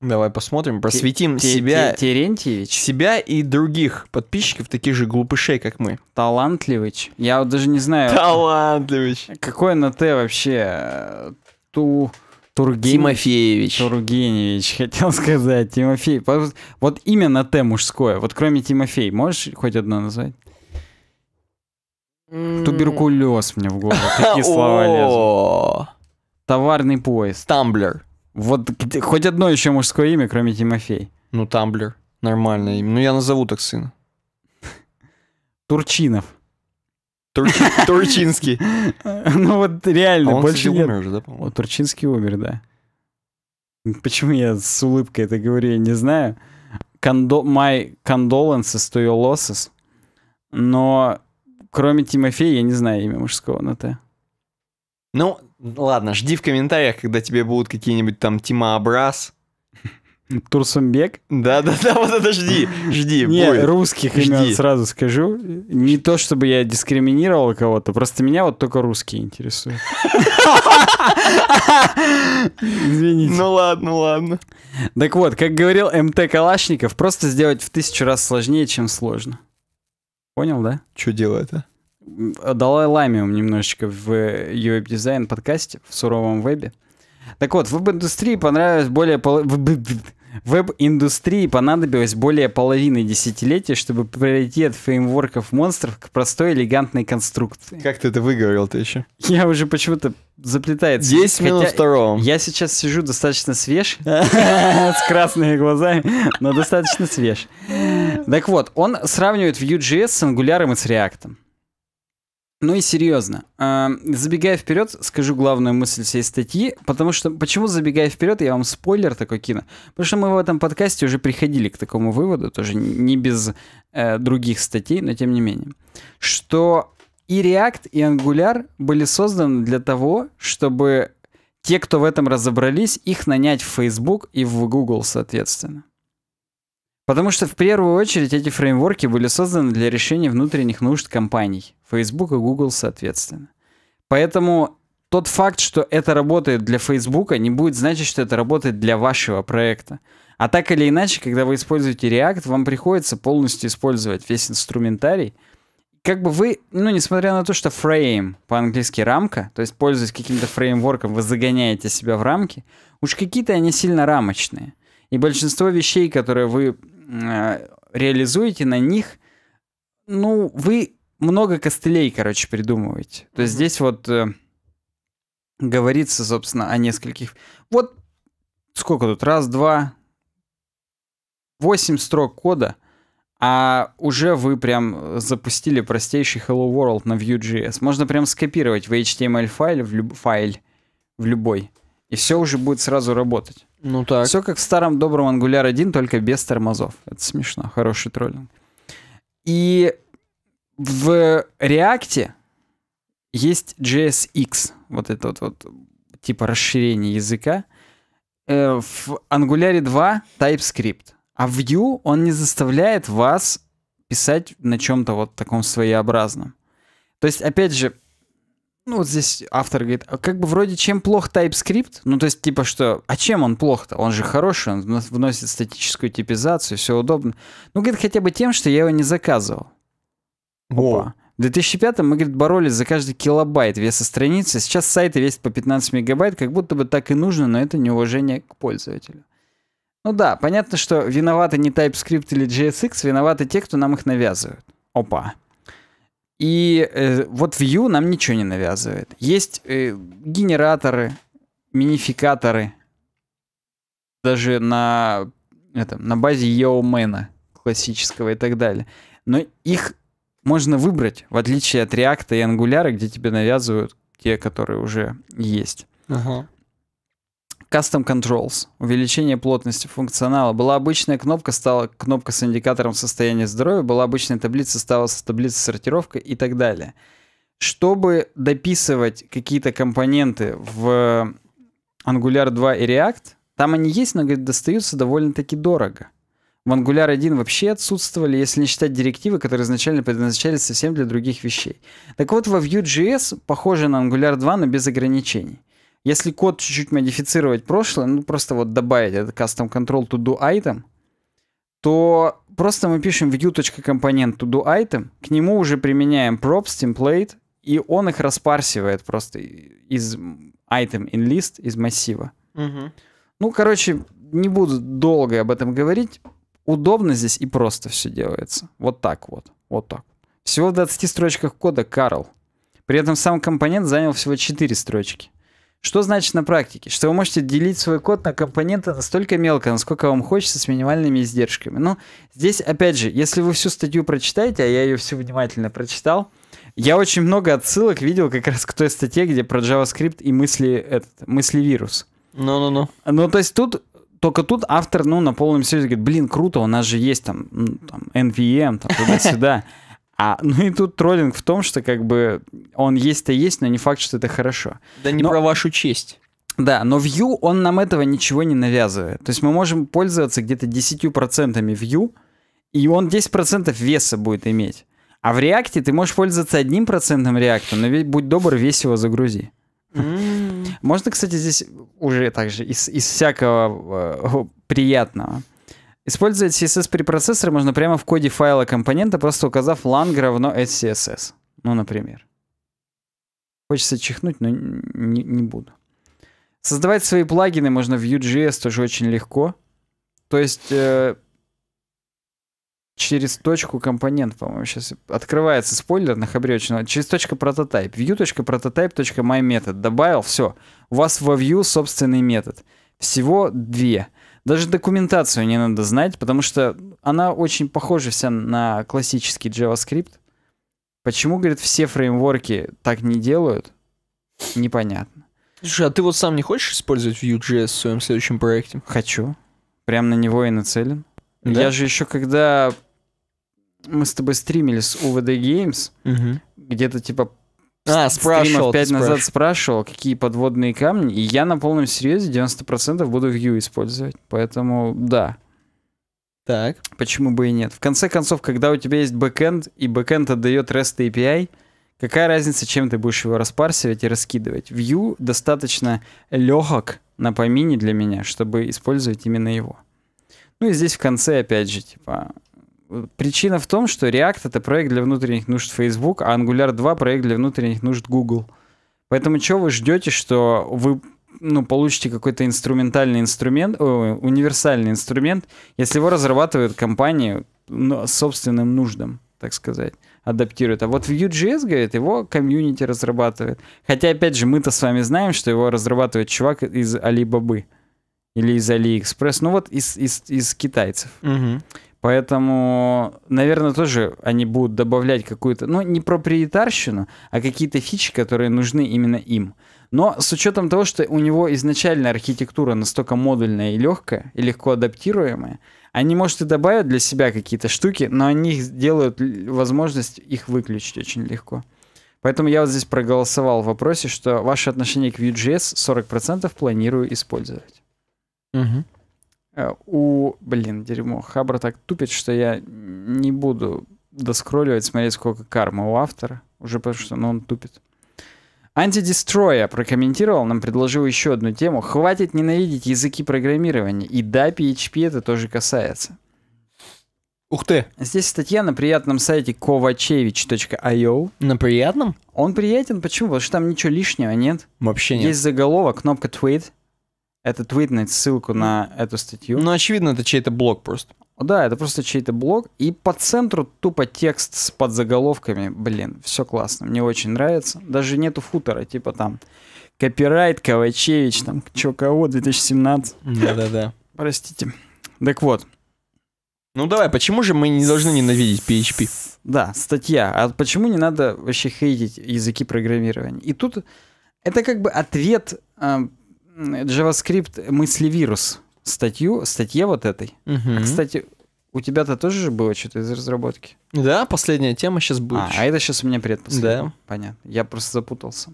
Давай посмотрим, просветим Т- себя. Т- Терентьевич. Себя и других подписчиков, таких же глупышей, как мы. Талантливич. Я вот даже не знаю. Талантливич. Какое на Т вообще? Ту... Турген... Тимофеевич. Тургеневич, хотел сказать. Тимофей. Вот имя на Т мужское. Вот кроме Тимофей, можешь хоть одно назвать? Туберкулез мне в голову. Такие слова лезут. Товарный поезд. Тамблер. Вот хоть одно еще мужское имя, кроме Тимофей. Ну, Тамблер. Нормальное имя. Ну, я назову так сына. Турчинов. Турчинский. Ну вот реально, а больше нет. умер уже, да, по-моему? Турчинский умер, да. Почему я с улыбкой это говорю, я не знаю. Кондо... My condolences to your losses. Но кроме Тимофея, я не знаю имя мужского на Т. Ну, ладно, жди в комментариях, когда тебе будут какие-нибудь там Тимообраз Турсумбек? Да-да-да, вот это жди, жди. Не, русских жди. имен сразу скажу. Не то, чтобы я дискриминировал кого-то, просто меня вот только русские интересуют. Извините. Ну ладно, ладно. Так вот, как говорил МТ Калашников, просто сделать в тысячу раз сложнее, чем сложно. Понял, да? Что дело-то? А? Далай Ламиум немножечко в UAP-дизайн э, подкасте, в суровом вебе. Так вот, в веб-индустрии понравилось более... Пол... Веб-индустрии понадобилось более половины десятилетия, чтобы перейти от фреймворков монстров к простой элегантной конструкции. Как ты это выговорил-то еще? Я уже почему-то заплетается. 10 минут второго. Я сейчас сижу достаточно свеж, с красными глазами, но достаточно свеж. Так вот, он сравнивает Vue.js с Angular и с React. Ну и серьезно. А, забегая вперед, скажу главную мысль всей статьи, потому что почему забегая вперед, я вам спойлер такой кину, потому что мы в этом подкасте уже приходили к такому выводу, тоже не без э, других статей, но тем не менее, что и React, и Angular были созданы для того, чтобы те, кто в этом разобрались, их нанять в Facebook и в Google, соответственно. Потому что в первую очередь эти фреймворки были созданы для решения внутренних нужд компаний, Facebook и Google соответственно. Поэтому тот факт, что это работает для Facebook, не будет значить, что это работает для вашего проекта. А так или иначе, когда вы используете React, вам приходится полностью использовать весь инструментарий. Как бы вы, ну, несмотря на то, что фрейм по-английски рамка, то есть пользуясь каким-то фреймворком, вы загоняете себя в рамки, уж какие-то они сильно рамочные. И большинство вещей, которые вы Э, реализуете на них, ну, вы много костылей, короче, придумываете. То есть здесь вот э, говорится, собственно, о нескольких. Вот сколько тут? Раз, два, восемь строк кода, а уже вы прям запустили простейший Hello World на Vue.js. Можно прям скопировать в HTML файл, в люб... файл в любой, и все уже будет сразу работать. Ну так. Все как в старом добром Angular 1, только без тормозов. Это смешно, хороший троллинг. И в React есть JSX, вот это вот, вот типа расширение языка. Э, в Angular 2 TypeScript. А Vue, он не заставляет вас писать на чем-то вот таком своеобразном. То есть, опять же, ну вот здесь автор говорит, «А как бы вроде чем плох TypeScript, ну то есть типа что, а чем он плох-то? Он же хороший, он вносит статическую типизацию, все удобно. Ну, говорит, хотя бы тем, что я его не заказывал. Опа. О. В 2005 мы, говорит, боролись за каждый килобайт веса страницы. Сейчас сайты весят по 15 мегабайт, как будто бы так и нужно, но это неуважение к пользователю. Ну да, понятно, что виноваты не TypeScript или JSX, виноваты те, кто нам их навязывает. Опа. И э, вот Vue нам ничего не навязывает. Есть э, генераторы, минификаторы. Даже на, это, на базе Yeoman классического и так далее. Но их можно выбрать, в отличие от React и Angular, где тебе навязывают те, которые уже есть. Ага. Custom Controls – увеличение плотности функционала. Была обычная кнопка, стала кнопка с индикатором состояния здоровья, была обычная таблица, стала таблица сортировка и так далее. Чтобы дописывать какие-то компоненты в Angular 2 и React, там они есть, но, говорит, достаются довольно-таки дорого. В Angular 1 вообще отсутствовали, если не считать директивы, которые изначально предназначались совсем для других вещей. Так вот, во Vue.js похоже на Angular 2, но без ограничений. Если код чуть-чуть модифицировать прошлое, ну просто вот добавить этот custom control to do item, то просто мы пишем view.компонент to do item, к нему уже применяем props, template, и он их распарсивает просто из item in list, из массива. Угу. Ну, короче, не буду долго об этом говорить. Удобно здесь и просто все делается. Вот так вот. Вот так. Всего в 20 строчках кода, Карл. При этом сам компонент занял всего 4 строчки. Что значит на практике? Что вы можете делить свой код на компоненты настолько мелко, насколько вам хочется, с минимальными издержками. Ну, здесь, опять же, если вы всю статью прочитаете, а я ее все внимательно прочитал, я очень много отсылок видел как раз к той статье, где про JavaScript и мысли, этот, мысли вирус. Ну-ну-ну. Ну, то есть тут только тут автор, ну, на полном серьезе говорит, блин, круто, у нас же есть там, ну, там NVM, там, туда-сюда. А, ну и тут троллинг в том, что как бы он есть-то есть, но не факт, что это хорошо. Да не но... про вашу честь. Да, но Vue, он нам этого ничего не навязывает. То есть мы можем пользоваться где-то 10% Vue, и он 10% веса будет иметь. А в React ты можешь пользоваться одним процентом React, но ведь будь добр, весь его загрузи. Можно, кстати, здесь уже также из, из всякого э, приятного. Использовать CSS при процессоре можно прямо в коде файла компонента, просто указав lang равно scss. Ну, например. Хочется чихнуть, но не, не буду. Создавать свои плагины можно в Vue.js тоже очень легко. То есть э, через точку компонент, по-моему, сейчас открывается спойлер на хабре очень много. Через точка прототип. View.prototype.myMethod. Добавил, все. У вас во Vue собственный метод. Всего две. Даже документацию не надо знать, потому что она очень похожа вся на классический JavaScript. Почему, говорит, все фреймворки так не делают, непонятно. Слушай, а ты вот сам не хочешь использовать Vue.js в своем следующем проекте? Хочу. Прям на него и нацелен. Да? Я же еще когда мы с тобой стримили с UVD Games, угу. где-то типа а, спрашивал, пять назад спрашивал, какие подводные камни, и я на полном серьезе 90% буду Vue использовать. Поэтому да. Так. Почему бы и нет? В конце концов, когда у тебя есть бэкэнд, и бэкэнд отдает REST API, какая разница, чем ты будешь его распарсивать и раскидывать? Vue достаточно легок на помине для меня, чтобы использовать именно его. Ну и здесь в конце, опять же, типа, Причина в том, что React — это проект для внутренних нужд Facebook, а Angular 2 — проект для внутренних нужд Google. Поэтому чего вы ждете, что вы ну, получите какой-то инструментальный инструмент, о, универсальный инструмент, если его разрабатывают компании ну, собственным нуждам, так сказать, адаптируют. А вот Vue.js, говорит, его комьюнити разрабатывает. Хотя, опять же, мы-то с вами знаем, что его разрабатывает чувак из Алибабы или из Алиэкспресс, ну вот из, из, из китайцев. Угу. Поэтому, наверное, тоже они будут добавлять какую-то, ну, не проприетарщину, а какие-то фичи, которые нужны именно им. Но с учетом того, что у него изначально архитектура настолько модульная и легкая, и легко адаптируемая, они, может, и добавят для себя какие-то штуки, но они делают возможность их выключить очень легко. Поэтому я вот здесь проголосовал в вопросе, что ваше отношение к Vue.js 40% планирую использовать. Угу. Э, у... Блин, дерьмо. Хабра так тупит, что я не буду доскролливать, смотреть, сколько кармы у автора. Уже потому что ну, он тупит. Антидестроя прокомментировал, нам предложил еще одну тему. Хватит ненавидеть языки программирования. И да, PHP это тоже касается. Ух ты. Здесь статья на приятном сайте kovachevich.io. На приятном? Он приятен, почему? Потому что там ничего лишнего нет. Вообще нет. Есть заголовок, кнопка tweet это твитнуть ссылку на эту статью. Ну, очевидно, это чей-то блог просто. Да, это просто чей-то блог. И по центру тупо текст с подзаголовками. Блин, все классно, мне очень нравится. Даже нету футера, типа там копирайт Ковачевич, там, чё, кого, 2017. Да-да-да. Простите. Так вот. Ну давай, почему же мы не должны ненавидеть PHP? Да, статья. А почему не надо вообще хейтить языки программирования? И тут это как бы ответ э, JavaScript мыслевирус статью, статье вот этой. Угу. А, кстати, у тебя-то тоже же было что-то из разработки? Да, последняя тема сейчас а, будет. А, а это сейчас у меня предпоследняя. Да. Понятно. Я просто запутался.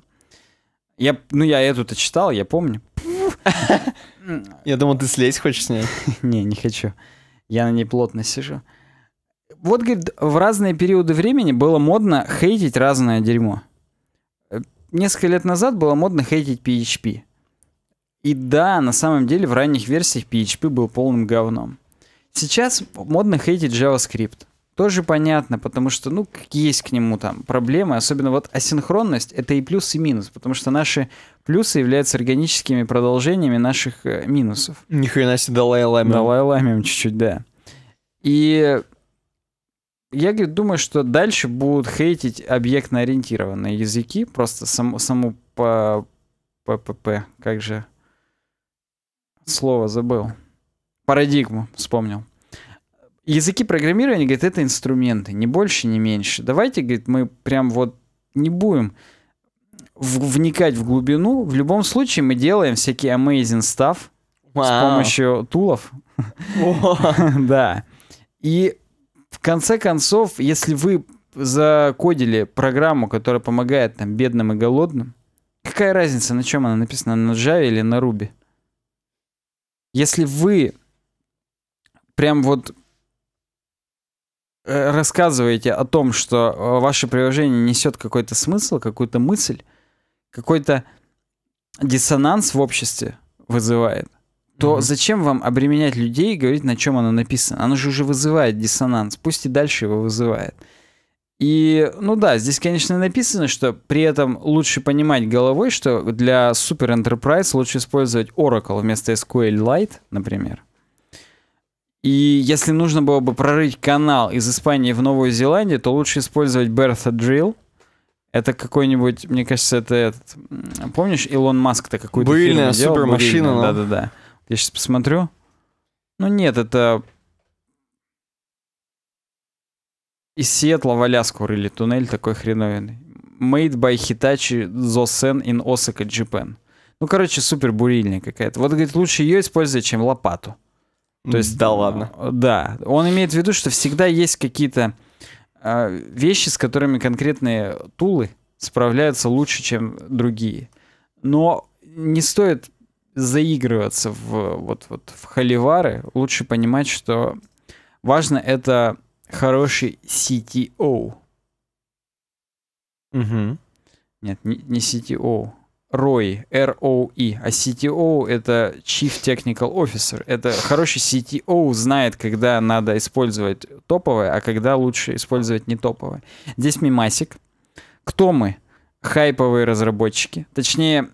Я, ну, я эту-то читал, я помню. Я думал, ты слезть хочешь с ней. Не, не хочу. Я на ней плотно сижу. Вот, говорит, в разные периоды времени было модно хейтить разное дерьмо. Э, несколько лет назад было модно хейтить PHP. И да, на самом деле в ранних версиях PHP был полным говном. Сейчас модно хейтить JavaScript. Тоже понятно, потому что, ну, есть к нему там проблемы, особенно вот асинхронность, это и плюс, и минус, потому что наши плюсы являются органическими продолжениями наших э, минусов. Ни хрена себе Далай-Ламим. Далай-Ламим чуть-чуть, да. И я говорит, думаю, что дальше будут хейтить объектно-ориентированные языки, просто сам, саму по... ППП, как же Слово забыл. Парадигму вспомнил. Языки программирования, говорит, это инструменты, не больше, не меньше. Давайте, говорит, мы прям вот не будем в- вникать в глубину. В любом случае мы делаем всякие amazing stuff wow. с помощью тулов. Да. И в конце концов, если вы закодили программу, которая помогает там бедным и голодным, какая разница, на чем она написана, на Java или на Ruby? Если вы прям вот э, рассказываете о том, что э, ваше приложение несет какой-то смысл, какую-то мысль, какой-то диссонанс в обществе вызывает, то mm-hmm. зачем вам обременять людей и говорить, на чем оно написано? Оно же уже вызывает диссонанс, пусть и дальше его вызывает. И, ну да, здесь, конечно, написано, что при этом лучше понимать головой, что для Super Enterprise лучше использовать Oracle вместо SQL Lite, например. И если нужно было бы прорыть канал из Испании в Новую Зеландию, то лучше использовать Bertha Drill. Это какой-нибудь, мне кажется, это этот... Помнишь, Илон Маск-то какую-то Буильная фильм делал? супермашина. Да-да-да. Я сейчас посмотрю. Ну нет, это Из Сиэтла в Аляску рыли туннель такой хреновенный. Made by Hitachi Zosen in Osaka, Japan. Ну, короче, супер бурильня какая-то. Вот, говорит, лучше ее использовать, чем лопату. То есть, да ладно. Э, да. Он имеет в виду, что всегда есть какие-то э, вещи, с которыми конкретные тулы справляются лучше, чем другие. Но не стоит заигрываться в, вот, вот, в холивары. Лучше понимать, что важно это хороший CTO. Угу. Нет, не, CTO. ROI, R-O-E. А CTO — это Chief Technical Officer. Это хороший CTO знает, когда надо использовать топовое, а когда лучше использовать не топовое. Здесь мимасик. Кто мы? Хайповые разработчики. Точнее,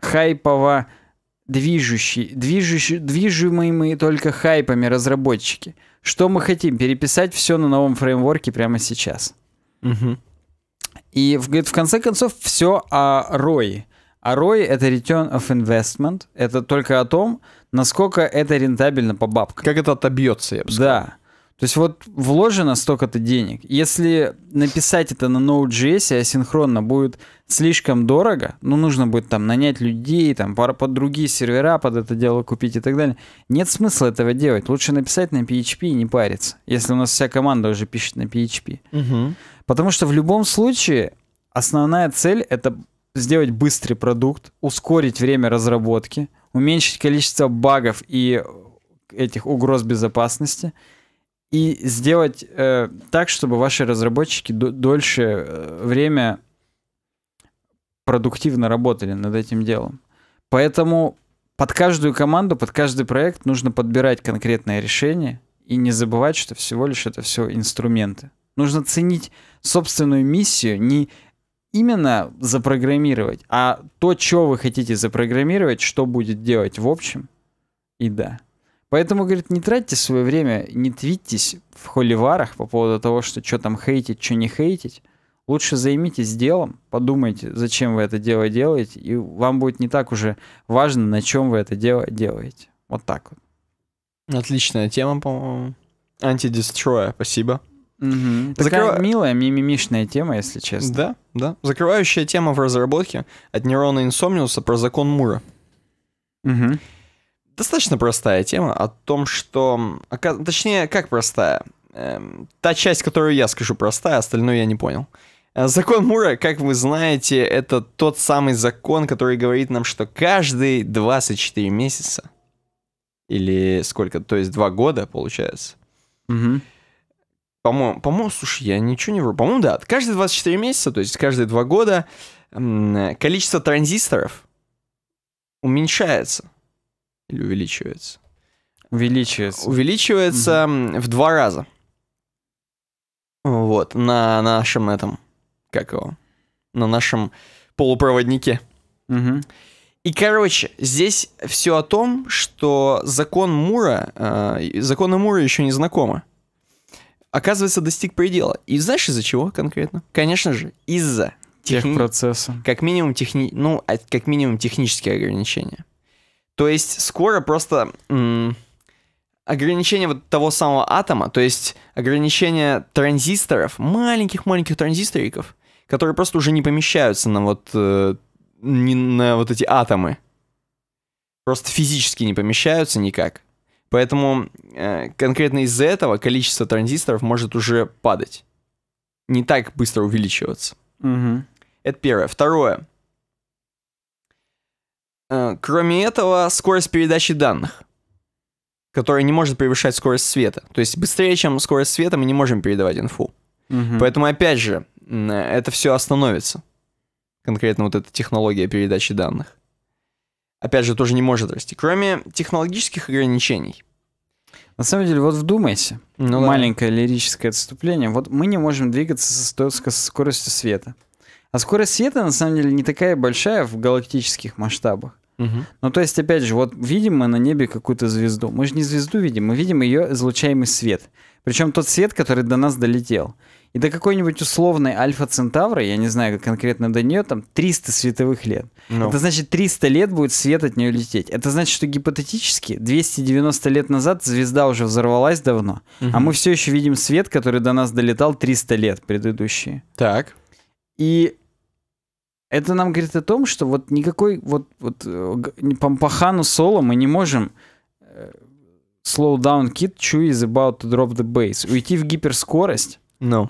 хайпово движущие, движущие, движимые только хайпами разработчики — что мы хотим? Переписать все на новом фреймворке прямо сейчас. Угу. И в, говорит, в конце концов все о ROI. А ROI — это Return of Investment. Это только о том, насколько это рентабельно по бабкам. Как это отобьется, я бы сказал. Да. То есть вот вложено столько-то денег. Если написать это на Node.js асинхронно будет слишком дорого, ну нужно будет там нанять людей, там под другие сервера под это дело купить и так далее. Нет смысла этого делать. Лучше написать на PHP и не париться, если у нас вся команда уже пишет на PHP. Угу. Потому что в любом случае основная цель это сделать быстрый продукт, ускорить время разработки, уменьшить количество багов и этих угроз безопасности – и сделать э, так, чтобы ваши разработчики дольше э, время продуктивно работали над этим делом. Поэтому под каждую команду, под каждый проект нужно подбирать конкретное решение и не забывать, что всего лишь это все инструменты. Нужно ценить собственную миссию, не именно запрограммировать, а то, что вы хотите запрограммировать, что будет делать в общем, и да. Поэтому, говорит, не тратьте свое время, не твитьтесь в холиварах по поводу того, что что там хейтить, что не хейтить. Лучше займитесь делом, подумайте, зачем вы это дело делаете, и вам будет не так уже важно, на чем вы это дело делаете. Вот так вот. Отличная тема, по-моему. Антидестроя, спасибо. Угу. Такая милая, мимимишная тема, если честно. Да, да. Закрывающая тема в разработке от нейрона инсомниуса про закон Мура. Угу достаточно простая тема о том, что... Точнее, как простая? Эм, та часть, которую я скажу простая, остальное я не понял. Э, закон Мура, как вы знаете, это тот самый закон, который говорит нам, что каждые 24 месяца, или сколько, то есть 2 года, получается. Угу. По-моему, по-моему, слушай, я ничего не вру. По-моему, да, каждые 24 месяца, то есть каждые 2 года, количество транзисторов уменьшается. Или увеличивается? Увеличивается. Увеличивается mm в два раза. Вот, на нашем этом, как его, на нашем полупроводнике. mm И, короче, здесь все о том, что закон Мура, э, законы Мура еще не знакомы. Оказывается, достиг предела. И знаешь, из-за чего конкретно? Конечно же, из-за техни... техпроцесса. Как минимум техни... ну, а как минимум технические ограничения. То есть скоро просто ограничение вот того самого атома, то есть ограничение транзисторов, маленьких-маленьких транзисториков, которые просто уже не помещаются на вот, э, не, на вот эти атомы. Просто физически не помещаются никак. Поэтому э, конкретно из-за этого количество транзисторов может уже падать. Не так быстро увеличиваться. Угу. Это первое. Второе. Э, кроме этого, скорость передачи данных, которая не может превышать скорость света. То есть быстрее, чем скорость света, мы не можем передавать инфу. Угу. Поэтому, опять же, это все остановится. Конкретно вот эта технология передачи данных. Опять же, тоже не может расти. Кроме технологических ограничений. На самом деле, вот вдумайся. Ну, Маленькое да. лирическое отступление. Вот мы не можем двигаться со скоростью света. А скорость света на самом деле не такая большая в галактических масштабах. Угу. Ну, то есть, опять же, вот видим мы на небе какую-то звезду. Мы же не звезду видим, мы видим ее излучаемый свет. Причем тот свет, который до нас долетел. И до какой-нибудь условной альфа-центавра, я не знаю конкретно до нее, там 300 световых лет. No. Ну. Это значит 300 лет будет свет от нее лететь. Это значит, что гипотетически 290 лет назад звезда уже взорвалась давно, угу. а мы все еще видим свет, который до нас долетал 300 лет предыдущие. Так. И это нам говорит о том, что вот никакой вот, вот э, по, по Хану Соло мы не можем э, slow down kid, Chewy is about to drop the bass. Уйти в гиперскорость. No.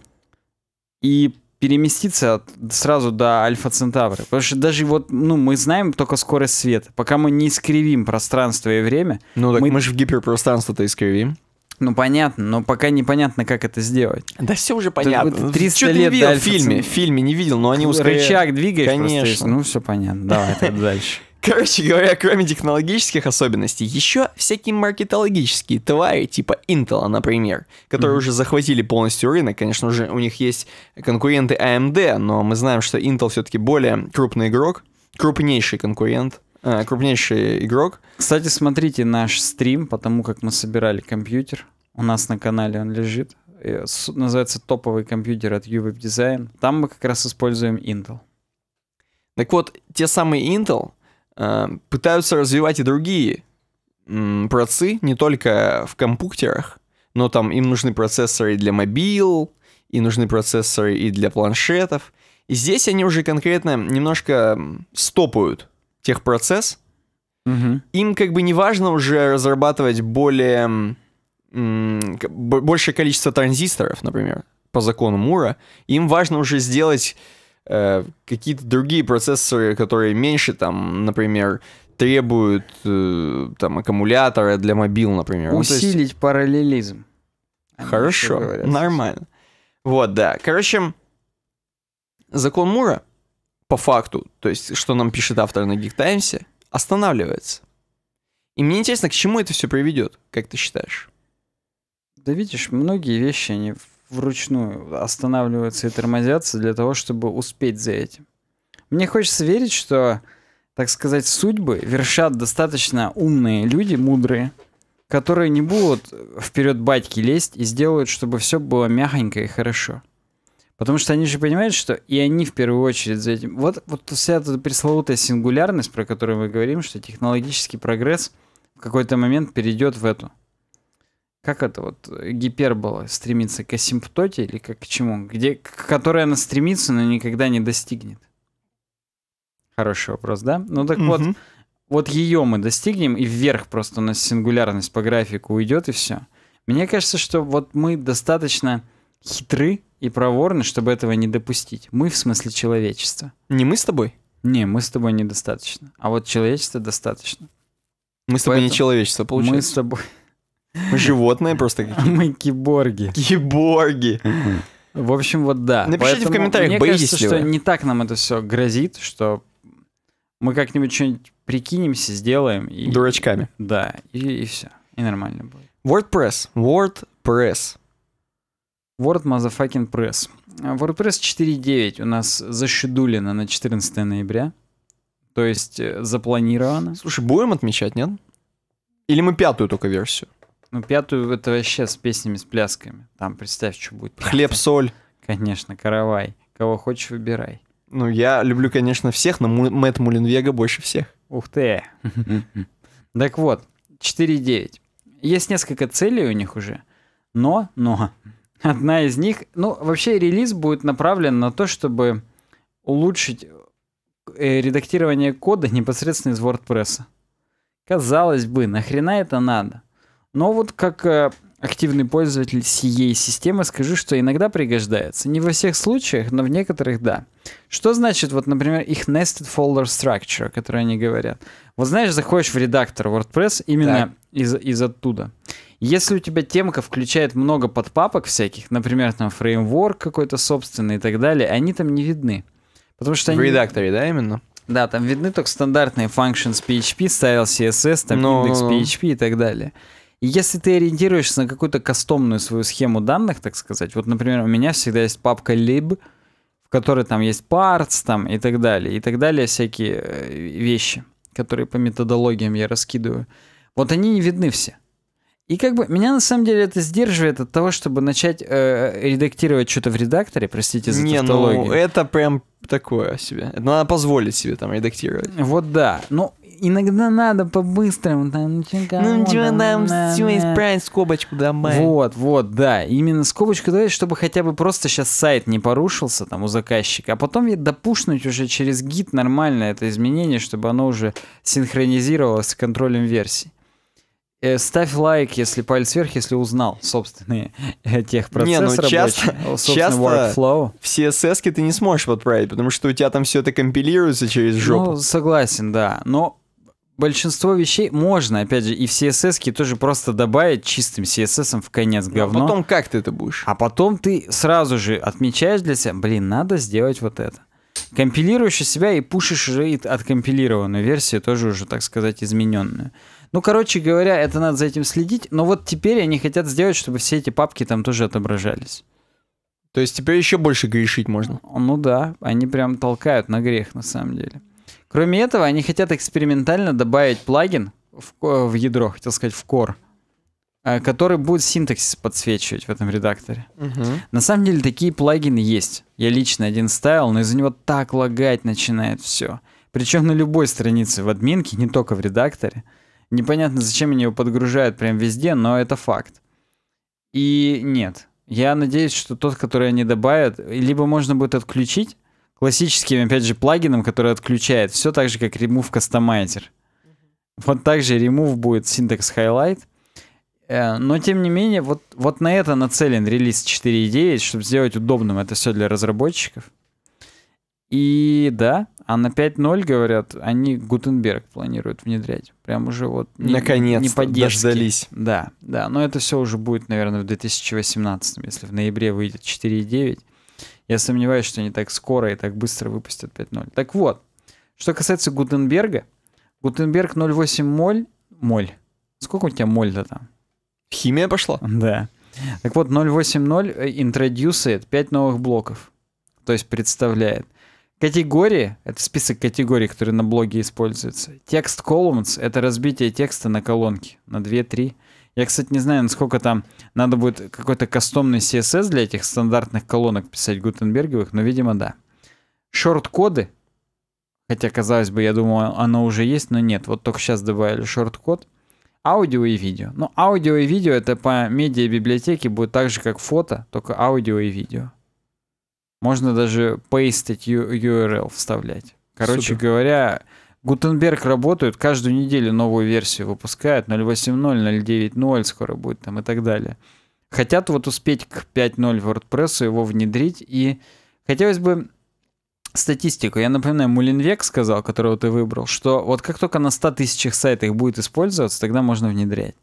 И переместиться от, сразу до Альфа Центавра. Потому что даже вот, ну, мы знаем только скорость света. Пока мы не искривим пространство и время... Ну, так мы, мы же в гиперпространство-то искривим. Ну понятно, но пока непонятно, как это сделать. Да все уже понятно. 300 ну, Чё лет ты видел в фильме, в фильме не видел, но они ускоряют. Рычаг двигаешь Конечно. Просто, ну все понятно, давай так дальше. Короче говоря, кроме технологических особенностей, еще всякие маркетологические твари, типа Intel, например, которые mm-hmm. уже захватили полностью рынок. Конечно же, у них есть конкуренты AMD, но мы знаем, что Intel все-таки более крупный игрок, крупнейший конкурент Э, крупнейший игрок. Кстати, смотрите наш стрим, потому как мы собирали компьютер. У нас на канале он лежит. Э, называется топовый компьютер от UWeb Design. Там мы как раз используем Intel. Так вот, те самые Intel э, пытаются развивать и другие м, процы, не только в компьютерах, но там им нужны процессоры для мобил, и нужны процессоры и для планшетов. И здесь они уже конкретно немножко стопают техпроцесс, угу. им как бы не важно уже разрабатывать более большее количество транзисторов, например, по закону Мура, им важно уже сделать э, какие-то другие процессоры, которые меньше, там, например, требуют э, там аккумулятора для мобил, например. Ну, Усилить ну, есть... параллелизм. Хорошо, нормально. Вот, да. Короче, закон Мура по факту, то есть, что нам пишет автор на Geek Times, останавливается. И мне интересно, к чему это все приведет, как ты считаешь? Да видишь, многие вещи, они вручную останавливаются и тормозятся для того, чтобы успеть за этим. Мне хочется верить, что, так сказать, судьбы вершат достаточно умные люди, мудрые, которые не будут вперед батьки лезть и сделают, чтобы все было мягонько и хорошо. Потому что они же понимают, что и они в первую очередь за этим... Вот, вот вся эта пресловутая сингулярность, про которую мы говорим, что технологический прогресс в какой-то момент перейдет в эту. Как это вот э, гипербола стремится к асимптоте или как к чему? Где, к которой она стремится, но никогда не достигнет. Хороший вопрос, да? Ну так угу. вот, вот ее мы достигнем, и вверх просто у нас сингулярность по графику уйдет, и все. Мне кажется, что вот мы достаточно хитры, и проворны, чтобы этого не допустить. Мы в смысле человечества. Не мы с тобой? Не, мы с тобой недостаточно. А вот человечество достаточно. Мы с тобой Поэтому не человечество, получается. Мы с тобой... Мы животные просто какие-то. Мы киборги. Киборги. В общем, вот да. Напишите Поэтому в комментариях, мне боитесь кажется, ли вы. что не так нам это все грозит, что мы как-нибудь что-нибудь прикинемся, сделаем. И, Дурачками. Да, и, и все. И нормально будет. WordPress. WordPress. Word Motherfucking Press. А, WordPress 4.9 у нас защедулено на 14 ноября. То есть э, запланировано. Слушай, будем отмечать, нет? Или мы пятую только версию? Ну, пятую это вообще с песнями, с плясками. Там представь, что будет. Хлеб, соль. Конечно, каравай. Кого хочешь, выбирай. Ну, я люблю, конечно, всех, но Му- Мэтт Мулинвега больше всех. Ух ты. Так вот, 4.9. Есть несколько целей у них уже, но, но, Одна из них, ну, вообще релиз будет направлен на то, чтобы улучшить э, редактирование кода непосредственно из WordPress. Казалось бы, нахрена это надо? Но вот как э, активный пользователь сией системы, скажу, что иногда пригождается. Не во всех случаях, но в некоторых да. Что значит, вот, например, их nested folder structure, о которой они говорят? Вот знаешь, заходишь в редактор WordPress именно так. из, из оттуда. Если у тебя темка включает много подпапок всяких, например, там фреймворк какой-то собственный и так далее, они там не видны. Потому что В они... редакторе, да, именно? Да, там видны только стандартные functions PHP, style CSS, там no, index no, no. PHP и так далее. И если ты ориентируешься на какую-то кастомную свою схему данных, так сказать, вот, например, у меня всегда есть папка lib, в которой там есть parts там и так далее, и так далее всякие э, вещи, которые по методологиям я раскидываю. Вот они не видны все. И как бы меня на самом деле это сдерживает от того, чтобы начать э, э редактировать что-то в редакторе, простите за Не, ну, тавтологию. ну это прям такое себе. Это надо позволить себе там редактировать. Вот да. Ну, иногда надо по-быстрому. Там, чего, ну, типа, ну чего нам все исправить, скобочку добавить. Вот, вот, да. Именно скобочку добавить, чтобы хотя бы просто сейчас сайт не порушился там у заказчика, а потом я допушнуть уже через гид нормально это изменение, чтобы оно уже синхронизировалось с контролем версий. Э, ставь лайк, если палец вверх, если узнал собственные э, техпроцесс Не, ну рабочий, часто, часто workflow. все CSS ты не сможешь подправить, потому что у тебя там все это компилируется через ну, жопу. Ну, согласен, да. Но большинство вещей можно, опять же, и в CSS тоже просто добавить чистым CSS в конец ну, а говно. А потом как ты это будешь? А потом ты сразу же отмечаешь для себя, блин, надо сделать вот это. Компилируешь у себя и пушишь уже откомпилированную версию, тоже уже, так сказать, измененную. Ну, короче говоря, это надо за этим следить. Но вот теперь они хотят сделать, чтобы все эти папки там тоже отображались. То есть теперь еще больше грешить можно? Ну да, они прям толкают на грех на самом деле. Кроме этого, они хотят экспериментально добавить плагин в, в ядро, хотел сказать, в core, э, который будет синтаксис подсвечивать в этом редакторе. Угу. На самом деле такие плагины есть. Я лично один ставил, но из-за него так лагать начинает все. Причем на любой странице в админке, не только в редакторе. Непонятно, зачем они его подгружают прям везде, но это факт. И нет. Я надеюсь, что тот, который они добавят, либо можно будет отключить классическим, опять же, плагином, который отключает, все так же, как Remove Customizer. Вот так же Remove будет синтекс Highlight. Э, но, тем не менее, вот, вот на это нацелен релиз 4.9, чтобы сделать удобным это все для разработчиков. И да, а на 5.0, говорят, они Гутенберг планируют внедрять. Прям уже вот... Не, Наконец-то, не по дождались. Да, да. Но это все уже будет, наверное, в 2018, если в ноябре выйдет 4.9. Я сомневаюсь, что они так скоро и так быстро выпустят 5.0. Так вот, что касается Гутенберга, Гутенберг 0.8 моль... Моль. Сколько у тебя моль-то там? Химия пошла? Да. Так вот, 0.8.0 э, introduced 5 новых блоков. То есть представляет. Категории — это список категорий, которые на блоге используются. Текст columns — это разбитие текста на колонки, на 2-3. Я, кстати, не знаю, насколько там надо будет какой-то кастомный CSS для этих стандартных колонок писать гутенберговых, но, видимо, да. Шорт-коды, хотя, казалось бы, я думал, оно уже есть, но нет. Вот только сейчас добавили шорт-код. Аудио и видео. Ну, аудио и видео — это по медиа-библиотеке будет так же, как фото, только аудио и видео. Можно даже пейстить URL вставлять. Короче Супер. говоря, Гутенберг работает, каждую неделю новую версию выпускает. 0.8.0, 0.9.0 скоро будет там и так далее. Хотят вот успеть к 5.0 WordPress его внедрить, и хотелось бы статистику. Я напоминаю, Мулинвек сказал, которого ты выбрал, что вот как только на 100 тысячах сайтах будет использоваться, тогда можно внедрять.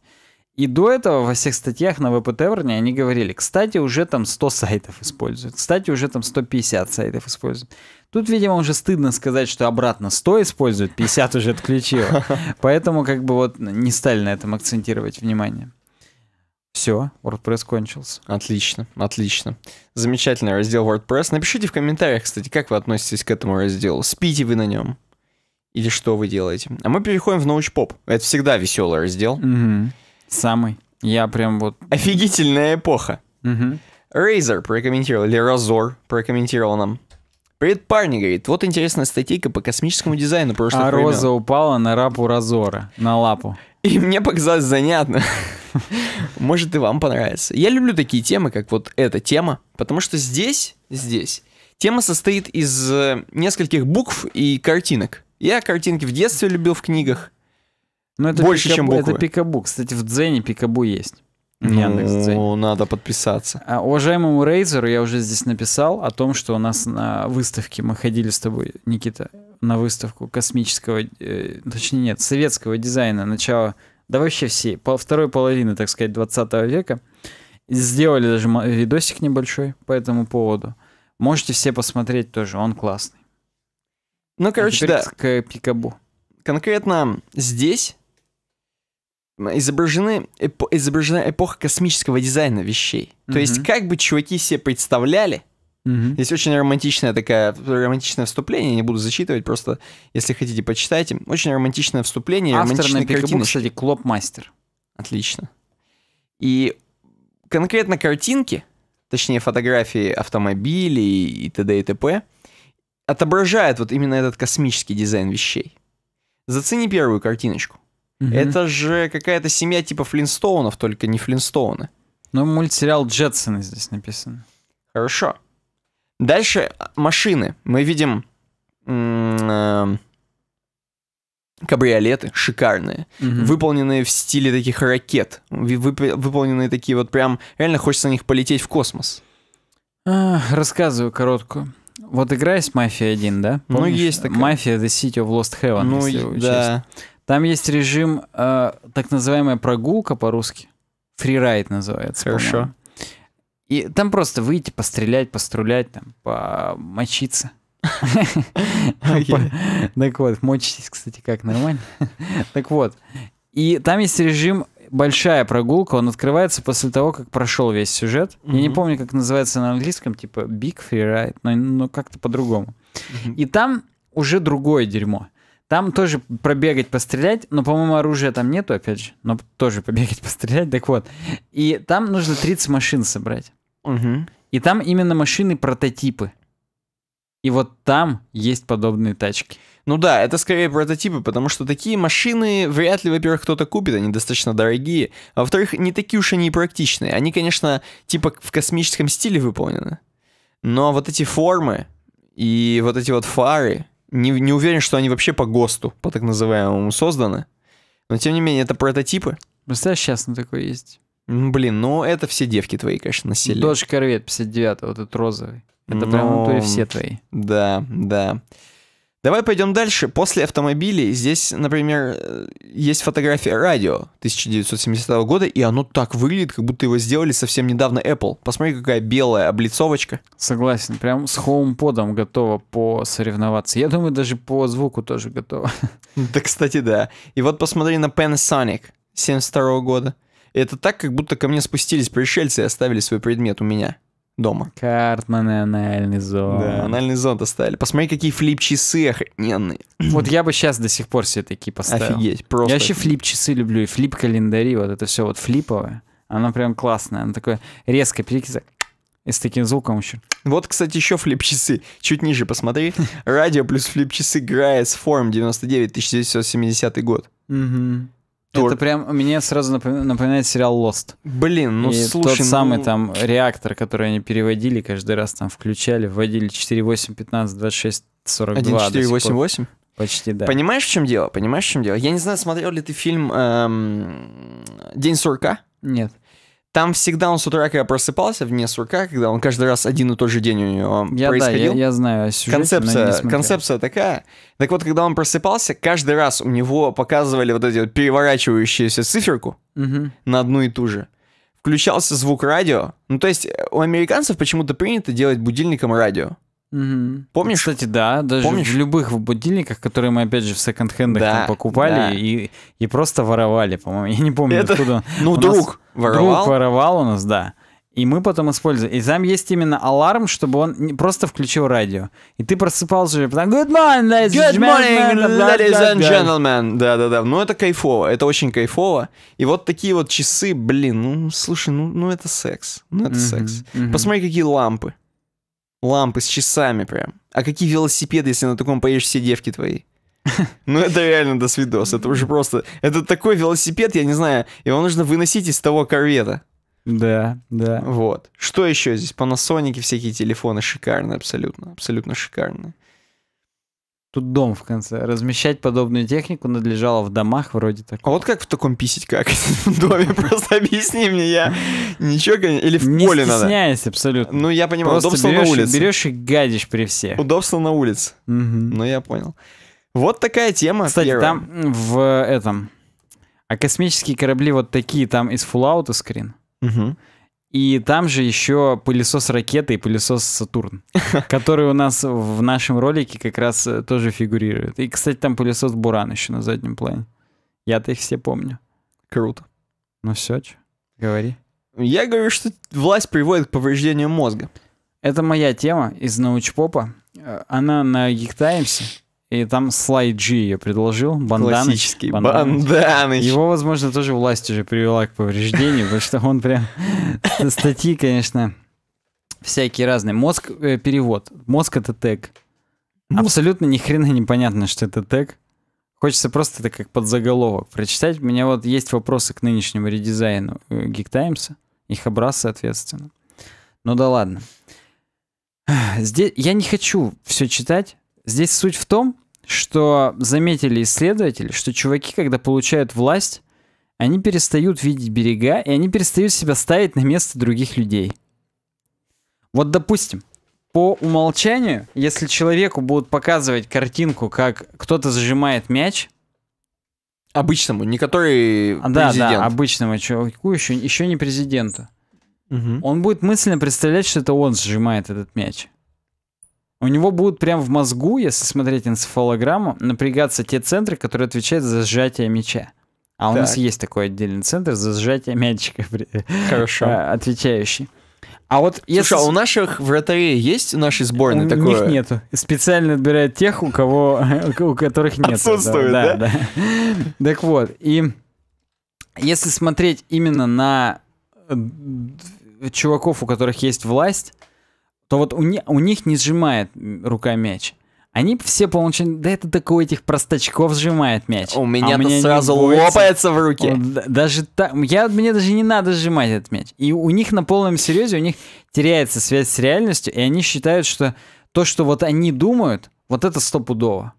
И до этого во всех статьях на веб-теврне они говорили, кстати, уже там 100 сайтов используют, кстати, уже там 150 сайтов используют. Тут, видимо, уже стыдно сказать, что обратно 100 используют, 50 уже отключило. Поэтому как бы вот не стали на этом акцентировать внимание. Все, WordPress кончился. Отлично, отлично. Замечательный раздел WordPress. Напишите в комментариях, кстати, как вы относитесь к этому разделу. Спите вы на нем? Или что вы делаете? А мы переходим в научпоп. Это всегда веселый раздел. Угу. Самый. Я прям вот... Офигительная эпоха. Угу. Razer прокомментировал, или Razor прокомментировал нам. Привет, парни, говорит. Вот интересная статейка по космическому дизайну прошлого А времен. роза упала на рапу Разора, на лапу. И мне показалось занятно. Может, и вам понравится. Я люблю такие темы, как вот эта тема, потому что здесь, здесь, тема состоит из э, нескольких букв и картинок. Я картинки в детстве любил в книгах, но ну, это Больше, пикабу, чем буквы. Это пикабу. Кстати, в Дзене пикабу есть. Яндекс.Дзен. Ну, надо подписаться. А, уважаемому Рейзеру я уже здесь написал о том, что у нас на выставке мы ходили с тобой, Никита, на выставку космического, э, точнее нет, советского дизайна начала, да вообще все, по, второй половины, так сказать, 20 века. Сделали даже видосик небольшой по этому поводу. Можете все посмотреть тоже, он классный. Ну, короче, а да. к пикабу. Конкретно здесь изображены, эпо, изображена эпоха космического дизайна вещей. Mm-hmm. То есть, как бы чуваки себе представляли, mm-hmm. здесь очень романтичное такое, романтичное вступление, не буду зачитывать, просто, если хотите, почитайте. Очень романтичное вступление, Автор на картине кстати, Клопмастер. Отлично. И конкретно картинки, точнее фотографии автомобилей и т.д. и т.п., отображают вот именно этот космический дизайн вещей. Зацени первую картиночку. Угу. Это же какая-то семья типа Флинстоунов, только не Флинстоуны. Ну, мультсериал Джетсона здесь написан. Хорошо. Дальше а, машины. Мы видим э, кабриолеты шикарные, угу. выполненные в стиле таких ракет, вып выполненные такие вот прям, реально хочется на них полететь в космос. А, рассказываю короткую. Вот игра есть Мафия 1, да? Ну, Помнишь? Ну, есть такая. Мафия The City of Lost Heaven, ну, если да. Учесть. Там есть режим, э, так называемая прогулка по-русски. Фрирайд называется. Хорошо. И там просто выйти, пострелять, пострулять, там, помочиться. Так вот, мочитесь, кстати, как нормально. Так вот, и там есть режим большая прогулка, он открывается после того, как прошел весь сюжет. Я не помню, как называется на английском, типа Big Free Ride, но, как-то по-другому. И там уже другое дерьмо. Там тоже пробегать, пострелять, но, по-моему, оружия там нету, опять же, но тоже побегать, пострелять, так вот. И там нужно 30 машин собрать. Угу. И там именно машины-прототипы. И вот там есть подобные тачки. Ну да, это скорее прототипы, потому что такие машины вряд ли, во-первых, кто-то купит, они достаточно дорогие, а во-вторых, не такие уж они и практичные. Они, конечно, типа в космическом стиле выполнены, но вот эти формы и вот эти вот фары, не, не уверен, что они вообще по ГОСТу, по так называемому, созданы. Но, тем не менее, это прототипы. Представляешь, сейчас на такой есть. Ну, блин, ну это все девки твои, конечно, насилие. Додж Корвет 59 вот этот розовый. Это Но... Ну, прям в ну, натуре все твои. Да, да. Давай пойдем дальше. После автомобилей здесь, например, э, есть фотография радио 1970 года, и оно так выглядит, как будто его сделали совсем недавно Apple. Посмотри, какая белая облицовочка. Согласен, прям с HomePod готово посоревноваться. Я думаю, даже по звуку тоже готово. Да, кстати, да. И вот посмотри на Panasonic 72 года. Это так, как будто ко мне спустились пришельцы и оставили свой предмет у меня дома. Картманы, анальный зон. Да, анальный зон достали Посмотри, какие флип-часы охрененные. Вот я бы сейчас до сих пор себе такие поставил. Офигеть, просто. Я вообще флип-часы люблю, и флип-календари, вот это все вот флиповое. Оно прям классное, оно такое резко перекидывает. И с таким звуком еще. Вот, кстати, еще флип-часы. Чуть ниже посмотри. Радио плюс флип-часы Грайс Форм 99, 1970 год. Это прям мне сразу напоминает, сериал Lost. Блин, ну и слушай, тот ну... самый там реактор, который они переводили, каждый раз там включали, вводили 4, 8, 15, 26, 42. 1, 4, 8, 8? Почти, да. Понимаешь, в чем дело? Понимаешь, в чем дело? Я не знаю, смотрел ли ты фильм эм, «День сурка»? Нет. Там всегда он с утра, когда просыпался, вне сурка, когда он каждый раз один и тот же день у него я, происходил. Да, я, я знаю сюжете, концепция, концепция такая. Так вот, когда он просыпался, каждый раз у него показывали вот эти вот переворачивающуюся циферку угу. на одну и ту же. Включался звук радио. Ну, то есть э, у американцев почему-то принято делать будильником радио. Угу. Помнишь? Кстати, да, даже помнишь? в любых будильниках, которые мы, опять же, в секонд-хендах да, покупали да. И, и просто воровали, по-моему. Я не помню, Это... откуда. Ну, у друг нас... воровал. Друг воровал у нас, да. И мы потом использовали, И там есть именно аларм, чтобы он не просто включил радио. И ты просыпался уже потом Good morning, ladies, Good morning, ladies and gentlemen. Да-да-да. Ну, это кайфово. Это очень кайфово. И вот такие вот часы, блин, ну, слушай, ну, ну это секс. Ну, это mm-hmm, секс. Mm-hmm. Посмотри, какие лампы лампы с часами прям. А какие велосипеды, если на таком поедешь все девки твои? Ну, это реально до свидос. Это уже просто... Это такой велосипед, я не знаю, его нужно выносить из того корвета. Да, да. Вот. Что еще здесь? Панасоники всякие телефоны шикарные абсолютно. Абсолютно шикарные. Тут дом в конце. Размещать подобную технику надлежало в домах вроде так. А вот как в таком писить как? В доме просто объясни мне, я ничего или в не поле надо. Не стесняясь абсолютно. Ну я понимаю, просто удобство берешь, на улице. Берешь и гадишь при всех. Удобство на улице. Угу. Ну я понял. Вот такая тема. Кстати, первая. там в этом. А космические корабли вот такие там из Fallout скрин. Угу. И там же еще пылесос ракеты и пылесос Сатурн, который у нас в нашем ролике как раз э, тоже фигурирует. И, кстати, там пылесос Буран еще на заднем плане. Я-то их все помню. Круто. Ну все, че? говори. Я говорю, что власть приводит к повреждению мозга. Это моя тема из научпопа. Э, она на Geek и там Слай Джи ее предложил. Банданыч. Классический Банданыч. Банданыч. Его, возможно, тоже власть уже привела к повреждению, потому что он прям... Статьи, конечно, всякие разные. Мозг э, перевод. Мозг это тег. Абсолютно ни хрена непонятно, что это тег. Хочется просто это как подзаголовок прочитать. У меня вот есть вопросы к нынешнему редизайну э, Geek Times их Хабрас, соответственно. Ну да ладно. Здесь я не хочу все читать. Здесь суть в том, что заметили исследователи, что чуваки, когда получают власть, они перестают видеть берега, и они перестают себя ставить на место других людей. Вот, допустим, по умолчанию, если человеку будут показывать картинку, как кто-то зажимает мяч, Обычному, не который а, Да, да, обычному человеку еще, еще не президенту. Угу. Он будет мысленно представлять, что это он сжимает этот мяч у него будут прям в мозгу, если смотреть энцефалограмму, напрягаться те центры, которые отвечают за сжатие мяча. А так. у нас есть такой отдельный центр за сжатие мячика, Хорошо. А, отвечающий. А вот Слушай, а у наших вратарей есть у нашей сборной у такое? У них нету. Специально отбирают тех, у кого, у которых нет. Отсутствует, да? Да, да. Так вот, и если смотреть именно на э, чуваков, у которых есть власть, то вот у, не, у них не сжимает рука мяч. Они все получают, да это такой этих простачков сжимает мяч. У а меня, а у меня сразу лопается в руке. даже так, я, мне даже не надо сжимать этот мяч. И у них на полном серьезе, у них теряется связь с реальностью, и они считают, что то, что вот они думают, вот это стопудово.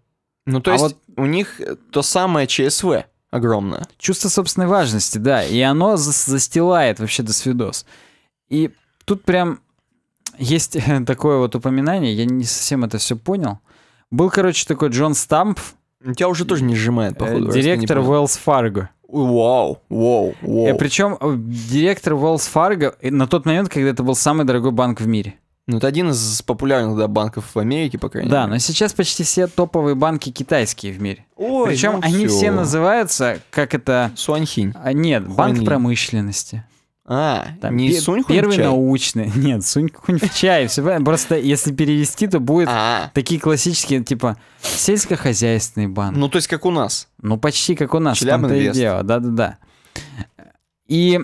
Ну, то а есть вот... у них э, то самое ЧСВ огромное. Чувство собственной важности, да, и оно застилает вообще до свидос. И тут прям есть такое вот упоминание, я не совсем это все понял. Был, короче, такой Джон Стамп. Ну, тебя уже тоже не сжимает, э, походу. Директор Уэллс Фарго. Вау, вау, вау. Э, Причем э, директор Уэллс Фарго на тот момент, когда это был самый дорогой банк в мире. Ну, это один из популярных да, банков в Америке, по крайней да, мере. Да, но сейчас почти все топовые банки китайские в мире. Ой, Причем ну они все. все называются, как это... Суанхинь. А, нет, Хуаньи. банк промышленности. А, там не пер- Сунь Первый чай? научный. Нет, Сунь Хуньфчай. Просто если перевести, то будет а. такие классические, типа сельскохозяйственный банк. Ну, то есть как у нас. Ну, почти как у нас. Там-то и дело. Да-да-да. И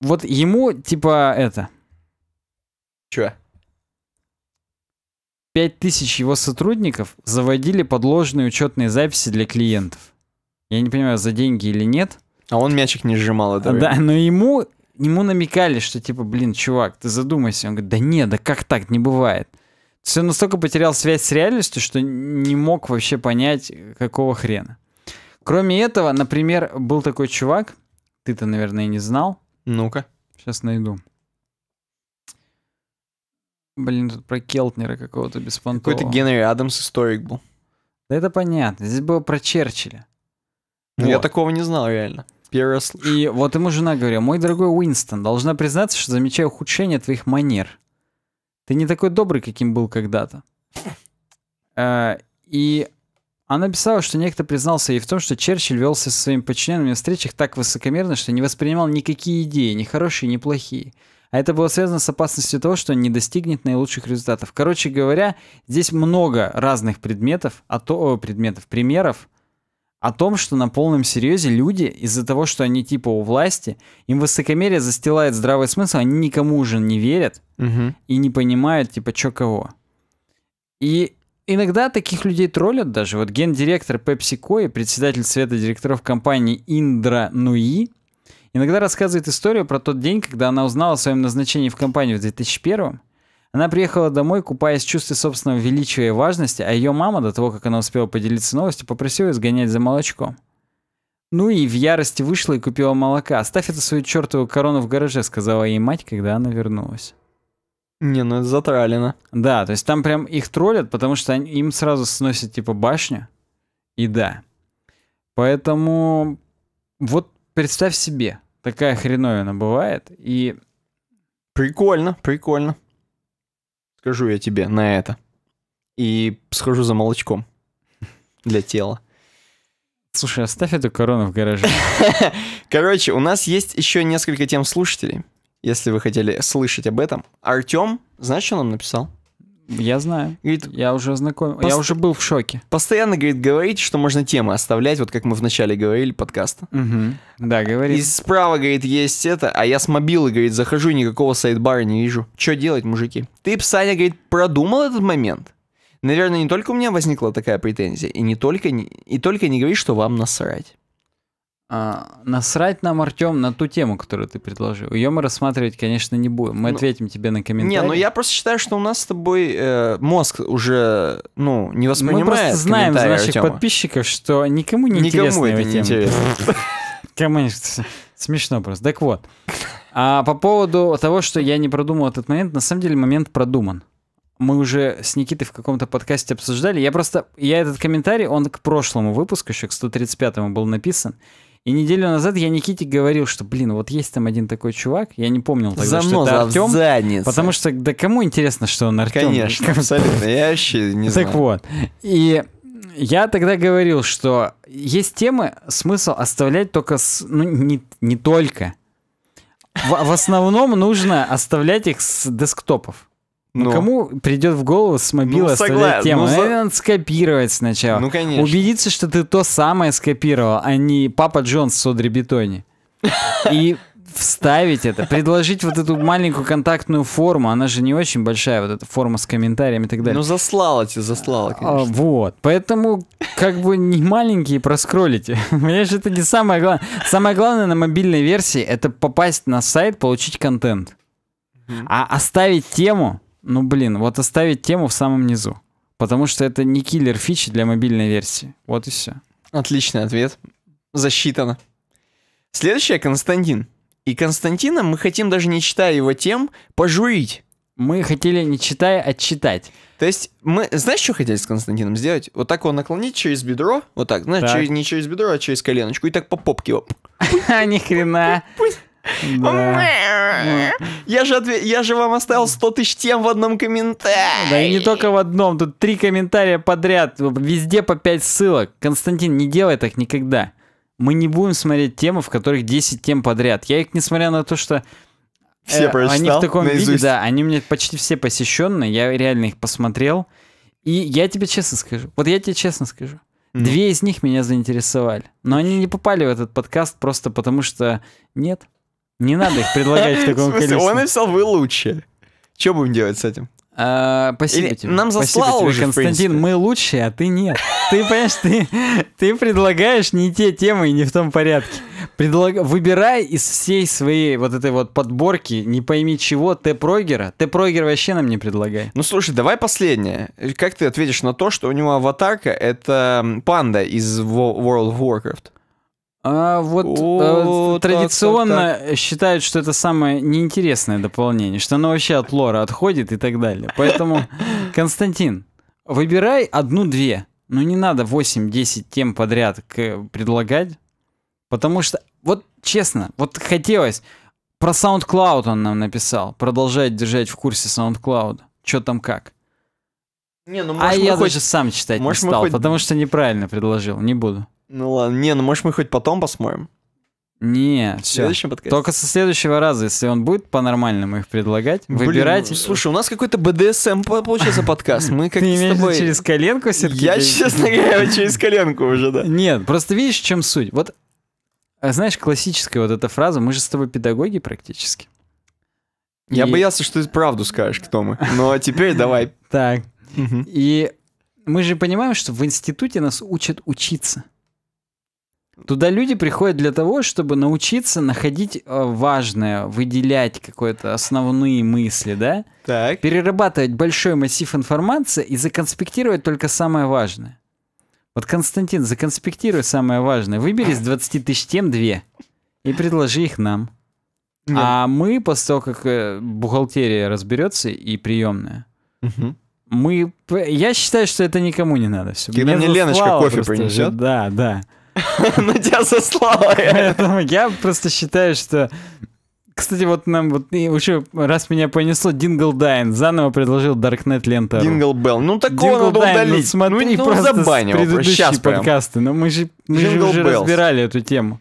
вот ему, типа, это... Чё? Пять тысяч его сотрудников заводили подложные учетные записи для клиентов. Я не понимаю, за деньги или нет, а он мячик не сжимал, это. Да, но ему, ему намекали, что типа, блин, чувак, ты задумайся. Он говорит, да не, да как так, не бывает. Все настолько потерял связь с реальностью, что не мог вообще понять, какого хрена. Кроме этого, например, был такой чувак, ты-то, наверное, не знал. Ну-ка. Сейчас найду. Блин, тут про Келтнера какого-то беспонтового. Какой-то Генри Адамс историк был. Да это понятно. Здесь было про Черчилля. Ну, вот. Я такого не знал реально. Пирос. И вот ему жена говорила, мой дорогой Уинстон, должна признаться, что замечаю ухудшение твоих манер. Ты не такой добрый, каким был когда-то. Э, и она писала, что некто признался ей в том, что Черчилль велся со своими подчиненными на встречах так высокомерно, что не воспринимал никакие идеи, ни хорошие, ни плохие. А это было связано с опасностью того, что он не достигнет наилучших результатов. Короче говоря, здесь много разных предметов, а то, о, предметов, примеров, о том, что на полном серьезе люди, из-за того, что они типа у власти, им высокомерие застилает здравый смысл, они никому уже не верят угу. и не понимают, типа, чё кого. И иногда таких людей троллят даже. Вот гендиректор PepsiCo и председатель совета директоров компании Индра Нуи иногда рассказывает историю про тот день, когда она узнала о своем назначении в компанию в 2001 она приехала домой, купаясь в чувстве собственного величия и важности, а ее мама, до того, как она успела поделиться новостью, попросила ее сгонять за молочком. Ну и в ярости вышла и купила молока. «Ставь эту свою чертову корону в гараже», — сказала ей мать, когда она вернулась. Не, ну это затралено. Да, то есть там прям их троллят, потому что они, им сразу сносят типа башню. И да. Поэтому вот представь себе, такая хреновина бывает. И Прикольно, прикольно. Скажу я тебе на это. И схожу за молочком для тела. Слушай, оставь эту корону в гараже. Короче, у нас есть еще несколько тем слушателей, если вы хотели слышать об этом. Артем, знаешь, что он нам написал? Я знаю. Говорит, я уже знаком. Пост... Я уже был в шоке. Постоянно, говорит, говорите, что можно темы оставлять, вот как мы вначале говорили подкаста. Угу. Да, говорит. И справа, говорит, есть это, а я с мобилы, говорит, захожу и никакого сайдбара не вижу. Что делать, мужики? Ты, Саня, говорит, продумал этот момент? Наверное, не только у меня возникла такая претензия, и не только, не и только не говори, что вам насрать. А, насрать нам, Артем, на ту тему, которую ты предложил. Ее мы рассматривать, конечно, не будем. Мы ну, ответим тебе на комментарии. Не, ну я просто считаю, что у нас с тобой э, мозг уже, ну, не воспринимает Мы просто знаем из наших Артема. подписчиков, что никому не никому интересна это не интересно. смешно просто. Так вот, а по поводу того, что я не продумал этот момент, на самом деле момент продуман мы уже с Никитой в каком-то подкасте обсуждали. Я просто, я этот комментарий, он к прошлому выпуску, еще к 135-му был написан. И неделю назад я Никите говорил, что, блин, вот есть там один такой чувак, я не помнил тогда, За что это Артем. Потому что, да кому интересно, что он Артем? Конечно, абсолютно, я вообще не знаю. Так вот, и я тогда говорил, что есть темы, смысл оставлять только, с, ну, не, не только. В, в основном нужно оставлять их с десктопов. Ну, Но. Ну, кому придет в голову с мобила ну, согла... тему? Ну, за... надо скопировать сначала. Ну, конечно. Убедиться, что ты то самое скопировал, а не Папа Джонс в Содри Бетоне. И вставить это, предложить вот эту маленькую контактную форму, она же не очень большая, вот эта форма с комментариями и так далее. Ну, заслала тебе, заслала, а, конечно. А, вот, поэтому как бы не маленькие проскролите. Мне же это не самое главное. Самое главное на мобильной версии это попасть на сайт, получить контент. А оставить тему, ну блин, вот оставить тему в самом низу. Потому что это не киллер фичи для мобильной версии. Вот и все. Отличный ответ. Засчитано. Следующая Константин. И Константина мы хотим, даже не читая его тем, пожурить. Мы хотели, не читая, отчитать. А То есть, мы, знаешь, что хотели с Константином сделать? Вот так его наклонить через бедро, вот так, знаешь, так. Через, не через бедро, а через коленочку, и так по попке его. Ни хрена. Я же, отве... я же вам оставил 100 тысяч тем в одном комментарии. Да и не только в одном, тут три комментария подряд, везде по 5 ссылок. Константин, не делай так никогда. Мы не будем смотреть темы, в которых 10 тем подряд. Я их, несмотря на то, что все э, прочитал они в таком наизусть. виде, да, они мне почти все посещенные, я реально их посмотрел. И я тебе честно скажу, вот я тебе честно скажу, mm две из них меня заинтересовали. Но они не попали в этот подкаст просто потому, что нет, не надо их предлагать в таком количестве. Он написал «Вы лучше». Что будем делать с этим? А, спасибо Или тебе. Нам заслал тебе, уже, Константин, мы лучшие, а ты нет. Ты, понимаешь, ты, ты предлагаешь не те темы и не в том порядке. Предлаг... Выбирай из всей своей вот этой вот подборки, не пойми чего, Т. Пройгера. Т. Пройгер вообще нам не предлагай. Ну, слушай, давай последнее. Как ты ответишь на то, что у него аватарка — это панда из World of Warcraft? А вот э, традиционно считают, что это самое неинтересное дополнение, что оно вообще от лора отходит и так далее. Поэтому, Константин, выбирай одну-две. Ну не надо 8-10 тем подряд к предлагать, потому что, вот честно, вот хотелось, про SoundCloud он нам написал, продолжать держать в курсе SoundCloud, что там как. Не, ну, а может, а я хоть... даже сам читать может, не стал, хоть... потому что неправильно предложил, не буду. Ну ладно, не, ну может мы хоть потом посмотрим? Не, все. Только со следующего раза, если он будет по-нормальному их предлагать, Блин, выбирать. слушай, у нас какой-то БДСМ получился подкаст. Мы как Ты с тобой... через коленку, Сергей? Я, честно говоря, через коленку уже, да. Нет, просто видишь, в чем суть. Вот, а знаешь, классическая вот эта фраза, мы же с тобой педагоги практически. Я и... боялся, что ты правду скажешь, кто мы. Ну а теперь давай. Так. И мы же понимаем, что в институте нас учат учиться. Туда люди приходят для того, чтобы научиться находить э, важное, выделять какие-то основные мысли, да? Так. Перерабатывать большой массив информации и законспектировать только самое важное. Вот, Константин, законспектируй самое важное. Выбери из 20 тысяч тем две и предложи их нам. Нет. А мы, после того, как э, бухгалтерия разберется и приемная, угу мы... Я считаю, что это никому не надо. Все. Когда мне, мне Леночка кофе принесет. Да, да. Ну тебя заслало. Я просто считаю, что... Кстати, вот нам вот еще раз меня понесло Дингл Дайн. Заново предложил Даркнет лента. Дингл Белл. Ну такого надо ну, удалить. Ну, смотри, ну, просто ну, забанил. предыдущие Сейчас подкасты. Но ну, мы же, мы же уже разбирали эту тему.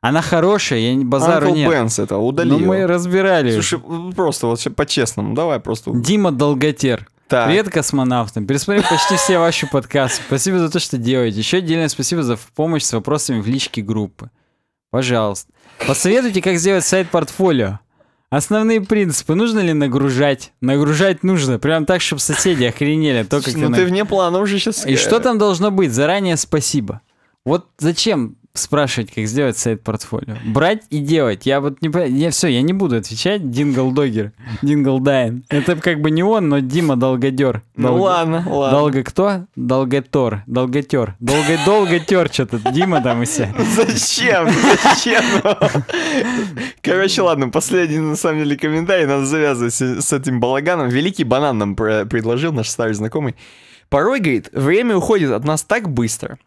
Она хорошая, я не базару Uncle нет. Бенс это удалил. Ну мы разбирали. Слушай, просто вот по-честному, давай просто. Дима Долготер. Так. Привет космонавтам. Пересмотрел почти все ваши подкасты. Спасибо за то, что делаете. Еще отдельное спасибо за помощь с вопросами в личке группы. Пожалуйста. Посоветуйте, как сделать сайт-портфолио. Основные принципы. Нужно ли нагружать? Нагружать нужно. Прям так, чтобы соседи охренели. То, как ну ты, ты вне плана уже сейчас. И что там должно быть? Заранее спасибо. Вот зачем спрашивать, как сделать сайт портфолио. Брать и делать. Я вот не я все, я не буду отвечать. Дингл Догер, Дингл Дайн. Это как бы не он, но Дима Долгодер. Ну долго... Ну ладно, ладно. Долго кто? Долготор, Долготер, долго долго тер что-то. Дима там и все. Зачем? Зачем? Короче, ладно, последний на самом деле комментарий. Надо завязывать с этим балаганом. Великий банан нам предложил наш старый знакомый. Порой, говорит, время уходит от нас так быстро,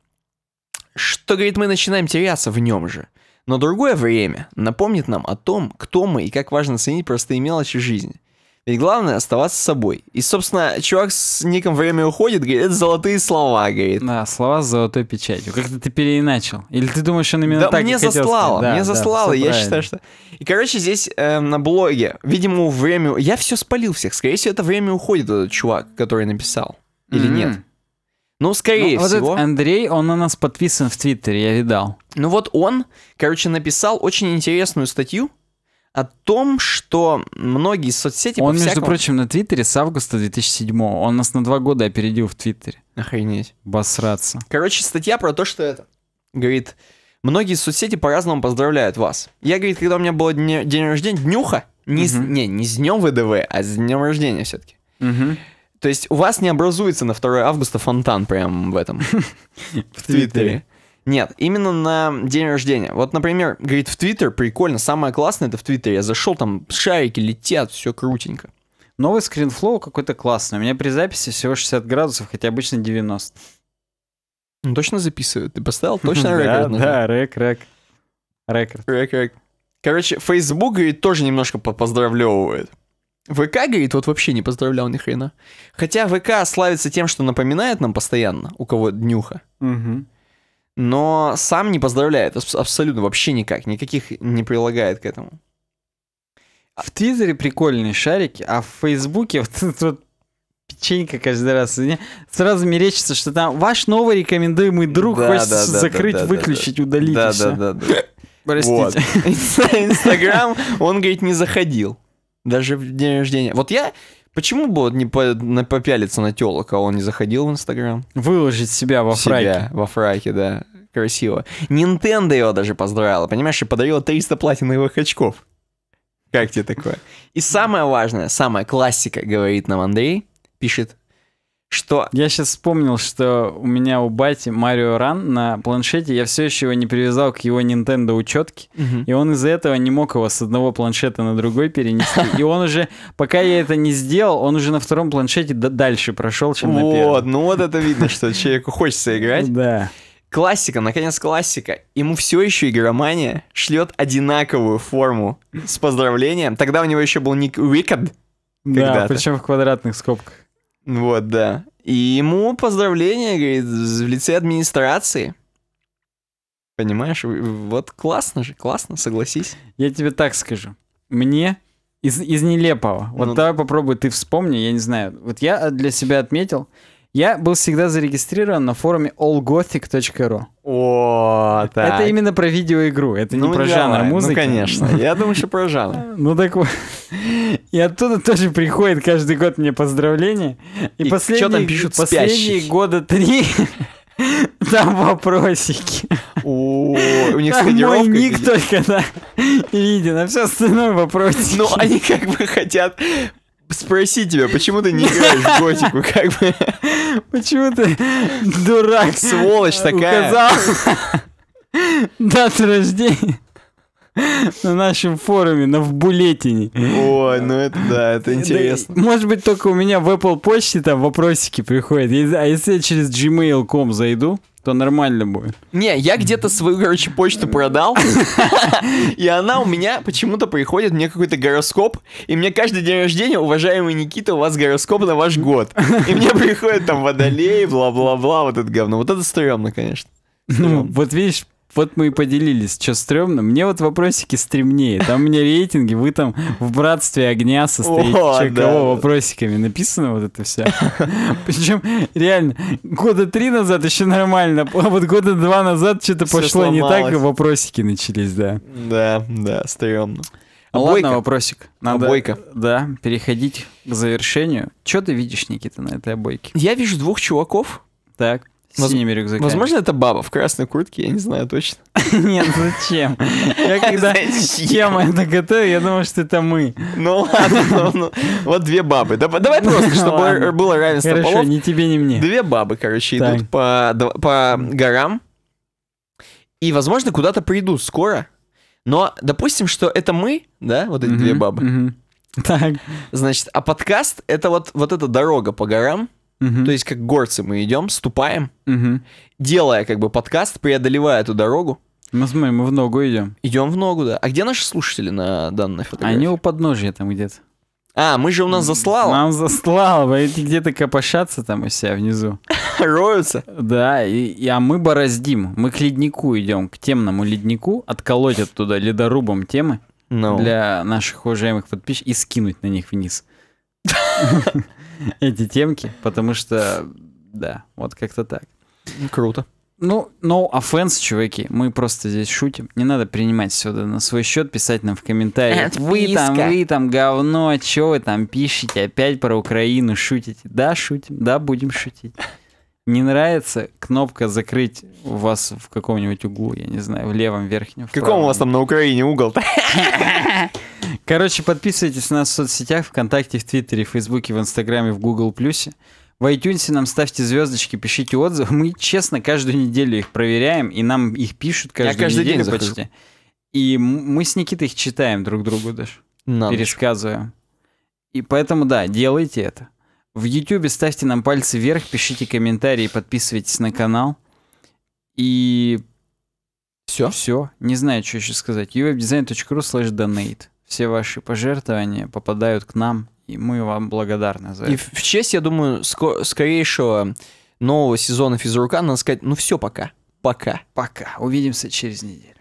что, говорит, мы начинаем теряться в нем же. Но другое время напомнит нам о том, кто мы и как важно ценить простые мелочи жизни. Ведь главное оставаться собой. И, собственно, чувак с ником «Время уходит», говорит, это золотые слова, говорит. Да, слова с золотой печатью. Как-то ты переиначил. Или ты думаешь, он именно да, так мне заслало, да, мне да, заслало, я считаю, что... И, короче, здесь э, на блоге, видимо, «Время...» Я все спалил всех. Скорее всего, это «Время уходит» этот чувак, который написал. Или mm-hmm. нет? Ну, скорее ну, вот всего. Этот Андрей, он на нас подписан в Твиттере, я видал. Ну вот он, короче, написал очень интересную статью о том, что многие соцсети... Он, между прочим, на Твиттере с августа 2007 го Он нас на два года опередил в Твиттере. Охренеть. Басраться. Короче, статья про то, что это. Говорит, многие соцсети по-разному поздравляют вас. Я, говорит, когда у меня был день, день рождения, днюха, не, угу. с, не, не с днем ВДВ, а с днем рождения все-таки. Угу то есть у вас не образуется на 2 августа фонтан прям в этом. В Твиттере. Нет, именно на день рождения. Вот, например, говорит, в Твиттер прикольно, самое классное это в Твиттере. Я зашел, там шарики летят, все крутенько. Новый скринфлоу какой-то классный. У меня при записи всего 60 градусов, хотя обычно 90. Ну, точно записывают. Ты поставил точно рекорд? Да, да, рек, рек. Рекорд. Рек, рек. Короче, Facebook, говорит, тоже немножко поздравлевывает. ВК, говорит, вот вообще не поздравлял ни хрена. Хотя ВК славится тем, что напоминает нам постоянно, у кого днюха. Угу. Но сам не поздравляет абсолютно, вообще никак, никаких не прилагает к этому. А в Твиттере прикольные шарики, а в Фейсбуке вот тут вот печенька каждый раз. Мне сразу мерещится, что там ваш новый рекомендуемый друг да, хочет да, да, закрыть, да, да, выключить, да, удалить. Да, да, все. А». да, да. да. Простите. Инстаграм, он, говорит, не заходил. Даже в день рождения. Вот я... Почему бы не по, на, попялиться на телок, а он не заходил в Инстаграм? Выложить себя во себя, фраке. во фраке, да. Красиво. Nintendo его даже поздравила, понимаешь, и подарила 300 платиновых очков. Как тебе такое? И самое важное, самая классика, говорит нам Андрей, пишет что я сейчас вспомнил, что у меня у бати Марио Ран на планшете, я все еще его не привязал к его Nintendo учетке, угу. и он из-за этого не мог его с одного планшета на другой перенести. И он уже, пока я это не сделал, он уже на втором планшете дальше прошел, чем на первом. Вот, ну вот это видно, что человеку хочется играть. Да. Классика, наконец классика. Ему все еще игромания шлет одинаковую форму с поздравлением. Тогда у него еще был ник Wicked. Да, причем в квадратных скобках. Вот, да. И ему поздравления говорит, в лице администрации. Понимаешь, вот классно же, классно, согласись. Я тебе так скажу. Мне из, из нелепого. Вот ну, давай попробуй ты вспомни, я не знаю. Вот я для себя отметил, я был всегда зарегистрирован на форуме allgothic.ru. О, так. Это именно про видеоигру, это ну, не про давай. жанр ну, музыки. Ну, конечно. Я думаю, что про жанр. Ну, так вот. И оттуда тоже приходит каждый год мне поздравления. И, и последние, что там пишут последние года три там вопросики. у них там мой ник только да, виден, а все остальное вопросики. Ну, они как бы хотят спроси тебя, почему ты не играешь в готику, как бы... Почему ты, дурак, сволочь такая? Указал дату рождения на нашем форуме, на в буллетине. Ой, ну это да, это интересно. Да, может быть, только у меня в Apple почте там вопросики приходят. А если я через gmail.com зайду, то нормально будет. Не, я где-то свою, короче, почту продал, и она у меня почему-то приходит, мне какой-то гороскоп, и мне каждый день рождения, уважаемый Никита, у вас гороскоп на ваш год. И мне приходит там водолей, бла-бла-бла, вот это говно. Вот это стрёмно, конечно. Ну, вот видишь, вот мы и поделились, что стрёмно. Мне вот вопросики стремнее. Там у меня рейтинги, вы там в братстве огня состоите. Че, кого вопросиками написано вот это все. Причем, реально, года три назад еще нормально, а вот года два назад что-то пошло не так, и вопросики начались, да. Да, да, стрёмно. А Ладно, вопросик. А Надо, обойка. Да, переходить к завершению. Что ты видишь, Никита, на этой обойке? Я вижу двух чуваков. Так Воз... синими рюкзаками. Возможно, это баба в красной куртке, я не знаю точно. Нет, зачем? Я когда тема это готовил, я думал, что это мы. Ну ладно, ну, ну, вот две бабы. Давай просто, чтобы было равенство полов. Хорошо, ни тебе, ни мне. Две бабы, короче, идут по по горам. И, возможно, куда-то придут скоро. Но, допустим, что это мы, да, вот эти две бабы. Так. Значит, а подкаст — это вот, вот эта дорога по горам, Угу. То есть как горцы мы идем, ступаем, угу. делая как бы подкаст, преодолевая эту дорогу. Мы ну, смотри, мы в ногу идем. Идем в ногу, да. А где наши слушатели на данной фотографии? Они у подножия там где-то. А, мы же у нас заслал. Нам заслал, эти где-то копошатся там у себя внизу. Роются? Да, и, и, а мы бороздим, мы к леднику идем, к темному леднику, отколотят туда ледорубом темы no. Ну. для наших уважаемых подписчиков и скинуть на них вниз. эти темки, потому что, да, вот как-то так. Ну, круто. Ну, no offense, чуваки, мы просто здесь шутим. Не надо принимать сюда на свой счет, писать нам в комментариях. Отписка. Вы там, вы там говно, чё вы там пишете, опять про Украину шутите. Да, шутим, да, будем шутить. Не нравится кнопка закрыть вас в каком-нибудь углу, я не знаю, в левом верхнем. В Каком у вас там на Украине угол-то? Короче, подписывайтесь на нас в соцсетях, ВКонтакте, в Твиттере, в Фейсбуке, в Инстаграме, в Гугл Плюсе. В iTunes нам ставьте звездочки, пишите отзывы. Мы честно каждую неделю их проверяем, и нам их пишут каждую Я каждый неделю день почти. И мы с Никитой их читаем друг другу даже. Нам пересказываем. И поэтому, да, делайте это. В YouTube ставьте нам пальцы вверх, пишите комментарии, подписывайтесь на канал. И все. Все. Не знаю, что еще сказать. uwebdesign.ru slash donate. Все ваши пожертвования попадают к нам, и мы вам благодарны за и это. И в честь, я думаю, ско- скорейшего нового сезона физрука надо сказать, ну все, пока. Пока. Пока. Увидимся через неделю.